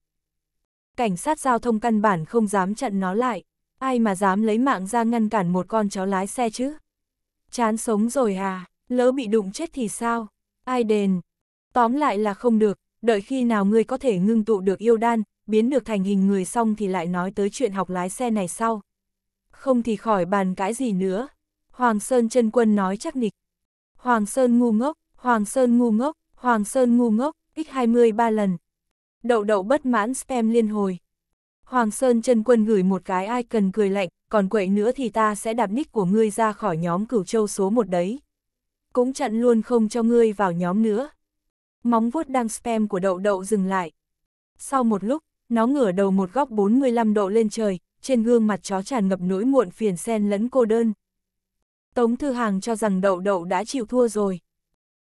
[SPEAKER 1] Cảnh sát giao thông căn bản không dám chặn nó lại, ai mà dám lấy mạng ra ngăn cản một con chó lái xe chứ. Chán sống rồi à, lỡ bị đụng chết thì sao, ai đền. Tóm lại là không được, đợi khi nào ngươi có thể ngưng tụ được yêu đan, biến được thành hình người xong thì lại nói tới chuyện học lái xe này sau. Không thì khỏi bàn cãi gì nữa. Hoàng Sơn chân quân nói chắc nịch. Hoàng Sơn ngu ngốc, Hoàng Sơn ngu ngốc, Hoàng Sơn ngu ngốc, x23 lần. Đậu đậu bất mãn spam liên hồi. Hoàng Sơn chân quân gửi một cái ai cần cười lạnh, còn quậy nữa thì ta sẽ đạp nick của ngươi ra khỏi nhóm cửu châu số một đấy. Cũng chặn luôn không cho ngươi vào nhóm nữa. Móng vuốt đang spam của đậu đậu dừng lại. Sau một lúc, nó ngửa đầu một góc 45 độ lên trời, trên gương mặt chó tràn ngập nỗi muộn phiền sen lẫn cô đơn. Tống Thư Hàng cho rằng đậu đậu đã chịu thua rồi.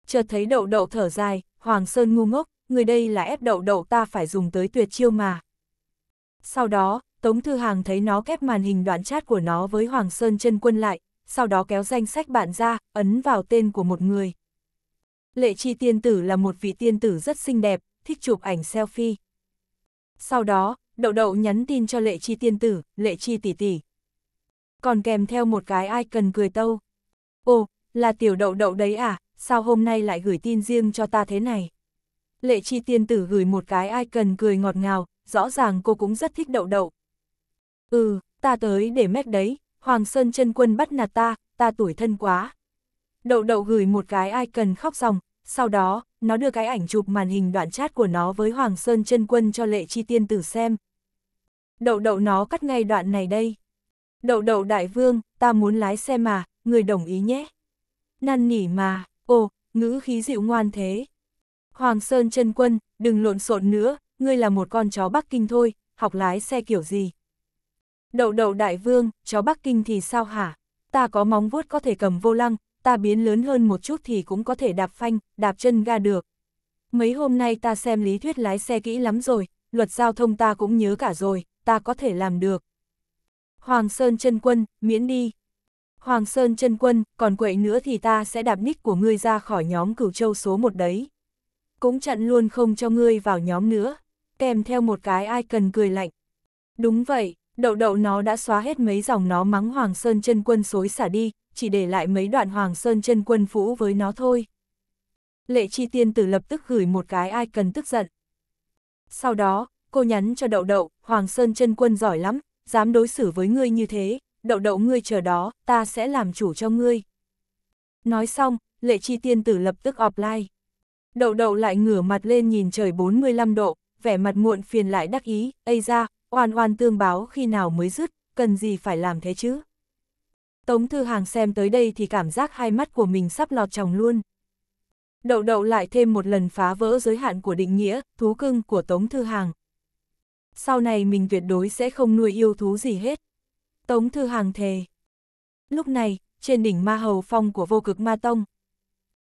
[SPEAKER 1] Chợt thấy đậu đậu thở dài, Hoàng Sơn ngu ngốc, người đây là ép đậu đậu ta phải dùng tới tuyệt chiêu mà. Sau đó, Tống Thư Hàng thấy nó kép màn hình đoạn chat của nó với Hoàng Sơn chân quân lại, sau đó kéo danh sách bạn ra, ấn vào tên của một người. Lệ Chi Tiên Tử là một vị tiên tử rất xinh đẹp, thích chụp ảnh selfie. Sau đó, Đậu Đậu nhắn tin cho Lệ Chi tiên tử, Lệ Chi tỷ tỷ. Còn kèm theo một cái ai cần cười tâu. Ồ, là tiểu Đậu Đậu đấy à, sao hôm nay lại gửi tin riêng cho ta thế này? Lệ Chi tiên tử gửi một cái ai cần cười ngọt ngào, rõ ràng cô cũng rất thích Đậu Đậu. Ừ, ta tới để mét đấy, Hoàng Sơn chân quân bắt nạt ta, ta tuổi thân quá. Đậu Đậu gửi một cái ai cần khóc ròng, sau đó, nó đưa cái ảnh chụp màn hình đoạn chat của nó với Hoàng Sơn chân quân cho lệ chi tiên tử xem. Đậu đậu nó cắt ngay đoạn này đây. Đậu đậu đại vương, ta muốn lái xe mà, người đồng ý nhé. Năn nỉ mà, ồ, ngữ khí dịu ngoan thế. Hoàng Sơn chân quân, đừng lộn xộn nữa, ngươi là một con chó Bắc Kinh thôi, học lái xe kiểu gì. Đậu đậu đại vương, chó Bắc Kinh thì sao hả? Ta có móng vuốt có thể cầm vô lăng, ta biến lớn hơn một chút thì cũng có thể đạp phanh, đạp chân ga được. Mấy hôm nay ta xem lý thuyết lái xe kỹ lắm rồi, luật giao thông ta cũng nhớ cả rồi, ta có thể làm được. Hoàng Sơn chân Quân, miễn đi. Hoàng Sơn chân Quân, còn quậy nữa thì ta sẽ đạp nick của ngươi ra khỏi nhóm cửu châu số một đấy. Cũng chặn luôn không cho ngươi vào nhóm nữa, kèm theo một cái ai cần cười lạnh. Đúng vậy, Đậu đậu nó đã xóa hết mấy dòng nó mắng Hoàng Sơn chân quân xối xả đi, chỉ để lại mấy đoạn Hoàng Sơn chân quân phũ với nó thôi. Lệ chi tiên tử lập tức gửi một cái ai cần tức giận. Sau đó, cô nhắn cho đậu đậu, Hoàng Sơn chân quân giỏi lắm, dám đối xử với ngươi như thế, đậu đậu ngươi chờ đó, ta sẽ làm chủ cho ngươi. Nói xong, lệ chi tiên tử lập tức offline. Đậu đậu lại ngửa mặt lên nhìn trời 45 độ, vẻ mặt muộn phiền lại đắc ý, ây ra, oan oan tương báo khi nào mới dứt, cần gì phải làm thế chứ? Tống Thư Hàng xem tới đây thì cảm giác hai mắt của mình sắp lọt tròng luôn. Đậu đậu lại thêm một lần phá vỡ giới hạn của định nghĩa, thú cưng của Tống Thư Hàng. Sau này mình tuyệt đối sẽ không nuôi yêu thú gì hết. Tống Thư Hàng thề. Lúc này, trên đỉnh ma hầu phong của vô cực ma tông.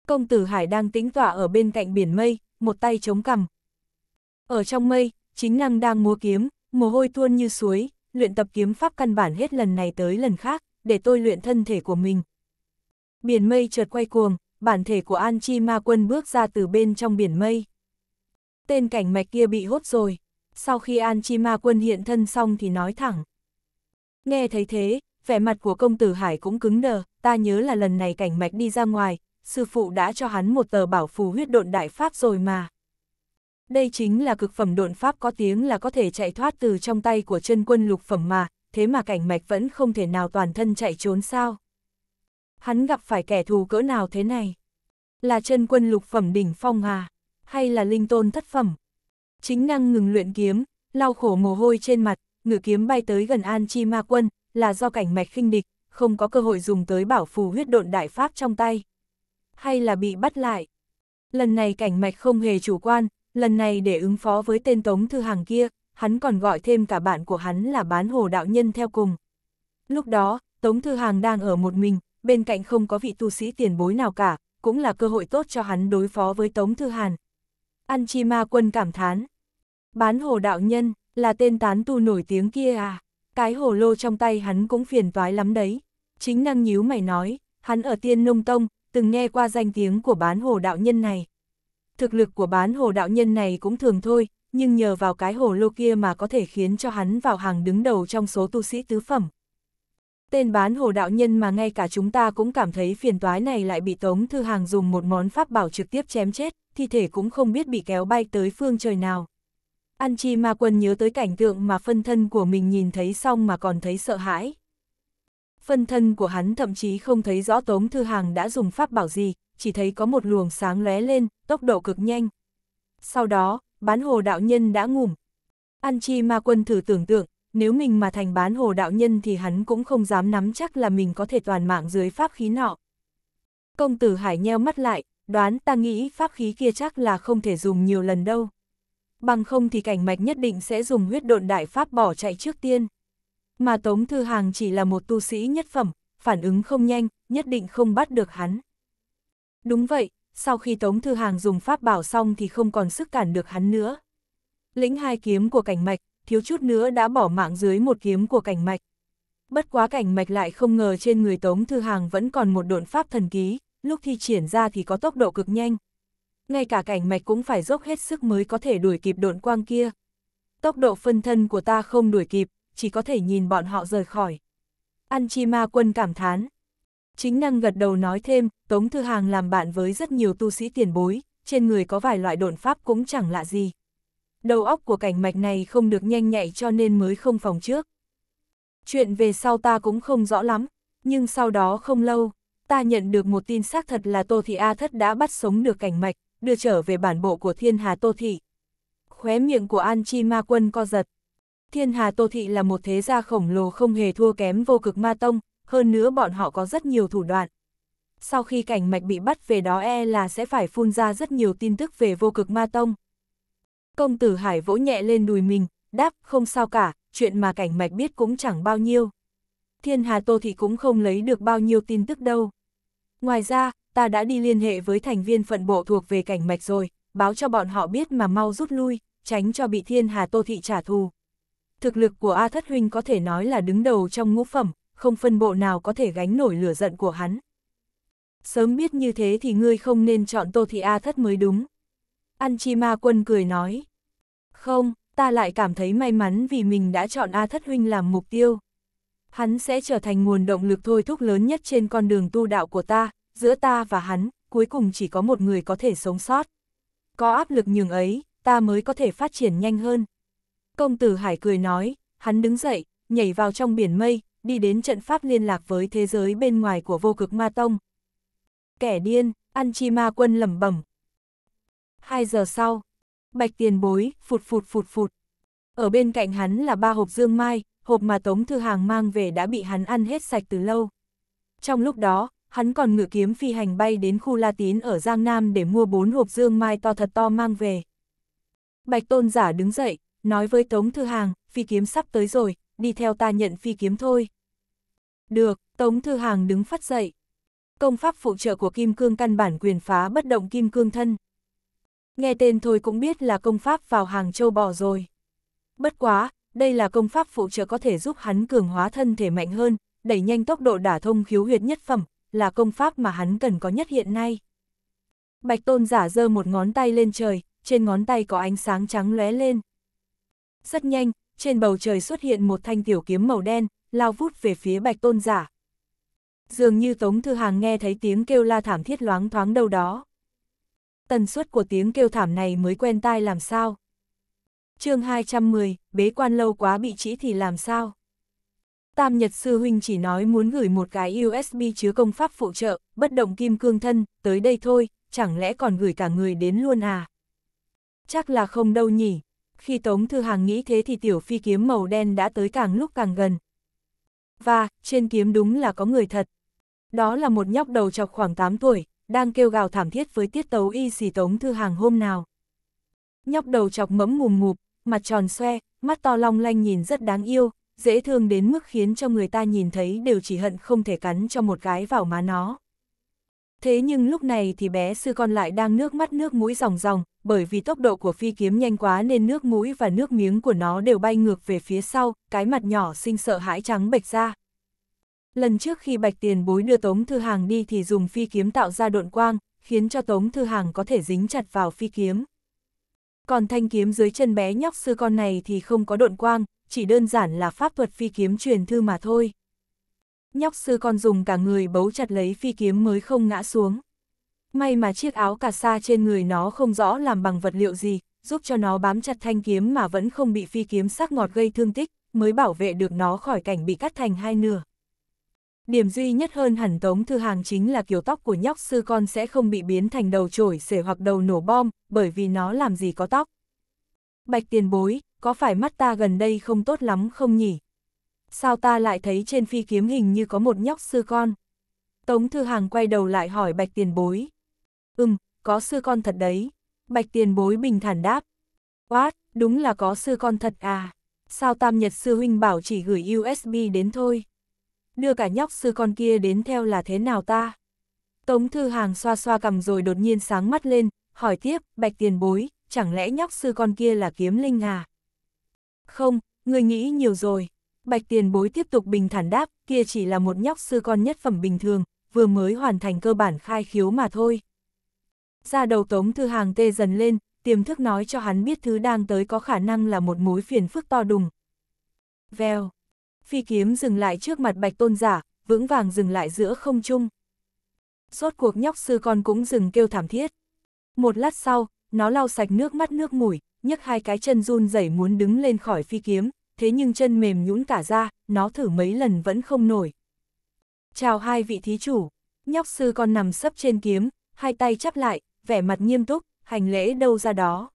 [SPEAKER 1] Công tử Hải đang tính tọa ở bên cạnh biển mây, một tay chống cằm. Ở trong mây, chính năng đang múa kiếm, mồ hôi tuôn như suối, luyện tập kiếm pháp căn bản hết lần này tới lần khác, để tôi luyện thân thể của mình. Biển mây chợt quay cuồng, bản thể của An Chi Ma Quân bước ra từ bên trong biển mây. Tên cảnh mạch kia bị hốt rồi, sau khi An Chi Ma Quân hiện thân xong thì nói thẳng. Nghe thấy thế, vẻ mặt của công tử Hải cũng cứng đờ, ta nhớ là lần này cảnh mạch đi ra ngoài, sư phụ đã cho hắn một tờ bảo phù huyết độn đại pháp rồi mà. Đây chính là cực phẩm độn pháp có tiếng là có thể chạy thoát từ trong tay của chân quân lục phẩm mà, thế mà cảnh mạch vẫn không thể nào toàn thân chạy trốn sao. Hắn gặp phải kẻ thù cỡ nào thế này? Là chân quân lục phẩm đỉnh phong à? Hay là linh tôn thất phẩm? Chính năng ngừng luyện kiếm, lau khổ mồ hôi trên mặt, ngự kiếm bay tới gần An Chi Ma Quân, là do cảnh mạch khinh địch, không có cơ hội dùng tới bảo phù huyết độn đại pháp trong tay. Hay là bị bắt lại? Lần này cảnh mạch không hề chủ quan, lần này để ứng phó với tên Tống Thư Hàng kia, hắn còn gọi thêm cả bạn của hắn là bán hồ đạo nhân theo cùng. Lúc đó, Tống Thư Hàng đang ở một mình, bên cạnh không có vị tu sĩ tiền bối nào cả, cũng là cơ hội tốt cho hắn đối phó với Tống Thư Hàn. An Chi Ma Quân cảm thán. Bán hồ đạo nhân, là tên tán tu nổi tiếng kia à? Cái hồ lô trong tay hắn cũng phiền toái lắm đấy. Chính năng nhíu mày nói, hắn ở tiên nông tông, từng nghe qua danh tiếng của bán hồ đạo nhân này thực lực của bán hồ đạo nhân này cũng thường thôi, nhưng nhờ vào cái hồ lô kia mà có thể khiến cho hắn vào hàng đứng đầu trong số tu sĩ tứ phẩm. Tên bán hồ đạo nhân mà ngay cả chúng ta cũng cảm thấy phiền toái này lại bị Tống Thư Hàng dùng một món pháp bảo trực tiếp chém chết, thi thể cũng không biết bị kéo bay tới phương trời nào. An Chi Ma Quân nhớ tới cảnh tượng mà phân thân của mình nhìn thấy xong mà còn thấy sợ hãi phân thân của hắn thậm chí không thấy rõ Tống Thư Hàng đã dùng pháp bảo gì, chỉ thấy có một luồng sáng lóe lên, tốc độ cực nhanh. Sau đó, bán hồ đạo nhân đã ngủm. An Chi Ma Quân thử tưởng tượng, nếu mình mà thành bán hồ đạo nhân thì hắn cũng không dám nắm chắc là mình có thể toàn mạng dưới pháp khí nọ. Công tử Hải nheo mắt lại, đoán ta nghĩ pháp khí kia chắc là không thể dùng nhiều lần đâu. Bằng không thì cảnh mạch nhất định sẽ dùng huyết độn đại pháp bỏ chạy trước tiên. Mà Tống Thư Hàng chỉ là một tu sĩ nhất phẩm, phản ứng không nhanh, nhất định không bắt được hắn. Đúng vậy, sau khi Tống Thư Hàng dùng pháp bảo xong thì không còn sức cản được hắn nữa. Lĩnh hai kiếm của cảnh mạch, thiếu chút nữa đã bỏ mạng dưới một kiếm của cảnh mạch. Bất quá cảnh mạch lại không ngờ trên người Tống Thư Hàng vẫn còn một độn pháp thần ký, lúc thi triển ra thì có tốc độ cực nhanh. Ngay cả cảnh mạch cũng phải dốc hết sức mới có thể đuổi kịp độn quang kia. Tốc độ phân thân của ta không đuổi kịp, chỉ có thể nhìn bọn họ rời khỏi. An Chi Ma Quân cảm thán. Chính năng gật đầu nói thêm, Tống Thư Hàng làm bạn với rất nhiều tu sĩ tiền bối, trên người có vài loại độn pháp cũng chẳng lạ gì. Đầu óc của cảnh mạch này không được nhanh nhạy cho nên mới không phòng trước. Chuyện về sau ta cũng không rõ lắm, nhưng sau đó không lâu, ta nhận được một tin xác thật là Tô Thị A Thất đã bắt sống được cảnh mạch, đưa trở về bản bộ của thiên hà Tô Thị. Khóe miệng của An Chi Ma Quân co giật, Thiên Hà Tô Thị là một thế gia khổng lồ không hề thua kém vô cực ma tông, hơn nữa bọn họ có rất nhiều thủ đoạn. Sau khi cảnh mạch bị bắt về đó e là sẽ phải phun ra rất nhiều tin tức về vô cực ma tông. Công tử Hải vỗ nhẹ lên đùi mình, đáp không sao cả, chuyện mà cảnh mạch biết cũng chẳng bao nhiêu. Thiên Hà Tô Thị cũng không lấy được bao nhiêu tin tức đâu. Ngoài ra, ta đã đi liên hệ với thành viên phận bộ thuộc về cảnh mạch rồi, báo cho bọn họ biết mà mau rút lui, tránh cho bị Thiên Hà Tô Thị trả thù thực lực của A Thất Huynh có thể nói là đứng đầu trong ngũ phẩm, không phân bộ nào có thể gánh nổi lửa giận của hắn. Sớm biết như thế thì ngươi không nên chọn Tô Thị A Thất mới đúng. An Chi Ma Quân cười nói. Không, ta lại cảm thấy may mắn vì mình đã chọn A Thất Huynh làm mục tiêu. Hắn sẽ trở thành nguồn động lực thôi thúc lớn nhất trên con đường tu đạo của ta, giữa ta và hắn, cuối cùng chỉ có một người có thể sống sót. Có áp lực nhường ấy, ta mới có thể phát triển nhanh hơn. Công tử Hải cười nói, hắn đứng dậy, nhảy vào trong biển mây, đi đến trận pháp liên lạc với thế giới bên ngoài của vô cực ma tông. Kẻ điên, ăn chi ma quân lẩm bẩm. Hai giờ sau, bạch tiền bối, phụt phụt phụt phụt. Ở bên cạnh hắn là ba hộp dương mai, hộp mà Tống Thư Hàng mang về đã bị hắn ăn hết sạch từ lâu. Trong lúc đó, hắn còn ngựa kiếm phi hành bay đến khu La Tín ở Giang Nam để mua bốn hộp dương mai to thật to mang về. Bạch Tôn Giả đứng dậy, nói với Tống Thư Hàng, phi kiếm sắp tới rồi, đi theo ta nhận phi kiếm thôi. Được, Tống Thư Hàng đứng phát dậy. Công pháp phụ trợ của Kim Cương căn bản quyền phá bất động Kim Cương thân. Nghe tên thôi cũng biết là công pháp vào hàng châu bò rồi. Bất quá, đây là công pháp phụ trợ có thể giúp hắn cường hóa thân thể mạnh hơn, đẩy nhanh tốc độ đả thông khiếu huyệt nhất phẩm, là công pháp mà hắn cần có nhất hiện nay. Bạch Tôn giả giơ một ngón tay lên trời, trên ngón tay có ánh sáng trắng lóe lên. Rất nhanh, trên bầu trời xuất hiện một thanh tiểu kiếm màu đen, lao vút về phía bạch tôn giả. Dường như Tống Thư Hàng nghe thấy tiếng kêu la thảm thiết loáng thoáng đâu đó. Tần suất của tiếng kêu thảm này mới quen tai làm sao? chương 210, bế quan lâu quá bị chỉ thì làm sao? Tam Nhật Sư Huynh chỉ nói muốn gửi một cái USB chứa công pháp phụ trợ, bất động kim cương thân, tới đây thôi, chẳng lẽ còn gửi cả người đến luôn à? Chắc là không đâu nhỉ, khi Tống Thư Hàng nghĩ thế thì tiểu phi kiếm màu đen đã tới càng lúc càng gần. Và, trên kiếm đúng là có người thật. Đó là một nhóc đầu chọc khoảng 8 tuổi, đang kêu gào thảm thiết với tiết tấu y xì Tống Thư Hàng hôm nào. Nhóc đầu chọc mẫm mùm ngụp, mặt tròn xoe, mắt to long lanh nhìn rất đáng yêu, dễ thương đến mức khiến cho người ta nhìn thấy đều chỉ hận không thể cắn cho một gái vào má nó. Thế nhưng lúc này thì bé sư con lại đang nước mắt nước mũi ròng ròng, bởi vì tốc độ của phi kiếm nhanh quá nên nước mũi và nước miếng của nó đều bay ngược về phía sau, cái mặt nhỏ sinh sợ hãi trắng bệch ra. Lần trước khi Bạch Tiền Bối đưa Tống Thư Hàng đi thì dùng phi kiếm tạo ra độn quang, khiến cho Tống Thư Hàng có thể dính chặt vào phi kiếm. Còn thanh kiếm dưới chân bé nhóc sư con này thì không có độn quang, chỉ đơn giản là pháp thuật phi kiếm truyền thư mà thôi. Nhóc sư con dùng cả người bấu chặt lấy phi kiếm mới không ngã xuống. May mà chiếc áo cà sa trên người nó không rõ làm bằng vật liệu gì, giúp cho nó bám chặt thanh kiếm mà vẫn không bị phi kiếm sắc ngọt gây thương tích, mới bảo vệ được nó khỏi cảnh bị cắt thành hai nửa. Điểm duy nhất hơn hẳn Tống Thư Hàng chính là kiểu tóc của nhóc sư con sẽ không bị biến thành đầu trổi xể hoặc đầu nổ bom, bởi vì nó làm gì có tóc. Bạch tiền bối, có phải mắt ta gần đây không tốt lắm không nhỉ? Sao ta lại thấy trên phi kiếm hình như có một nhóc sư con? Tống Thư Hàng quay đầu lại hỏi bạch tiền bối. Ừm, có sư con thật đấy. Bạch tiền bối bình thản đáp. Quát, đúng là có sư con thật à. Sao tam nhật sư huynh bảo chỉ gửi USB đến thôi. Đưa cả nhóc sư con kia đến theo là thế nào ta? Tống thư hàng xoa xoa cầm rồi đột nhiên sáng mắt lên, hỏi tiếp, bạch tiền bối, chẳng lẽ nhóc sư con kia là kiếm linh à? Không, người nghĩ nhiều rồi. Bạch tiền bối tiếp tục bình thản đáp, kia chỉ là một nhóc sư con nhất phẩm bình thường, vừa mới hoàn thành cơ bản khai khiếu mà thôi. Ra đầu Tống Thư Hàng tê dần lên, tiềm thức nói cho hắn biết thứ đang tới có khả năng là một mối phiền phức to đùng. Vèo. Phi kiếm dừng lại trước mặt bạch tôn giả, vững vàng dừng lại giữa không trung. suốt cuộc nhóc sư con cũng dừng kêu thảm thiết. Một lát sau, nó lau sạch nước mắt nước mũi, nhấc hai cái chân run rẩy muốn đứng lên khỏi phi kiếm, thế nhưng chân mềm nhũn cả ra, nó thử mấy lần vẫn không nổi. Chào hai vị thí chủ, nhóc sư con nằm sấp trên kiếm, hai tay chắp lại, vẻ mặt nghiêm túc, hành lễ đâu ra đó.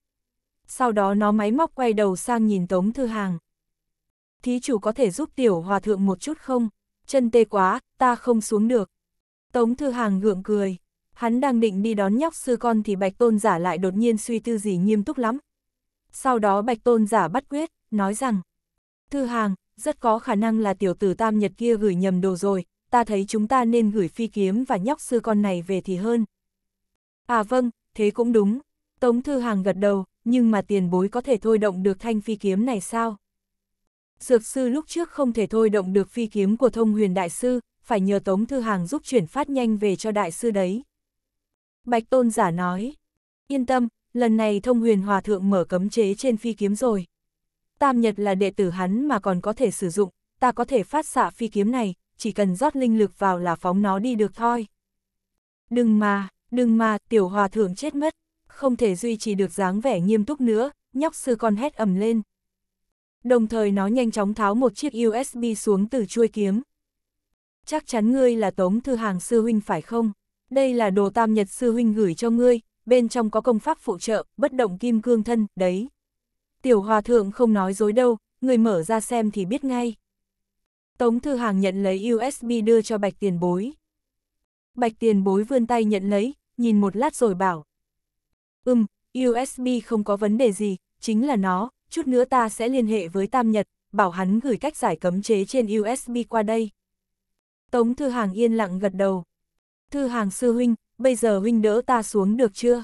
[SPEAKER 1] Sau đó nó máy móc quay đầu sang nhìn Tống Thư Hàng. Thí chủ có thể giúp tiểu hòa thượng một chút không? Chân tê quá, ta không xuống được. Tống Thư Hàng gượng cười. Hắn đang định đi đón nhóc sư con thì Bạch Tôn Giả lại đột nhiên suy tư gì nghiêm túc lắm. Sau đó Bạch Tôn Giả bắt quyết, nói rằng. Thư Hàng, rất có khả năng là tiểu tử tam nhật kia gửi nhầm đồ rồi, ta thấy chúng ta nên gửi phi kiếm và nhóc sư con này về thì hơn, À vâng, thế cũng đúng. Tống Thư Hàng gật đầu, nhưng mà tiền bối có thể thôi động được thanh phi kiếm này sao? Dược sư lúc trước không thể thôi động được phi kiếm của thông huyền đại sư, phải nhờ Tống Thư Hàng giúp chuyển phát nhanh về cho đại sư đấy. Bạch Tôn giả nói, yên tâm, lần này thông huyền hòa thượng mở cấm chế trên phi kiếm rồi. Tam Nhật là đệ tử hắn mà còn có thể sử dụng, ta có thể phát xạ phi kiếm này, chỉ cần rót linh lực vào là phóng nó đi được thôi. Đừng mà, đừng mà, tiểu hòa thượng chết mất, không thể duy trì được dáng vẻ nghiêm túc nữa, nhóc sư con hét ầm lên. Đồng thời nó nhanh chóng tháo một chiếc USB xuống từ chuôi kiếm. Chắc chắn ngươi là tống thư hàng sư huynh phải không? Đây là đồ tam nhật sư huynh gửi cho ngươi, bên trong có công pháp phụ trợ, bất động kim cương thân, đấy. Tiểu hòa thượng không nói dối đâu, người mở ra xem thì biết ngay. Tống Thư Hàng nhận lấy USB đưa cho Bạch Tiền Bối. Bạch Tiền Bối vươn tay nhận lấy, nhìn một lát rồi bảo. Ừm, USB không có vấn đề gì, chính là nó, chút nữa ta sẽ liên hệ với Tam Nhật, bảo hắn gửi cách giải cấm chế trên USB qua đây. Tống Thư Hàng yên lặng gật đầu. Thư Hàng sư huynh, bây giờ huynh đỡ ta xuống được chưa?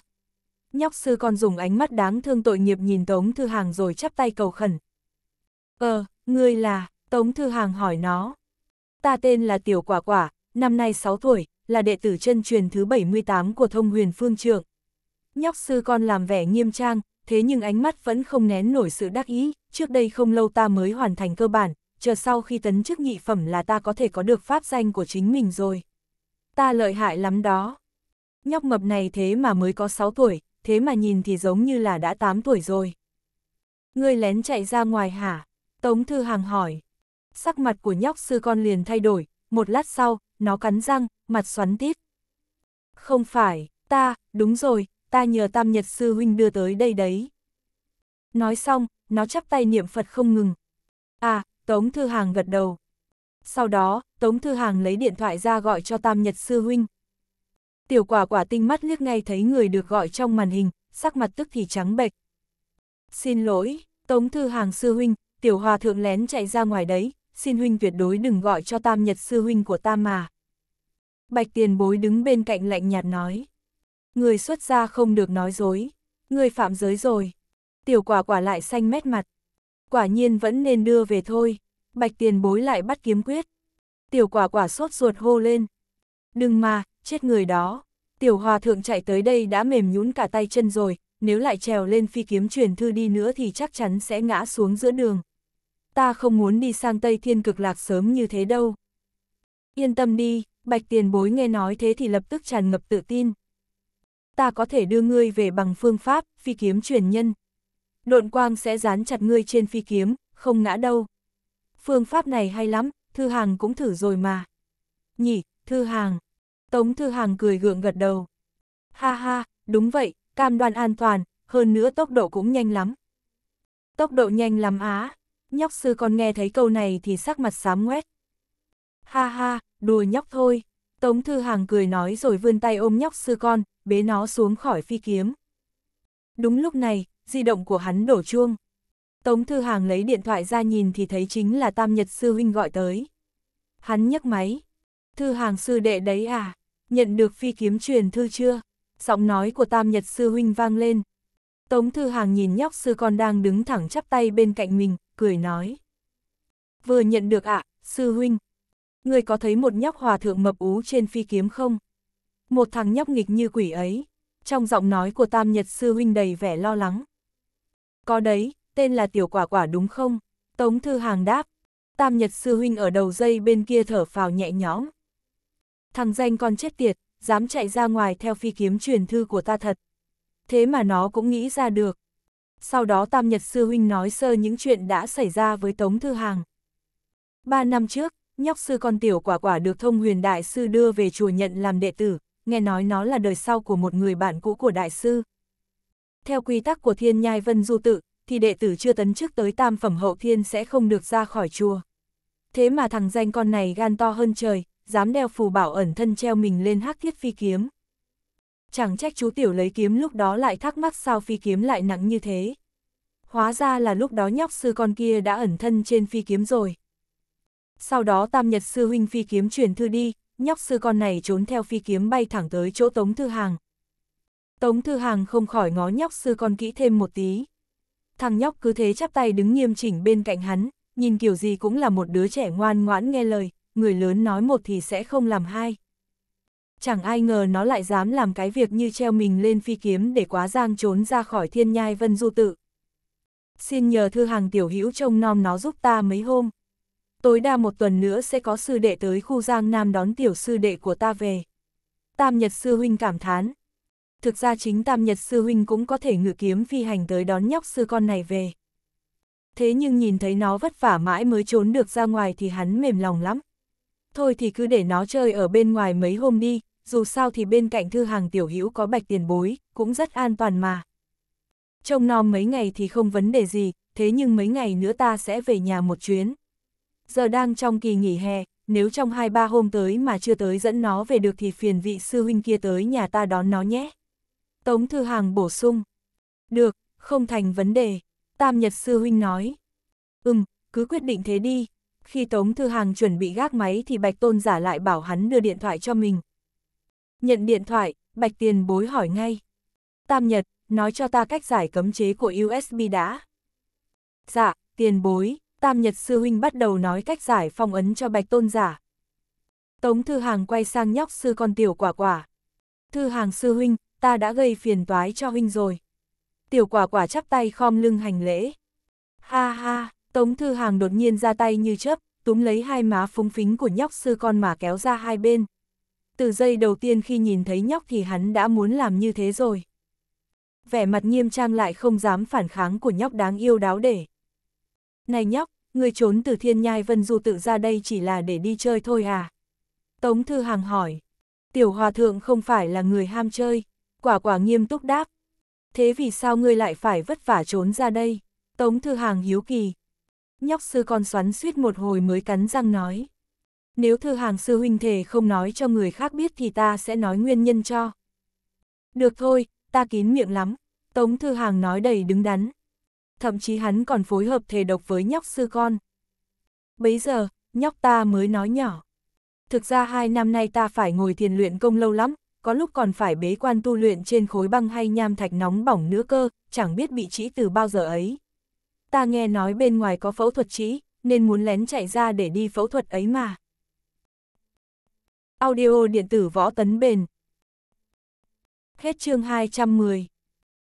[SPEAKER 1] Nhóc sư còn dùng ánh mắt đáng thương tội nghiệp nhìn Tống Thư Hàng rồi chắp tay cầu khẩn. Ờ, ngươi là, Tống Thư Hàng hỏi nó. Ta tên là Tiểu Quả Quả, năm nay 6 tuổi, là đệ tử chân truyền thứ 78 của thông huyền phương trượng. Nhóc sư con làm vẻ nghiêm trang, thế nhưng ánh mắt vẫn không nén nổi sự đắc ý, trước đây không lâu ta mới hoàn thành cơ bản, chờ sau khi tấn chức nhị phẩm là ta có thể có được pháp danh của chính mình rồi. Ta lợi hại lắm đó. Nhóc mập này thế mà mới có 6 tuổi, thế mà nhìn thì giống như là đã 8 tuổi rồi. Ngươi lén chạy ra ngoài hả? Tống Thư Hàng hỏi. Sắc mặt của nhóc sư con liền thay đổi, một lát sau, nó cắn răng, mặt xoắn tít. Không phải, ta, đúng rồi, ta nhờ tam nhật sư huynh đưa tới đây đấy. Nói xong, nó chắp tay niệm Phật không ngừng. À, Tống Thư Hàng gật đầu. Sau đó, Tống Thư Hàng lấy điện thoại ra gọi cho tam nhật sư huynh. Tiểu quả quả tinh mắt liếc ngay thấy người được gọi trong màn hình, sắc mặt tức thì trắng bệch. Xin lỗi, Tống Thư Hàng sư huynh, tiểu hòa thượng lén chạy ra ngoài đấy, xin huynh tuyệt đối đừng gọi cho tam nhật sư huynh của ta mà. Bạch tiền bối đứng bên cạnh lạnh nhạt nói. Người xuất gia không được nói dối, người phạm giới rồi. Tiểu quả quả lại xanh mét mặt. Quả nhiên vẫn nên đưa về thôi, bạch tiền bối lại bắt kiếm quyết. Tiểu quả quả sốt ruột hô lên. Đừng mà, chết người đó. Tiểu hòa thượng chạy tới đây đã mềm nhũn cả tay chân rồi, nếu lại trèo lên phi kiếm truyền thư đi nữa thì chắc chắn sẽ ngã xuống giữa đường. Ta không muốn đi sang Tây Thiên Cực Lạc sớm như thế đâu. Yên tâm đi, bạch tiền bối nghe nói thế thì lập tức tràn ngập tự tin. Ta có thể đưa ngươi về bằng phương pháp, phi kiếm truyền nhân. Độn quang sẽ dán chặt ngươi trên phi kiếm, không ngã đâu. Phương pháp này hay lắm, Thư Hàng cũng thử rồi mà. Nhỉ, Thư Hàng. Tống Thư Hàng cười gượng gật đầu. Ha ha, đúng vậy, cam đoan an toàn, hơn nữa tốc độ cũng nhanh lắm. Tốc độ nhanh lắm á, nhóc sư còn nghe thấy câu này thì sắc mặt xám ngoét. Ha ha, đùa nhóc thôi. Tống Thư Hàng cười nói rồi vươn tay ôm nhóc sư con, bế nó xuống khỏi phi kiếm. Đúng lúc này, di động của hắn đổ chuông. Tống Thư Hàng lấy điện thoại ra nhìn thì thấy chính là Tam Nhật Sư Huynh gọi tới. Hắn nhấc máy. Thư Hàng sư đệ đấy à, nhận được phi kiếm truyền thư chưa? Giọng nói của Tam Nhật Sư Huynh vang lên. Tống Thư Hàng nhìn nhóc sư con đang đứng thẳng chắp tay bên cạnh mình, cười nói. Vừa nhận được ạ, à, sư huynh, Người có thấy một nhóc hòa thượng mập ú trên phi kiếm không? Một thằng nhóc nghịch như quỷ ấy. Trong giọng nói của Tam Nhật Sư Huynh đầy vẻ lo lắng. Có đấy, tên là Tiểu Quả Quả đúng không? Tống Thư Hàng đáp. Tam Nhật Sư Huynh ở đầu dây bên kia thở phào nhẹ nhõm. Thằng danh con chết tiệt, dám chạy ra ngoài theo phi kiếm truyền thư của ta thật. Thế mà nó cũng nghĩ ra được. Sau đó Tam Nhật Sư Huynh nói sơ những chuyện đã xảy ra với Tống Thư Hàng. Ba năm trước, nhóc sư con tiểu quả quả được thông huyền đại sư đưa về chùa nhận làm đệ tử, nghe nói nó là đời sau của một người bạn cũ của đại sư. Theo quy tắc của thiên nhai vân du tự, thì đệ tử chưa tấn chức tới tam phẩm hậu thiên sẽ không được ra khỏi chùa. Thế mà thằng danh con này gan to hơn trời, dám đeo phù bảo ẩn thân treo mình lên hắc thiết phi kiếm. Chẳng trách chú tiểu lấy kiếm lúc đó lại thắc mắc sao phi kiếm lại nặng như thế. Hóa ra là lúc đó nhóc sư con kia đã ẩn thân trên phi kiếm rồi. Sau đó tam nhật sư huynh phi kiếm chuyển thư đi, nhóc sư con này trốn theo phi kiếm bay thẳng tới chỗ Tống Thư Hàng. Tống Thư Hàng không khỏi ngó nhóc sư con kỹ thêm một tí. Thằng nhóc cứ thế chắp tay đứng nghiêm chỉnh bên cạnh hắn, nhìn kiểu gì cũng là một đứa trẻ ngoan ngoãn nghe lời, người lớn nói một thì sẽ không làm hai. Chẳng ai ngờ nó lại dám làm cái việc như treo mình lên phi kiếm để quá giang trốn ra khỏi thiên nhai vân du tự. Xin nhờ thư hàng tiểu hữu trông nom nó giúp ta mấy hôm tối đa một tuần nữa sẽ có sư đệ tới khu Giang Nam đón tiểu sư đệ của ta về. Tam Nhật Sư Huynh cảm thán. Thực ra chính Tam Nhật Sư Huynh cũng có thể ngự kiếm phi hành tới đón nhóc sư con này về. Thế nhưng nhìn thấy nó vất vả mãi mới trốn được ra ngoài thì hắn mềm lòng lắm. Thôi thì cứ để nó chơi ở bên ngoài mấy hôm đi, dù sao thì bên cạnh thư hàng tiểu hữu có bạch tiền bối, cũng rất an toàn mà. Trông nom mấy ngày thì không vấn đề gì, thế nhưng mấy ngày nữa ta sẽ về nhà một chuyến giờ đang trong kỳ nghỉ hè, nếu trong hai ba hôm tới mà chưa tới dẫn nó về được thì phiền vị sư huynh kia tới nhà ta đón nó nhé. Tống Thư Hàng bổ sung. Được, không thành vấn đề, Tam Nhật sư huynh nói. Ừm, cứ quyết định thế đi. Khi Tống Thư Hàng chuẩn bị gác máy thì Bạch Tôn giả lại bảo hắn đưa điện thoại cho mình. Nhận điện thoại, Bạch Tiền bối hỏi ngay. Tam Nhật, nói cho ta cách giải cấm chế của USB đã. Dạ, tiền bối, Tam Nhật Sư Huynh bắt đầu nói cách giải phong ấn cho Bạch Tôn giả. Tống Thư Hàng quay sang nhóc sư con tiểu quả quả. Thư Hàng Sư Huynh, ta đã gây phiền toái cho Huynh rồi. Tiểu quả quả chắp tay khom lưng hành lễ. Ha ha, Tống Thư Hàng đột nhiên ra tay như chớp, túm lấy hai má phúng phính của nhóc sư con mà kéo ra hai bên. Từ giây đầu tiên khi nhìn thấy nhóc thì hắn đã muốn làm như thế rồi. Vẻ mặt nghiêm trang lại không dám phản kháng của nhóc đáng yêu đáo để. Này nhóc, người trốn từ thiên nhai vân du tự ra đây chỉ là để đi chơi thôi à? Tống Thư Hàng hỏi, tiểu hòa thượng không phải là người ham chơi, quả quả nghiêm túc đáp. Thế vì sao ngươi lại phải vất vả trốn ra đây? Tống Thư Hàng hiếu kỳ. Nhóc sư con xoắn suýt một hồi mới cắn răng nói. Nếu Thư Hàng sư huynh thể không nói cho người khác biết thì ta sẽ nói nguyên nhân cho. Được thôi, ta kín miệng lắm. Tống Thư Hàng nói đầy đứng đắn thậm chí hắn còn phối hợp thề độc với nhóc sư con. Bấy giờ, nhóc ta mới nói nhỏ. Thực ra hai năm nay ta phải ngồi thiền luyện công lâu lắm, có lúc còn phải bế quan tu luyện trên khối băng hay nham thạch nóng bỏng nữa cơ, chẳng biết bị trĩ từ bao giờ ấy. Ta nghe nói bên ngoài có phẫu thuật trĩ, nên muốn lén chạy ra để đi phẫu thuật ấy mà. Audio điện tử võ tấn bền Hết chương 210